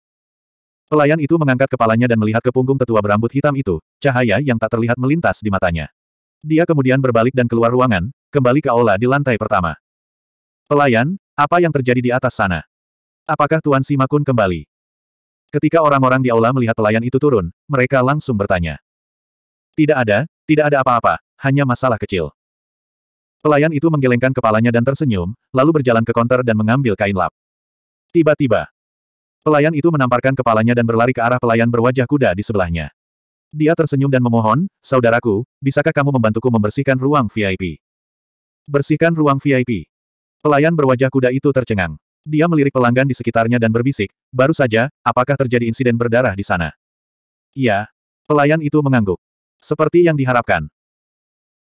Pelayan itu mengangkat kepalanya dan melihat ke punggung tetua berambut hitam itu, cahaya yang tak terlihat melintas di matanya. Dia kemudian berbalik dan keluar ruangan, kembali ke aula di lantai pertama. Pelayan, apa yang terjadi di atas sana? Apakah Tuan Simakun kembali? Ketika orang-orang di aula melihat pelayan itu turun, mereka langsung bertanya. Tidak ada, tidak ada apa-apa, hanya masalah kecil. Pelayan itu menggelengkan kepalanya dan tersenyum, lalu berjalan ke konter dan mengambil kain lap. Tiba-tiba, pelayan itu menamparkan kepalanya dan berlari ke arah pelayan berwajah kuda di sebelahnya. Dia tersenyum dan memohon, saudaraku, bisakah kamu membantuku membersihkan ruang VIP? Bersihkan ruang VIP. Pelayan berwajah kuda itu tercengang. Dia melirik pelanggan di sekitarnya dan berbisik, baru saja, apakah terjadi insiden berdarah di sana? Iya. Pelayan itu mengangguk. Seperti yang diharapkan.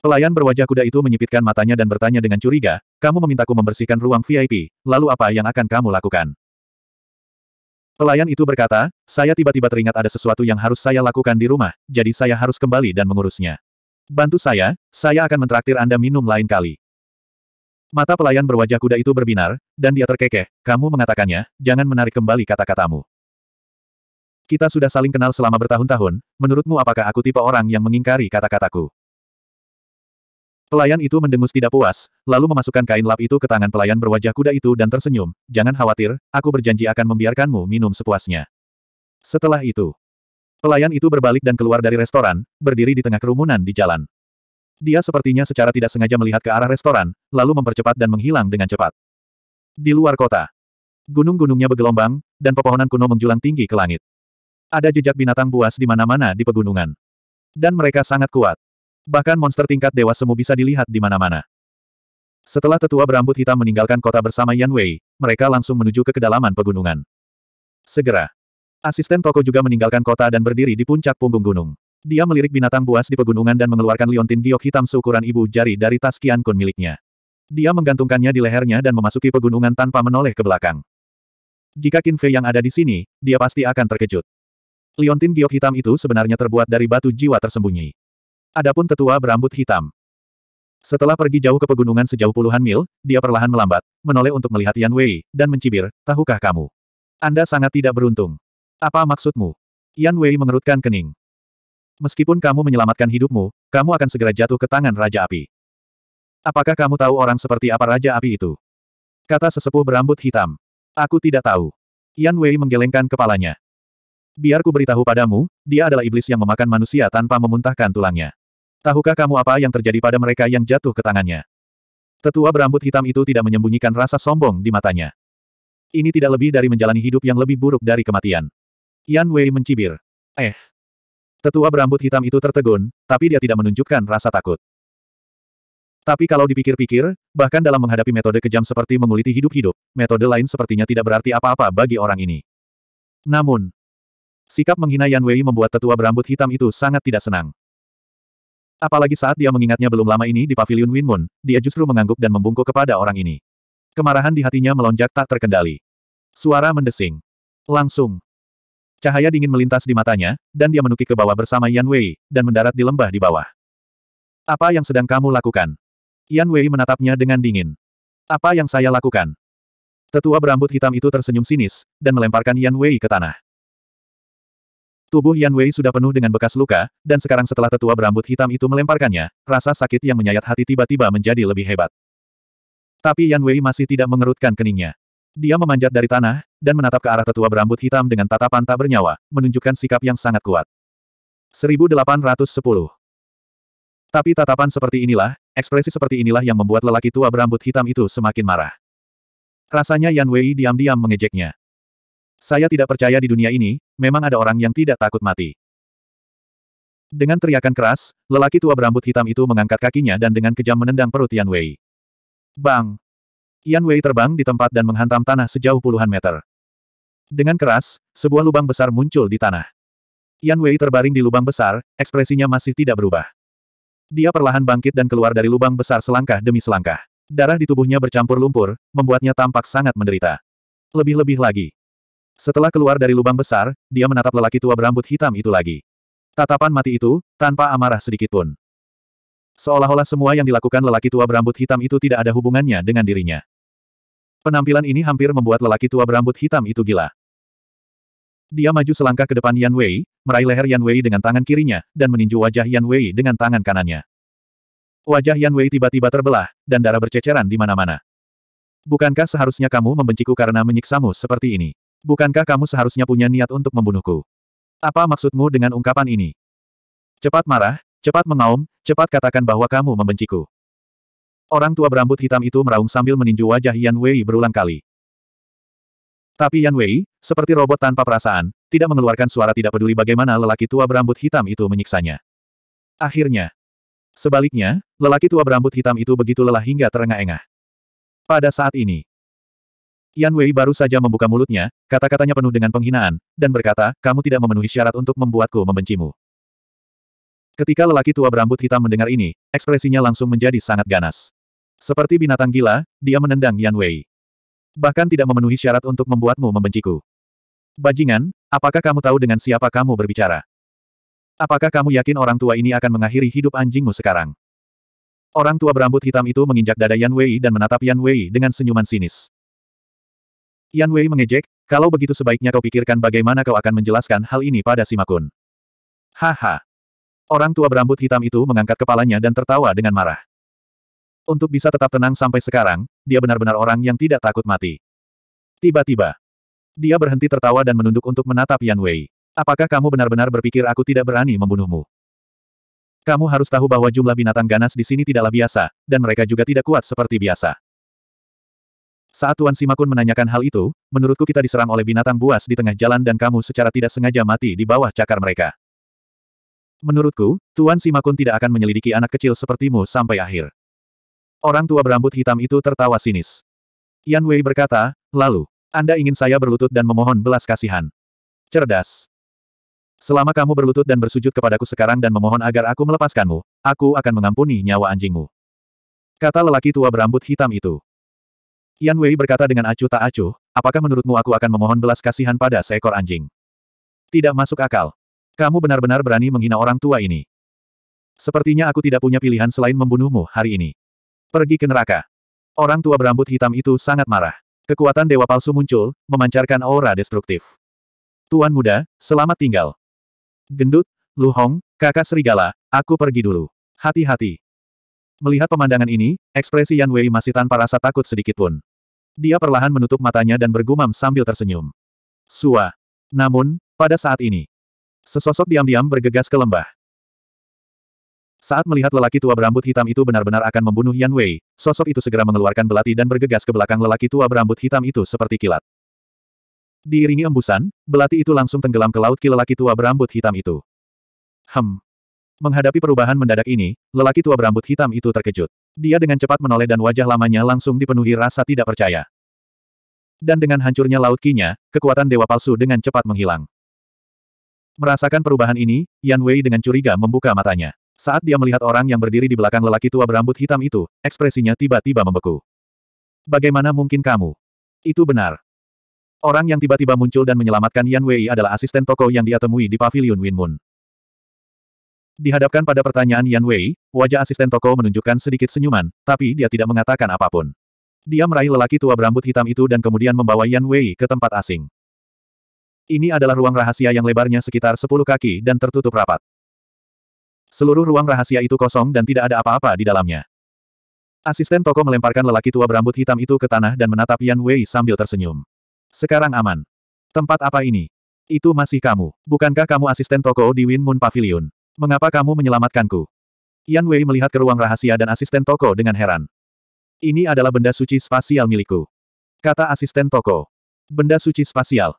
Pelayan berwajah kuda itu menyipitkan matanya dan bertanya dengan curiga, kamu memintaku membersihkan ruang VIP, lalu apa yang akan kamu lakukan? Pelayan itu berkata, saya tiba-tiba teringat ada sesuatu yang harus saya lakukan di rumah, jadi saya harus kembali dan mengurusnya. Bantu saya, saya akan mentraktir Anda minum lain kali. Mata pelayan berwajah kuda itu berbinar, dan dia terkekeh, kamu mengatakannya, jangan menarik kembali kata-katamu. Kita sudah saling kenal selama bertahun-tahun, menurutmu apakah aku tipe orang yang mengingkari kata-kataku? Pelayan itu mendengus tidak puas, lalu memasukkan kain lap itu ke tangan pelayan berwajah kuda itu dan tersenyum, jangan khawatir, aku berjanji akan membiarkanmu minum sepuasnya. Setelah itu, pelayan itu berbalik dan keluar dari restoran, berdiri di tengah kerumunan di jalan. Dia sepertinya secara tidak sengaja melihat ke arah restoran, lalu mempercepat dan menghilang dengan cepat. Di luar kota, gunung-gunungnya bergelombang, dan pepohonan kuno menjulang tinggi ke langit. Ada jejak binatang buas di mana-mana di pegunungan. Dan mereka sangat kuat. Bahkan monster tingkat dewa semu bisa dilihat di mana-mana. Setelah tetua berambut hitam meninggalkan kota bersama Yan Wei, mereka langsung menuju ke kedalaman pegunungan. Segera. Asisten toko juga meninggalkan kota dan berdiri di puncak punggung gunung. Dia melirik binatang buas di pegunungan dan mengeluarkan liontin giok hitam seukuran ibu jari dari tas Kian Kun miliknya. Dia menggantungkannya di lehernya dan memasuki pegunungan tanpa menoleh ke belakang. Jika Qin Fei yang ada di sini, dia pasti akan terkejut. Liontin giok hitam itu sebenarnya terbuat dari batu jiwa tersembunyi. Adapun tetua berambut hitam. Setelah pergi jauh ke pegunungan sejauh puluhan mil, dia perlahan melambat, menoleh untuk melihat Yan Wei, dan mencibir, tahukah kamu? Anda sangat tidak beruntung. Apa maksudmu? Yan Wei mengerutkan kening. Meskipun kamu menyelamatkan hidupmu, kamu akan segera jatuh ke tangan Raja Api. Apakah kamu tahu orang seperti apa Raja Api itu? Kata sesepuh berambut hitam. Aku tidak tahu. Yan Wei menggelengkan kepalanya. Biar ku beritahu padamu, dia adalah iblis yang memakan manusia tanpa memuntahkan tulangnya. Tahukah kamu apa yang terjadi pada mereka yang jatuh ke tangannya? Tetua berambut hitam itu tidak menyembunyikan rasa sombong di matanya. Ini tidak lebih dari menjalani hidup yang lebih buruk dari kematian. Yan Wei mencibir. Eh. Tetua berambut hitam itu tertegun, tapi dia tidak menunjukkan rasa takut. Tapi kalau dipikir-pikir, bahkan dalam menghadapi metode kejam seperti menguliti hidup-hidup, metode lain sepertinya tidak berarti apa-apa bagi orang ini. Namun, Sikap menghina Yan Wei membuat tetua berambut hitam itu sangat tidak senang. Apalagi saat dia mengingatnya belum lama ini di pavilion Win dia justru mengangguk dan membungkuk kepada orang ini. Kemarahan di hatinya melonjak tak terkendali. Suara mendesing. Langsung. Cahaya dingin melintas di matanya, dan dia menukik ke bawah bersama Yan Wei, dan mendarat di lembah di bawah. Apa yang sedang kamu lakukan? Yan Wei menatapnya dengan dingin. Apa yang saya lakukan? Tetua berambut hitam itu tersenyum sinis, dan melemparkan Yan Wei ke tanah. Tubuh Yan Wei sudah penuh dengan bekas luka, dan sekarang setelah tetua berambut hitam itu melemparkannya, rasa sakit yang menyayat hati tiba-tiba menjadi lebih hebat. Tapi Yan Wei masih tidak mengerutkan keningnya. Dia memanjat dari tanah, dan menatap ke arah tetua berambut hitam dengan tatapan tak bernyawa, menunjukkan sikap yang sangat kuat. 1810 Tapi tatapan seperti inilah, ekspresi seperti inilah yang membuat lelaki tua berambut hitam itu semakin marah. Rasanya Yan Wei diam-diam mengejeknya. Saya tidak percaya di dunia ini, memang ada orang yang tidak takut mati. Dengan teriakan keras, lelaki tua berambut hitam itu mengangkat kakinya dan dengan kejam menendang perut Yan Wei. Bang! Yan Wei terbang di tempat dan menghantam tanah sejauh puluhan meter. Dengan keras, sebuah lubang besar muncul di tanah. Yan Wei terbaring di lubang besar, ekspresinya masih tidak berubah. Dia perlahan bangkit dan keluar dari lubang besar selangkah demi selangkah. Darah di tubuhnya bercampur lumpur, membuatnya tampak sangat menderita. Lebih-lebih lagi, setelah keluar dari lubang besar, dia menatap lelaki tua berambut hitam itu lagi. Tatapan mati itu, tanpa amarah sedikit pun, Seolah-olah semua yang dilakukan lelaki tua berambut hitam itu tidak ada hubungannya dengan dirinya. Penampilan ini hampir membuat lelaki tua berambut hitam itu gila. Dia maju selangkah ke depan Yan Wei, meraih leher Yan Wei dengan tangan kirinya, dan meninju wajah Yan Wei dengan tangan kanannya. Wajah Yan Wei tiba-tiba terbelah, dan darah berceceran di mana-mana. Bukankah seharusnya kamu membenciku karena menyiksamu seperti ini? Bukankah kamu seharusnya punya niat untuk membunuhku? Apa maksudmu dengan ungkapan ini? Cepat marah, cepat mengaum, cepat katakan bahwa kamu membenciku. Orang tua berambut hitam itu meraung sambil meninju wajah Yan Wei berulang kali. Tapi Yan Wei, seperti robot tanpa perasaan, tidak mengeluarkan suara tidak peduli bagaimana lelaki tua berambut hitam itu menyiksanya. Akhirnya. Sebaliknya, lelaki tua berambut hitam itu begitu lelah hingga terengah-engah. Pada saat ini, Yan Wei baru saja membuka mulutnya, kata-katanya penuh dengan penghinaan, dan berkata, kamu tidak memenuhi syarat untuk membuatku membencimu. Ketika lelaki tua berambut hitam mendengar ini, ekspresinya langsung menjadi sangat ganas. Seperti binatang gila, dia menendang Yan Wei. Bahkan tidak memenuhi syarat untuk membuatmu membenciku. Bajingan, apakah kamu tahu dengan siapa kamu berbicara? Apakah kamu yakin orang tua ini akan mengakhiri hidup anjingmu sekarang? Orang tua berambut hitam itu menginjak dada Yan Wei dan menatap Yan Wei dengan senyuman sinis. Yan Wei mengejek, kalau begitu sebaiknya kau pikirkan bagaimana kau akan menjelaskan hal ini pada Simakun. Haha. Orang tua berambut hitam itu mengangkat kepalanya dan tertawa dengan marah. Untuk bisa tetap tenang sampai sekarang, dia benar-benar orang yang tidak takut mati. Tiba-tiba, dia berhenti tertawa dan menunduk untuk menatap Yan Wei. Apakah kamu benar-benar berpikir aku tidak berani membunuhmu? Kamu harus tahu bahwa jumlah binatang ganas di sini tidaklah biasa, dan mereka juga tidak kuat seperti biasa. Saat Tuan Simakun menanyakan hal itu, menurutku kita diserang oleh binatang buas di tengah jalan dan kamu secara tidak sengaja mati di bawah cakar mereka. Menurutku, Tuan Simakun tidak akan menyelidiki anak kecil sepertimu sampai akhir. Orang tua berambut hitam itu tertawa sinis. Yan Wei berkata, lalu, Anda ingin saya berlutut dan memohon belas kasihan. Cerdas. Selama kamu berlutut dan bersujud kepadaku sekarang dan memohon agar aku melepaskanmu, aku akan mengampuni nyawa anjingmu. Kata lelaki tua berambut hitam itu. Yan Wei berkata dengan acuh tak acuh, apakah menurutmu aku akan memohon belas kasihan pada seekor anjing? Tidak masuk akal. Kamu benar-benar berani menghina orang tua ini. Sepertinya aku tidak punya pilihan selain membunuhmu hari ini. Pergi ke neraka. Orang tua berambut hitam itu sangat marah. Kekuatan dewa palsu muncul, memancarkan aura destruktif. Tuan muda, selamat tinggal. Gendut, Lu Hong, kakak serigala, aku pergi dulu. Hati-hati. Melihat pemandangan ini, ekspresi Yan Wei masih tanpa rasa takut sedikit pun. Dia perlahan menutup matanya dan bergumam sambil tersenyum. Sua. Namun, pada saat ini, sesosok diam-diam bergegas ke lembah. Saat melihat lelaki tua berambut hitam itu benar-benar akan membunuh Yan Wei, sosok itu segera mengeluarkan belati dan bergegas ke belakang lelaki tua berambut hitam itu seperti kilat. Diiringi embusan, belati itu langsung tenggelam ke laut ki lelaki tua berambut hitam itu. Hem, Menghadapi perubahan mendadak ini, lelaki tua berambut hitam itu terkejut. Dia dengan cepat menoleh dan wajah lamanya langsung dipenuhi rasa tidak percaya. Dan dengan hancurnya laut kinya, kekuatan dewa palsu dengan cepat menghilang. Merasakan perubahan ini, Yan Wei dengan curiga membuka matanya. Saat dia melihat orang yang berdiri di belakang lelaki tua berambut hitam itu, ekspresinya tiba-tiba membeku. Bagaimana mungkin kamu? Itu benar. Orang yang tiba-tiba muncul dan menyelamatkan Yan Wei adalah asisten toko yang dia temui di pavilion Winmun. Moon. Dihadapkan pada pertanyaan Yan Wei, wajah asisten toko menunjukkan sedikit senyuman, tapi dia tidak mengatakan apapun. Dia meraih lelaki tua berambut hitam itu dan kemudian membawa Yan Wei ke tempat asing. Ini adalah ruang rahasia yang lebarnya sekitar 10 kaki dan tertutup rapat. Seluruh ruang rahasia itu kosong dan tidak ada apa-apa di dalamnya. Asisten toko melemparkan lelaki tua berambut hitam itu ke tanah dan menatap Yan Wei sambil tersenyum. Sekarang aman. Tempat apa ini? Itu masih kamu. Bukankah kamu asisten toko di Win Moon Pavilion? Mengapa kamu menyelamatkanku? Yan Wei melihat ke ruang rahasia dan asisten toko dengan heran. Ini adalah benda suci spasial milikku. Kata asisten toko. Benda suci spasial.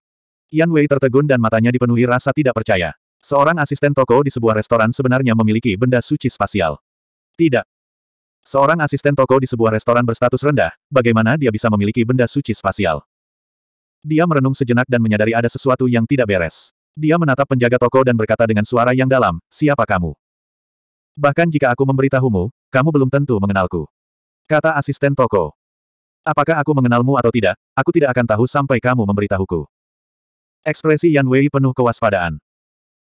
Yan Wei tertegun dan matanya dipenuhi rasa tidak percaya. Seorang asisten toko di sebuah restoran sebenarnya memiliki benda suci spasial. Tidak. Seorang asisten toko di sebuah restoran berstatus rendah, bagaimana dia bisa memiliki benda suci spasial? Dia merenung sejenak dan menyadari ada sesuatu yang tidak beres. Dia menatap penjaga toko dan berkata dengan suara yang dalam, siapa kamu? Bahkan jika aku memberitahumu, kamu belum tentu mengenalku. Kata asisten toko. Apakah aku mengenalmu atau tidak, aku tidak akan tahu sampai kamu memberitahuku. Ekspresi Yan Wei penuh kewaspadaan.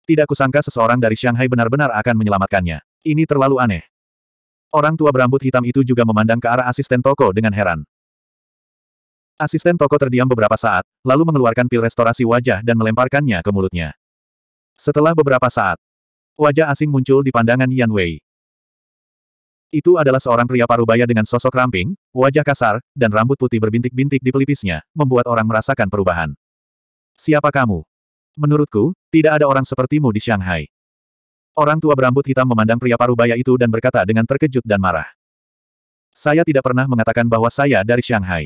Tidak kusangka seseorang dari Shanghai benar-benar akan menyelamatkannya. Ini terlalu aneh. Orang tua berambut hitam itu juga memandang ke arah asisten toko dengan heran. Asisten toko terdiam beberapa saat, lalu mengeluarkan pil restorasi wajah dan melemparkannya ke mulutnya. Setelah beberapa saat, wajah asing muncul di pandangan Yan Wei. Itu adalah seorang pria parubaya dengan sosok ramping, wajah kasar, dan rambut putih berbintik-bintik di pelipisnya, membuat orang merasakan perubahan. Siapa kamu? Menurutku, tidak ada orang sepertimu di Shanghai. Orang tua berambut hitam memandang pria parubaya itu dan berkata dengan terkejut dan marah. Saya tidak pernah mengatakan bahwa saya dari Shanghai.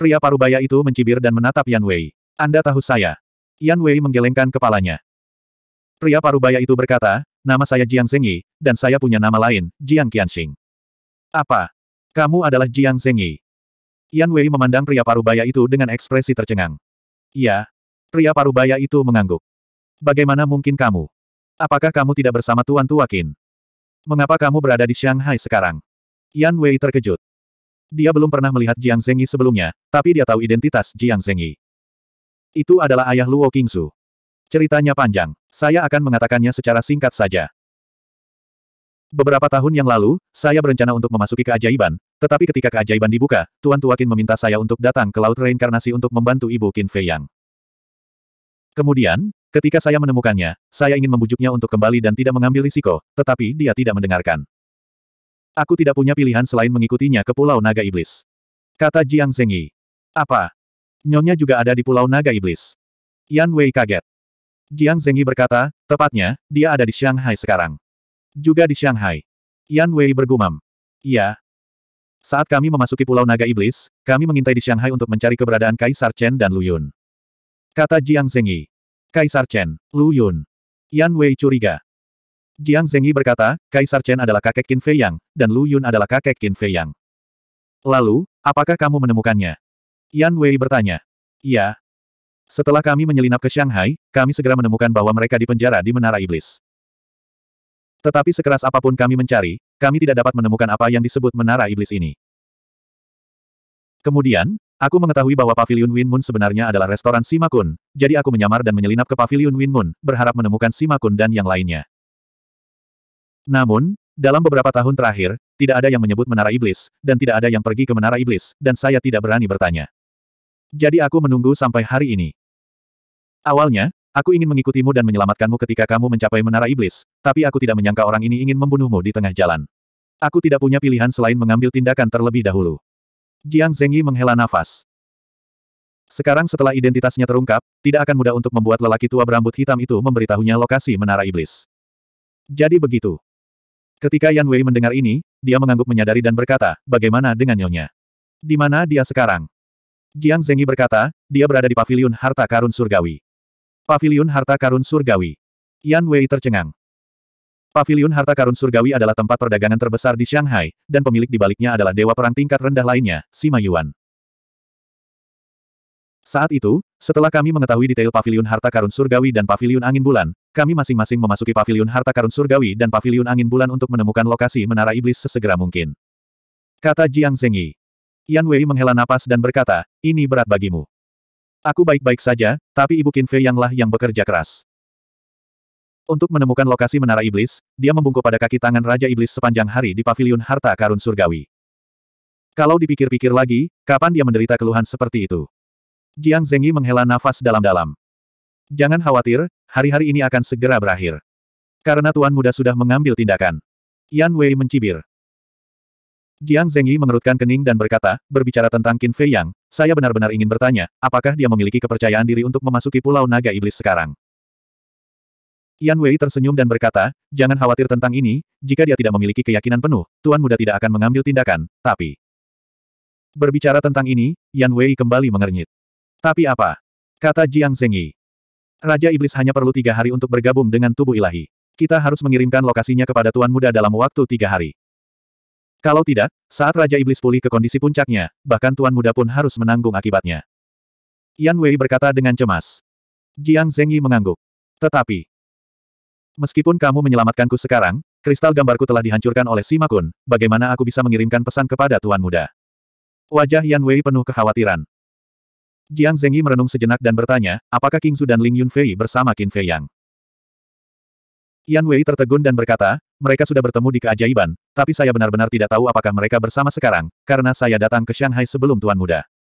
Pria parubaya itu mencibir dan menatap Yan Wei. Anda tahu saya. Yan Wei menggelengkan kepalanya. Pria parubaya itu berkata, nama saya Jiang Zengyi, dan saya punya nama lain, Jiang Qianxing. Apa? Kamu adalah Jiang Zengyi. Yan Wei memandang pria parubaya itu dengan ekspresi tercengang. Ya. Pria parubaya itu mengangguk. Bagaimana mungkin kamu? Apakah kamu tidak bersama Tuan Tuakin? Mengapa kamu berada di Shanghai sekarang? Yan Wei terkejut. Dia belum pernah melihat Jiang Zengyi sebelumnya, tapi dia tahu identitas Jiang Zengyi. Itu adalah ayah Luo Qingzu. Ceritanya panjang, saya akan mengatakannya secara singkat saja. Beberapa tahun yang lalu, saya berencana untuk memasuki keajaiban, tetapi ketika keajaiban dibuka, Tuan Tuakin meminta saya untuk datang ke Laut Reinkarnasi untuk membantu Ibu Qin Fei Yang. Kemudian, ketika saya menemukannya, saya ingin membujuknya untuk kembali dan tidak mengambil risiko, tetapi dia tidak mendengarkan. Aku tidak punya pilihan selain mengikutinya ke Pulau Naga Iblis. Kata Jiang Zengyi. Apa? Nyonya juga ada di Pulau Naga Iblis. Yan Wei kaget. Jiang Zengyi berkata, tepatnya, dia ada di Shanghai sekarang. Juga di Shanghai. Yan Wei bergumam. Iya. Saat kami memasuki Pulau Naga Iblis, kami mengintai di Shanghai untuk mencari keberadaan Kaisar Chen dan Lu Yun. Kata Jiang Zengyi. Kaisar Chen, Lu Yun. Yan Wei curiga. Jiang Zengyi berkata, Kaisar Chen adalah kakek Qin Fei Yang, dan Lu Yun adalah kakek Qin Fei Yang. Lalu, apakah kamu menemukannya? Yan Wei bertanya. Ya. Setelah kami menyelinap ke Shanghai, kami segera menemukan bahwa mereka dipenjara di Menara Iblis. Tetapi sekeras apapun kami mencari, kami tidak dapat menemukan apa yang disebut Menara Iblis ini. Kemudian, Aku mengetahui bahwa Pavilion Win Moon sebenarnya adalah restoran Sima Kun, jadi aku menyamar dan menyelinap ke Pavilion Win Moon, berharap menemukan Sima Kun dan yang lainnya. Namun, dalam beberapa tahun terakhir, tidak ada yang menyebut menara iblis, dan tidak ada yang pergi ke menara iblis, dan saya tidak berani bertanya. Jadi aku menunggu sampai hari ini. Awalnya, aku ingin mengikutimu dan menyelamatkanmu ketika kamu mencapai menara iblis, tapi aku tidak menyangka orang ini ingin membunuhmu di tengah jalan. Aku tidak punya pilihan selain mengambil tindakan terlebih dahulu. Jiang Zengyi menghela nafas. Sekarang setelah identitasnya terungkap, tidak akan mudah untuk membuat lelaki tua berambut hitam itu memberitahunya lokasi menara iblis. Jadi begitu. Ketika Yan Wei mendengar ini, dia mengangguk menyadari dan berkata, bagaimana dengan Nyonya? Di mana dia sekarang? Jiang Zengyi berkata, dia berada di Paviliun harta karun surgawi. Paviliun harta karun surgawi. Yan Wei tercengang. Paviliun harta karun surgawi adalah tempat perdagangan terbesar di Shanghai, dan pemilik di baliknya adalah dewa perang tingkat rendah lainnya, Sima Yuan. Saat itu, setelah kami mengetahui detail pavilion harta karun surgawi dan pavilion angin bulan, kami masing-masing memasuki pavilion harta karun surgawi dan pavilion angin bulan untuk menemukan lokasi menara iblis sesegera mungkin. Kata Jiang Zengyi. Yan Wei menghela napas dan berkata, ini berat bagimu. Aku baik-baik saja, tapi Ibu Qin Fei Yanglah yang bekerja keras. Untuk menemukan lokasi menara iblis, dia membungkuk pada kaki tangan Raja Iblis sepanjang hari di pavilion harta karun surgawi. Kalau dipikir-pikir lagi, kapan dia menderita keluhan seperti itu? Jiang Zengyi menghela nafas dalam-dalam. Jangan khawatir, hari-hari ini akan segera berakhir. Karena Tuan Muda sudah mengambil tindakan. Yan Wei mencibir. Jiang Zengyi mengerutkan kening dan berkata, berbicara tentang Qin Fei Yang, saya benar-benar ingin bertanya, apakah dia memiliki kepercayaan diri untuk memasuki Pulau Naga Iblis sekarang? Yan Wei tersenyum dan berkata, jangan khawatir tentang ini, jika dia tidak memiliki keyakinan penuh, Tuan Muda tidak akan mengambil tindakan, tapi... Berbicara tentang ini, Yan Wei kembali mengernyit. Tapi apa? Kata Jiang Zengyi. Raja Iblis hanya perlu tiga hari untuk bergabung dengan tubuh ilahi. Kita harus mengirimkan lokasinya kepada Tuan Muda dalam waktu tiga hari. Kalau tidak, saat Raja Iblis pulih ke kondisi puncaknya, bahkan Tuan Muda pun harus menanggung akibatnya. Yan Wei berkata dengan cemas. Jiang Zengyi mengangguk. Tetapi, meskipun kamu menyelamatkanku sekarang, kristal gambarku telah dihancurkan oleh Sima Kun, bagaimana aku bisa mengirimkan pesan kepada Tuan Muda? Wajah Yan Wei penuh kekhawatiran. Jiang Zengyi merenung sejenak dan bertanya, apakah King Su dan Ling Yunfei bersama Qin Fei Yang? Yan Wei tertegun dan berkata, mereka sudah bertemu di keajaiban, tapi saya benar-benar tidak tahu apakah mereka bersama sekarang, karena saya datang ke Shanghai sebelum Tuan Muda.